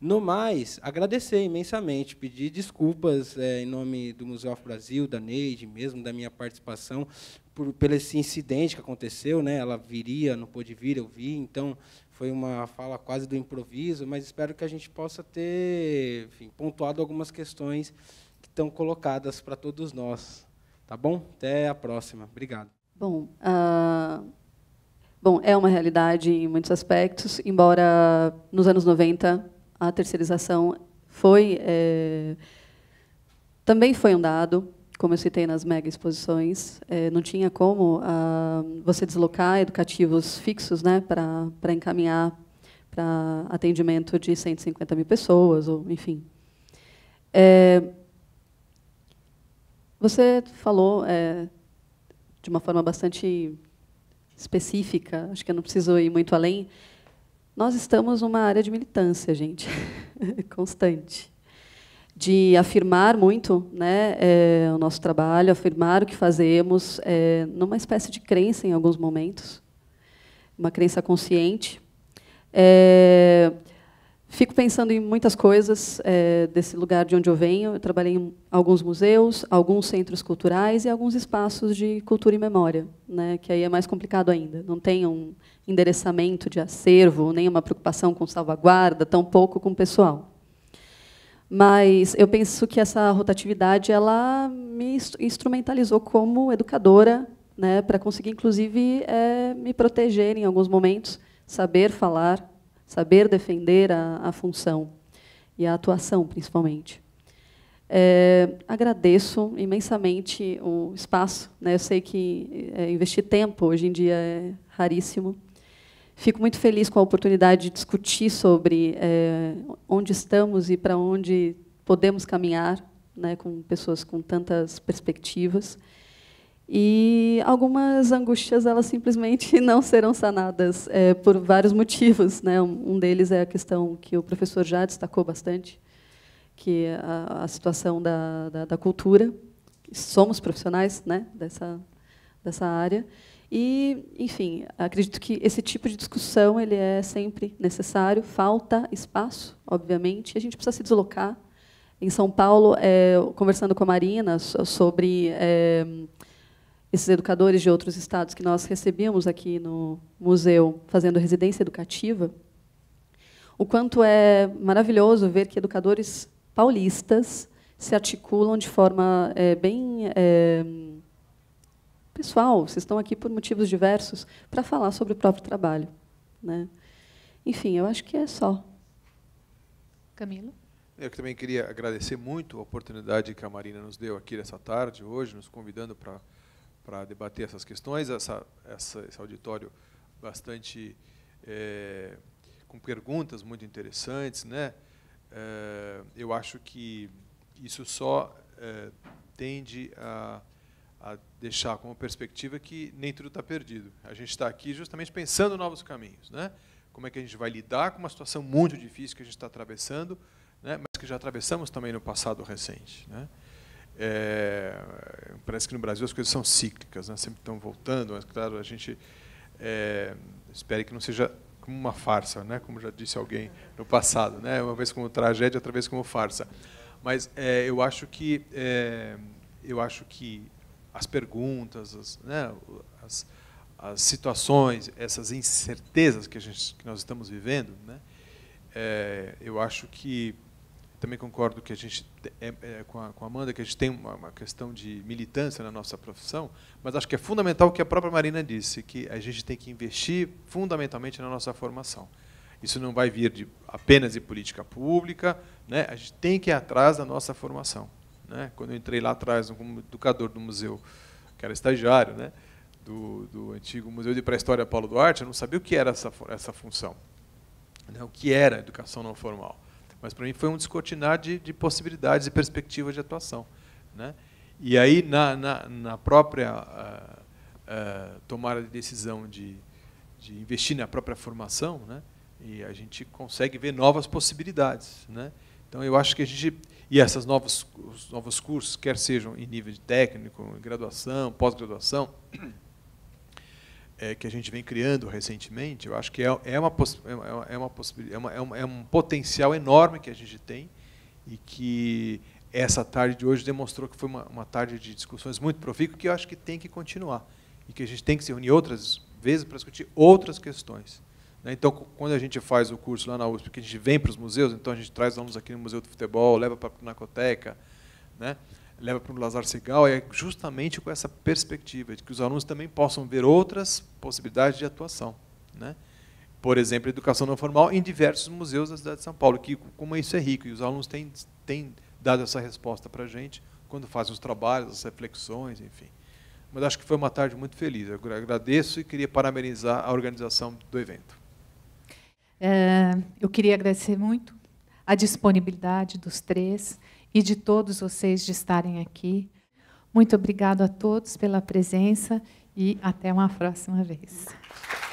No mais, agradecer imensamente, pedir desculpas é, em nome do Museu Afro Brasil, da Neide, mesmo da minha participação, por, pelo esse incidente que aconteceu. Né? Ela viria, não pôde vir, eu vi. Então, foi uma fala quase do improviso, mas espero que a gente possa ter enfim, pontuado algumas questões que estão colocadas para todos nós. Tá bom? Até a próxima. Obrigado. Bom, uh, bom, é uma realidade em muitos aspectos, embora nos anos 90 a terceirização foi é, também foi um dado, como eu citei nas mega exposições, é, não tinha como a, ah, você deslocar educativos fixos né, para encaminhar para atendimento de 150 mil pessoas, ou enfim. É, você falou é, de uma forma bastante específica, acho que eu não preciso ir muito além, nós estamos numa área de militância, gente, constante, de afirmar muito né, é, o nosso trabalho, afirmar o que fazemos, é, numa espécie de crença em alguns momentos, uma crença consciente. É, Fico pensando em muitas coisas é, desse lugar de onde eu venho. Eu trabalhei em alguns museus, alguns centros culturais e alguns espaços de cultura e memória, né, que aí é mais complicado ainda. Não tem um endereçamento de acervo, nem uma preocupação com salvaguarda, tampouco com o pessoal. Mas eu penso que essa rotatividade ela me instrumentalizou como educadora, né, para conseguir, inclusive, é, me proteger em alguns momentos, saber falar, saber defender a, a função e a atuação, principalmente. É, agradeço imensamente o espaço. Né? Eu sei que é, investir tempo hoje em dia é raríssimo. Fico muito feliz com a oportunidade de discutir sobre é, onde estamos e para onde podemos caminhar, né, com pessoas com tantas perspectivas. E algumas angústias elas simplesmente não serão sanadas é, por vários motivos. Né? Um deles é a questão que o professor já destacou bastante, que é a, a situação da, da, da, cultura. Somos profissionais né, dessa, dessa área. E, enfim, acredito que esse tipo de discussão ele é sempre necessário. Falta espaço, obviamente. A gente precisa se deslocar. Em São Paulo, é, conversando com a Marina sobre... É, esses educadores de outros estados que nós recebíamos aqui no museu, fazendo residência educativa, o quanto é maravilhoso ver que educadores paulistas se articulam de forma é, bem é, pessoal, vocês estão aqui por motivos diversos, para falar sobre o próprio trabalho. Né? Enfim, eu acho que é só. Camilo? Eu também queria agradecer muito a oportunidade que a Marina nos deu aqui nessa tarde, hoje, nos convidando para para debater essas questões, essa, essa, esse auditório bastante é, com perguntas muito interessantes, né? É, eu acho que isso só é, tende a, a deixar como perspectiva que nem tudo está perdido. A gente está aqui justamente pensando novos caminhos, né? Como é que a gente vai lidar com uma situação muito difícil que a gente está atravessando, né? Mas que já atravessamos também no passado recente, né? É, parece que no Brasil as coisas são cíclicas, né? sempre estão voltando, mas, claro, a gente é, espera que não seja como uma farsa, né? como já disse alguém no passado, né? uma vez como tragédia, outra vez como farsa. Mas é, eu acho que é, eu acho que as perguntas, as, né, as, as, situações, essas incertezas que, a gente, que nós estamos vivendo, né, é, eu acho que também concordo que a gente é, é, com, a, com a Amanda que a gente tem uma, uma, questão de militância na nossa profissão, mas acho que é fundamental o que a própria Marina disse, que a gente tem que investir fundamentalmente na nossa formação. Isso não vai vir de, apenas de política pública, né? a gente tem que ir atrás da nossa formação. Né? Quando eu entrei lá atrás como educador do museu, que era estagiário, né? do, do antigo Museu de Pré-História Paulo Duarte, eu não sabia o que era essa, essa função, né? o que era educação não formal. Mas para mim foi um descortinar de, de possibilidades e perspectivas de atuação. Né? E aí, na, na, na própria uh, uh, tomada de decisão de, de investir na própria formação, né? e a gente consegue ver novas possibilidades. Né? Então, eu acho que a gente. E esses novos, novos cursos, quer sejam em nível de técnico, graduação, pós-graduação é, que a gente vem criando recentemente, eu acho que é, é, uma, é, é, é, é, uma, é, uma, é, uma, é um potencial enorme que a gente tem e que essa tarde de hoje demonstrou que foi uma, uma tarde de discussões muito profícuas que eu acho que tem que continuar e que a gente tem que se reunir outras vezes para discutir outras questões. Né? Então, quando a gente faz o curso lá na USP, que a gente vem para os museus, então a gente traz alunos aqui no Museu do Futebol, leva para a Pinacoteca, né? leva para o Lazar Segal é justamente com essa perspectiva de que os alunos também possam ver outras possibilidades de atuação, né? Por exemplo, educação não formal em diversos museus da cidade de São Paulo, que como isso é rico e os alunos têm, têm dado essa resposta para a gente quando fazem os trabalhos, as reflexões, enfim. Mas acho que foi uma tarde muito feliz. Eu agradeço e queria parabenizar a organização do evento. É, eu queria agradecer muito a disponibilidade dos três e de todos vocês de estarem aqui. Muito obrigado a todos pela presença e até uma próxima vez.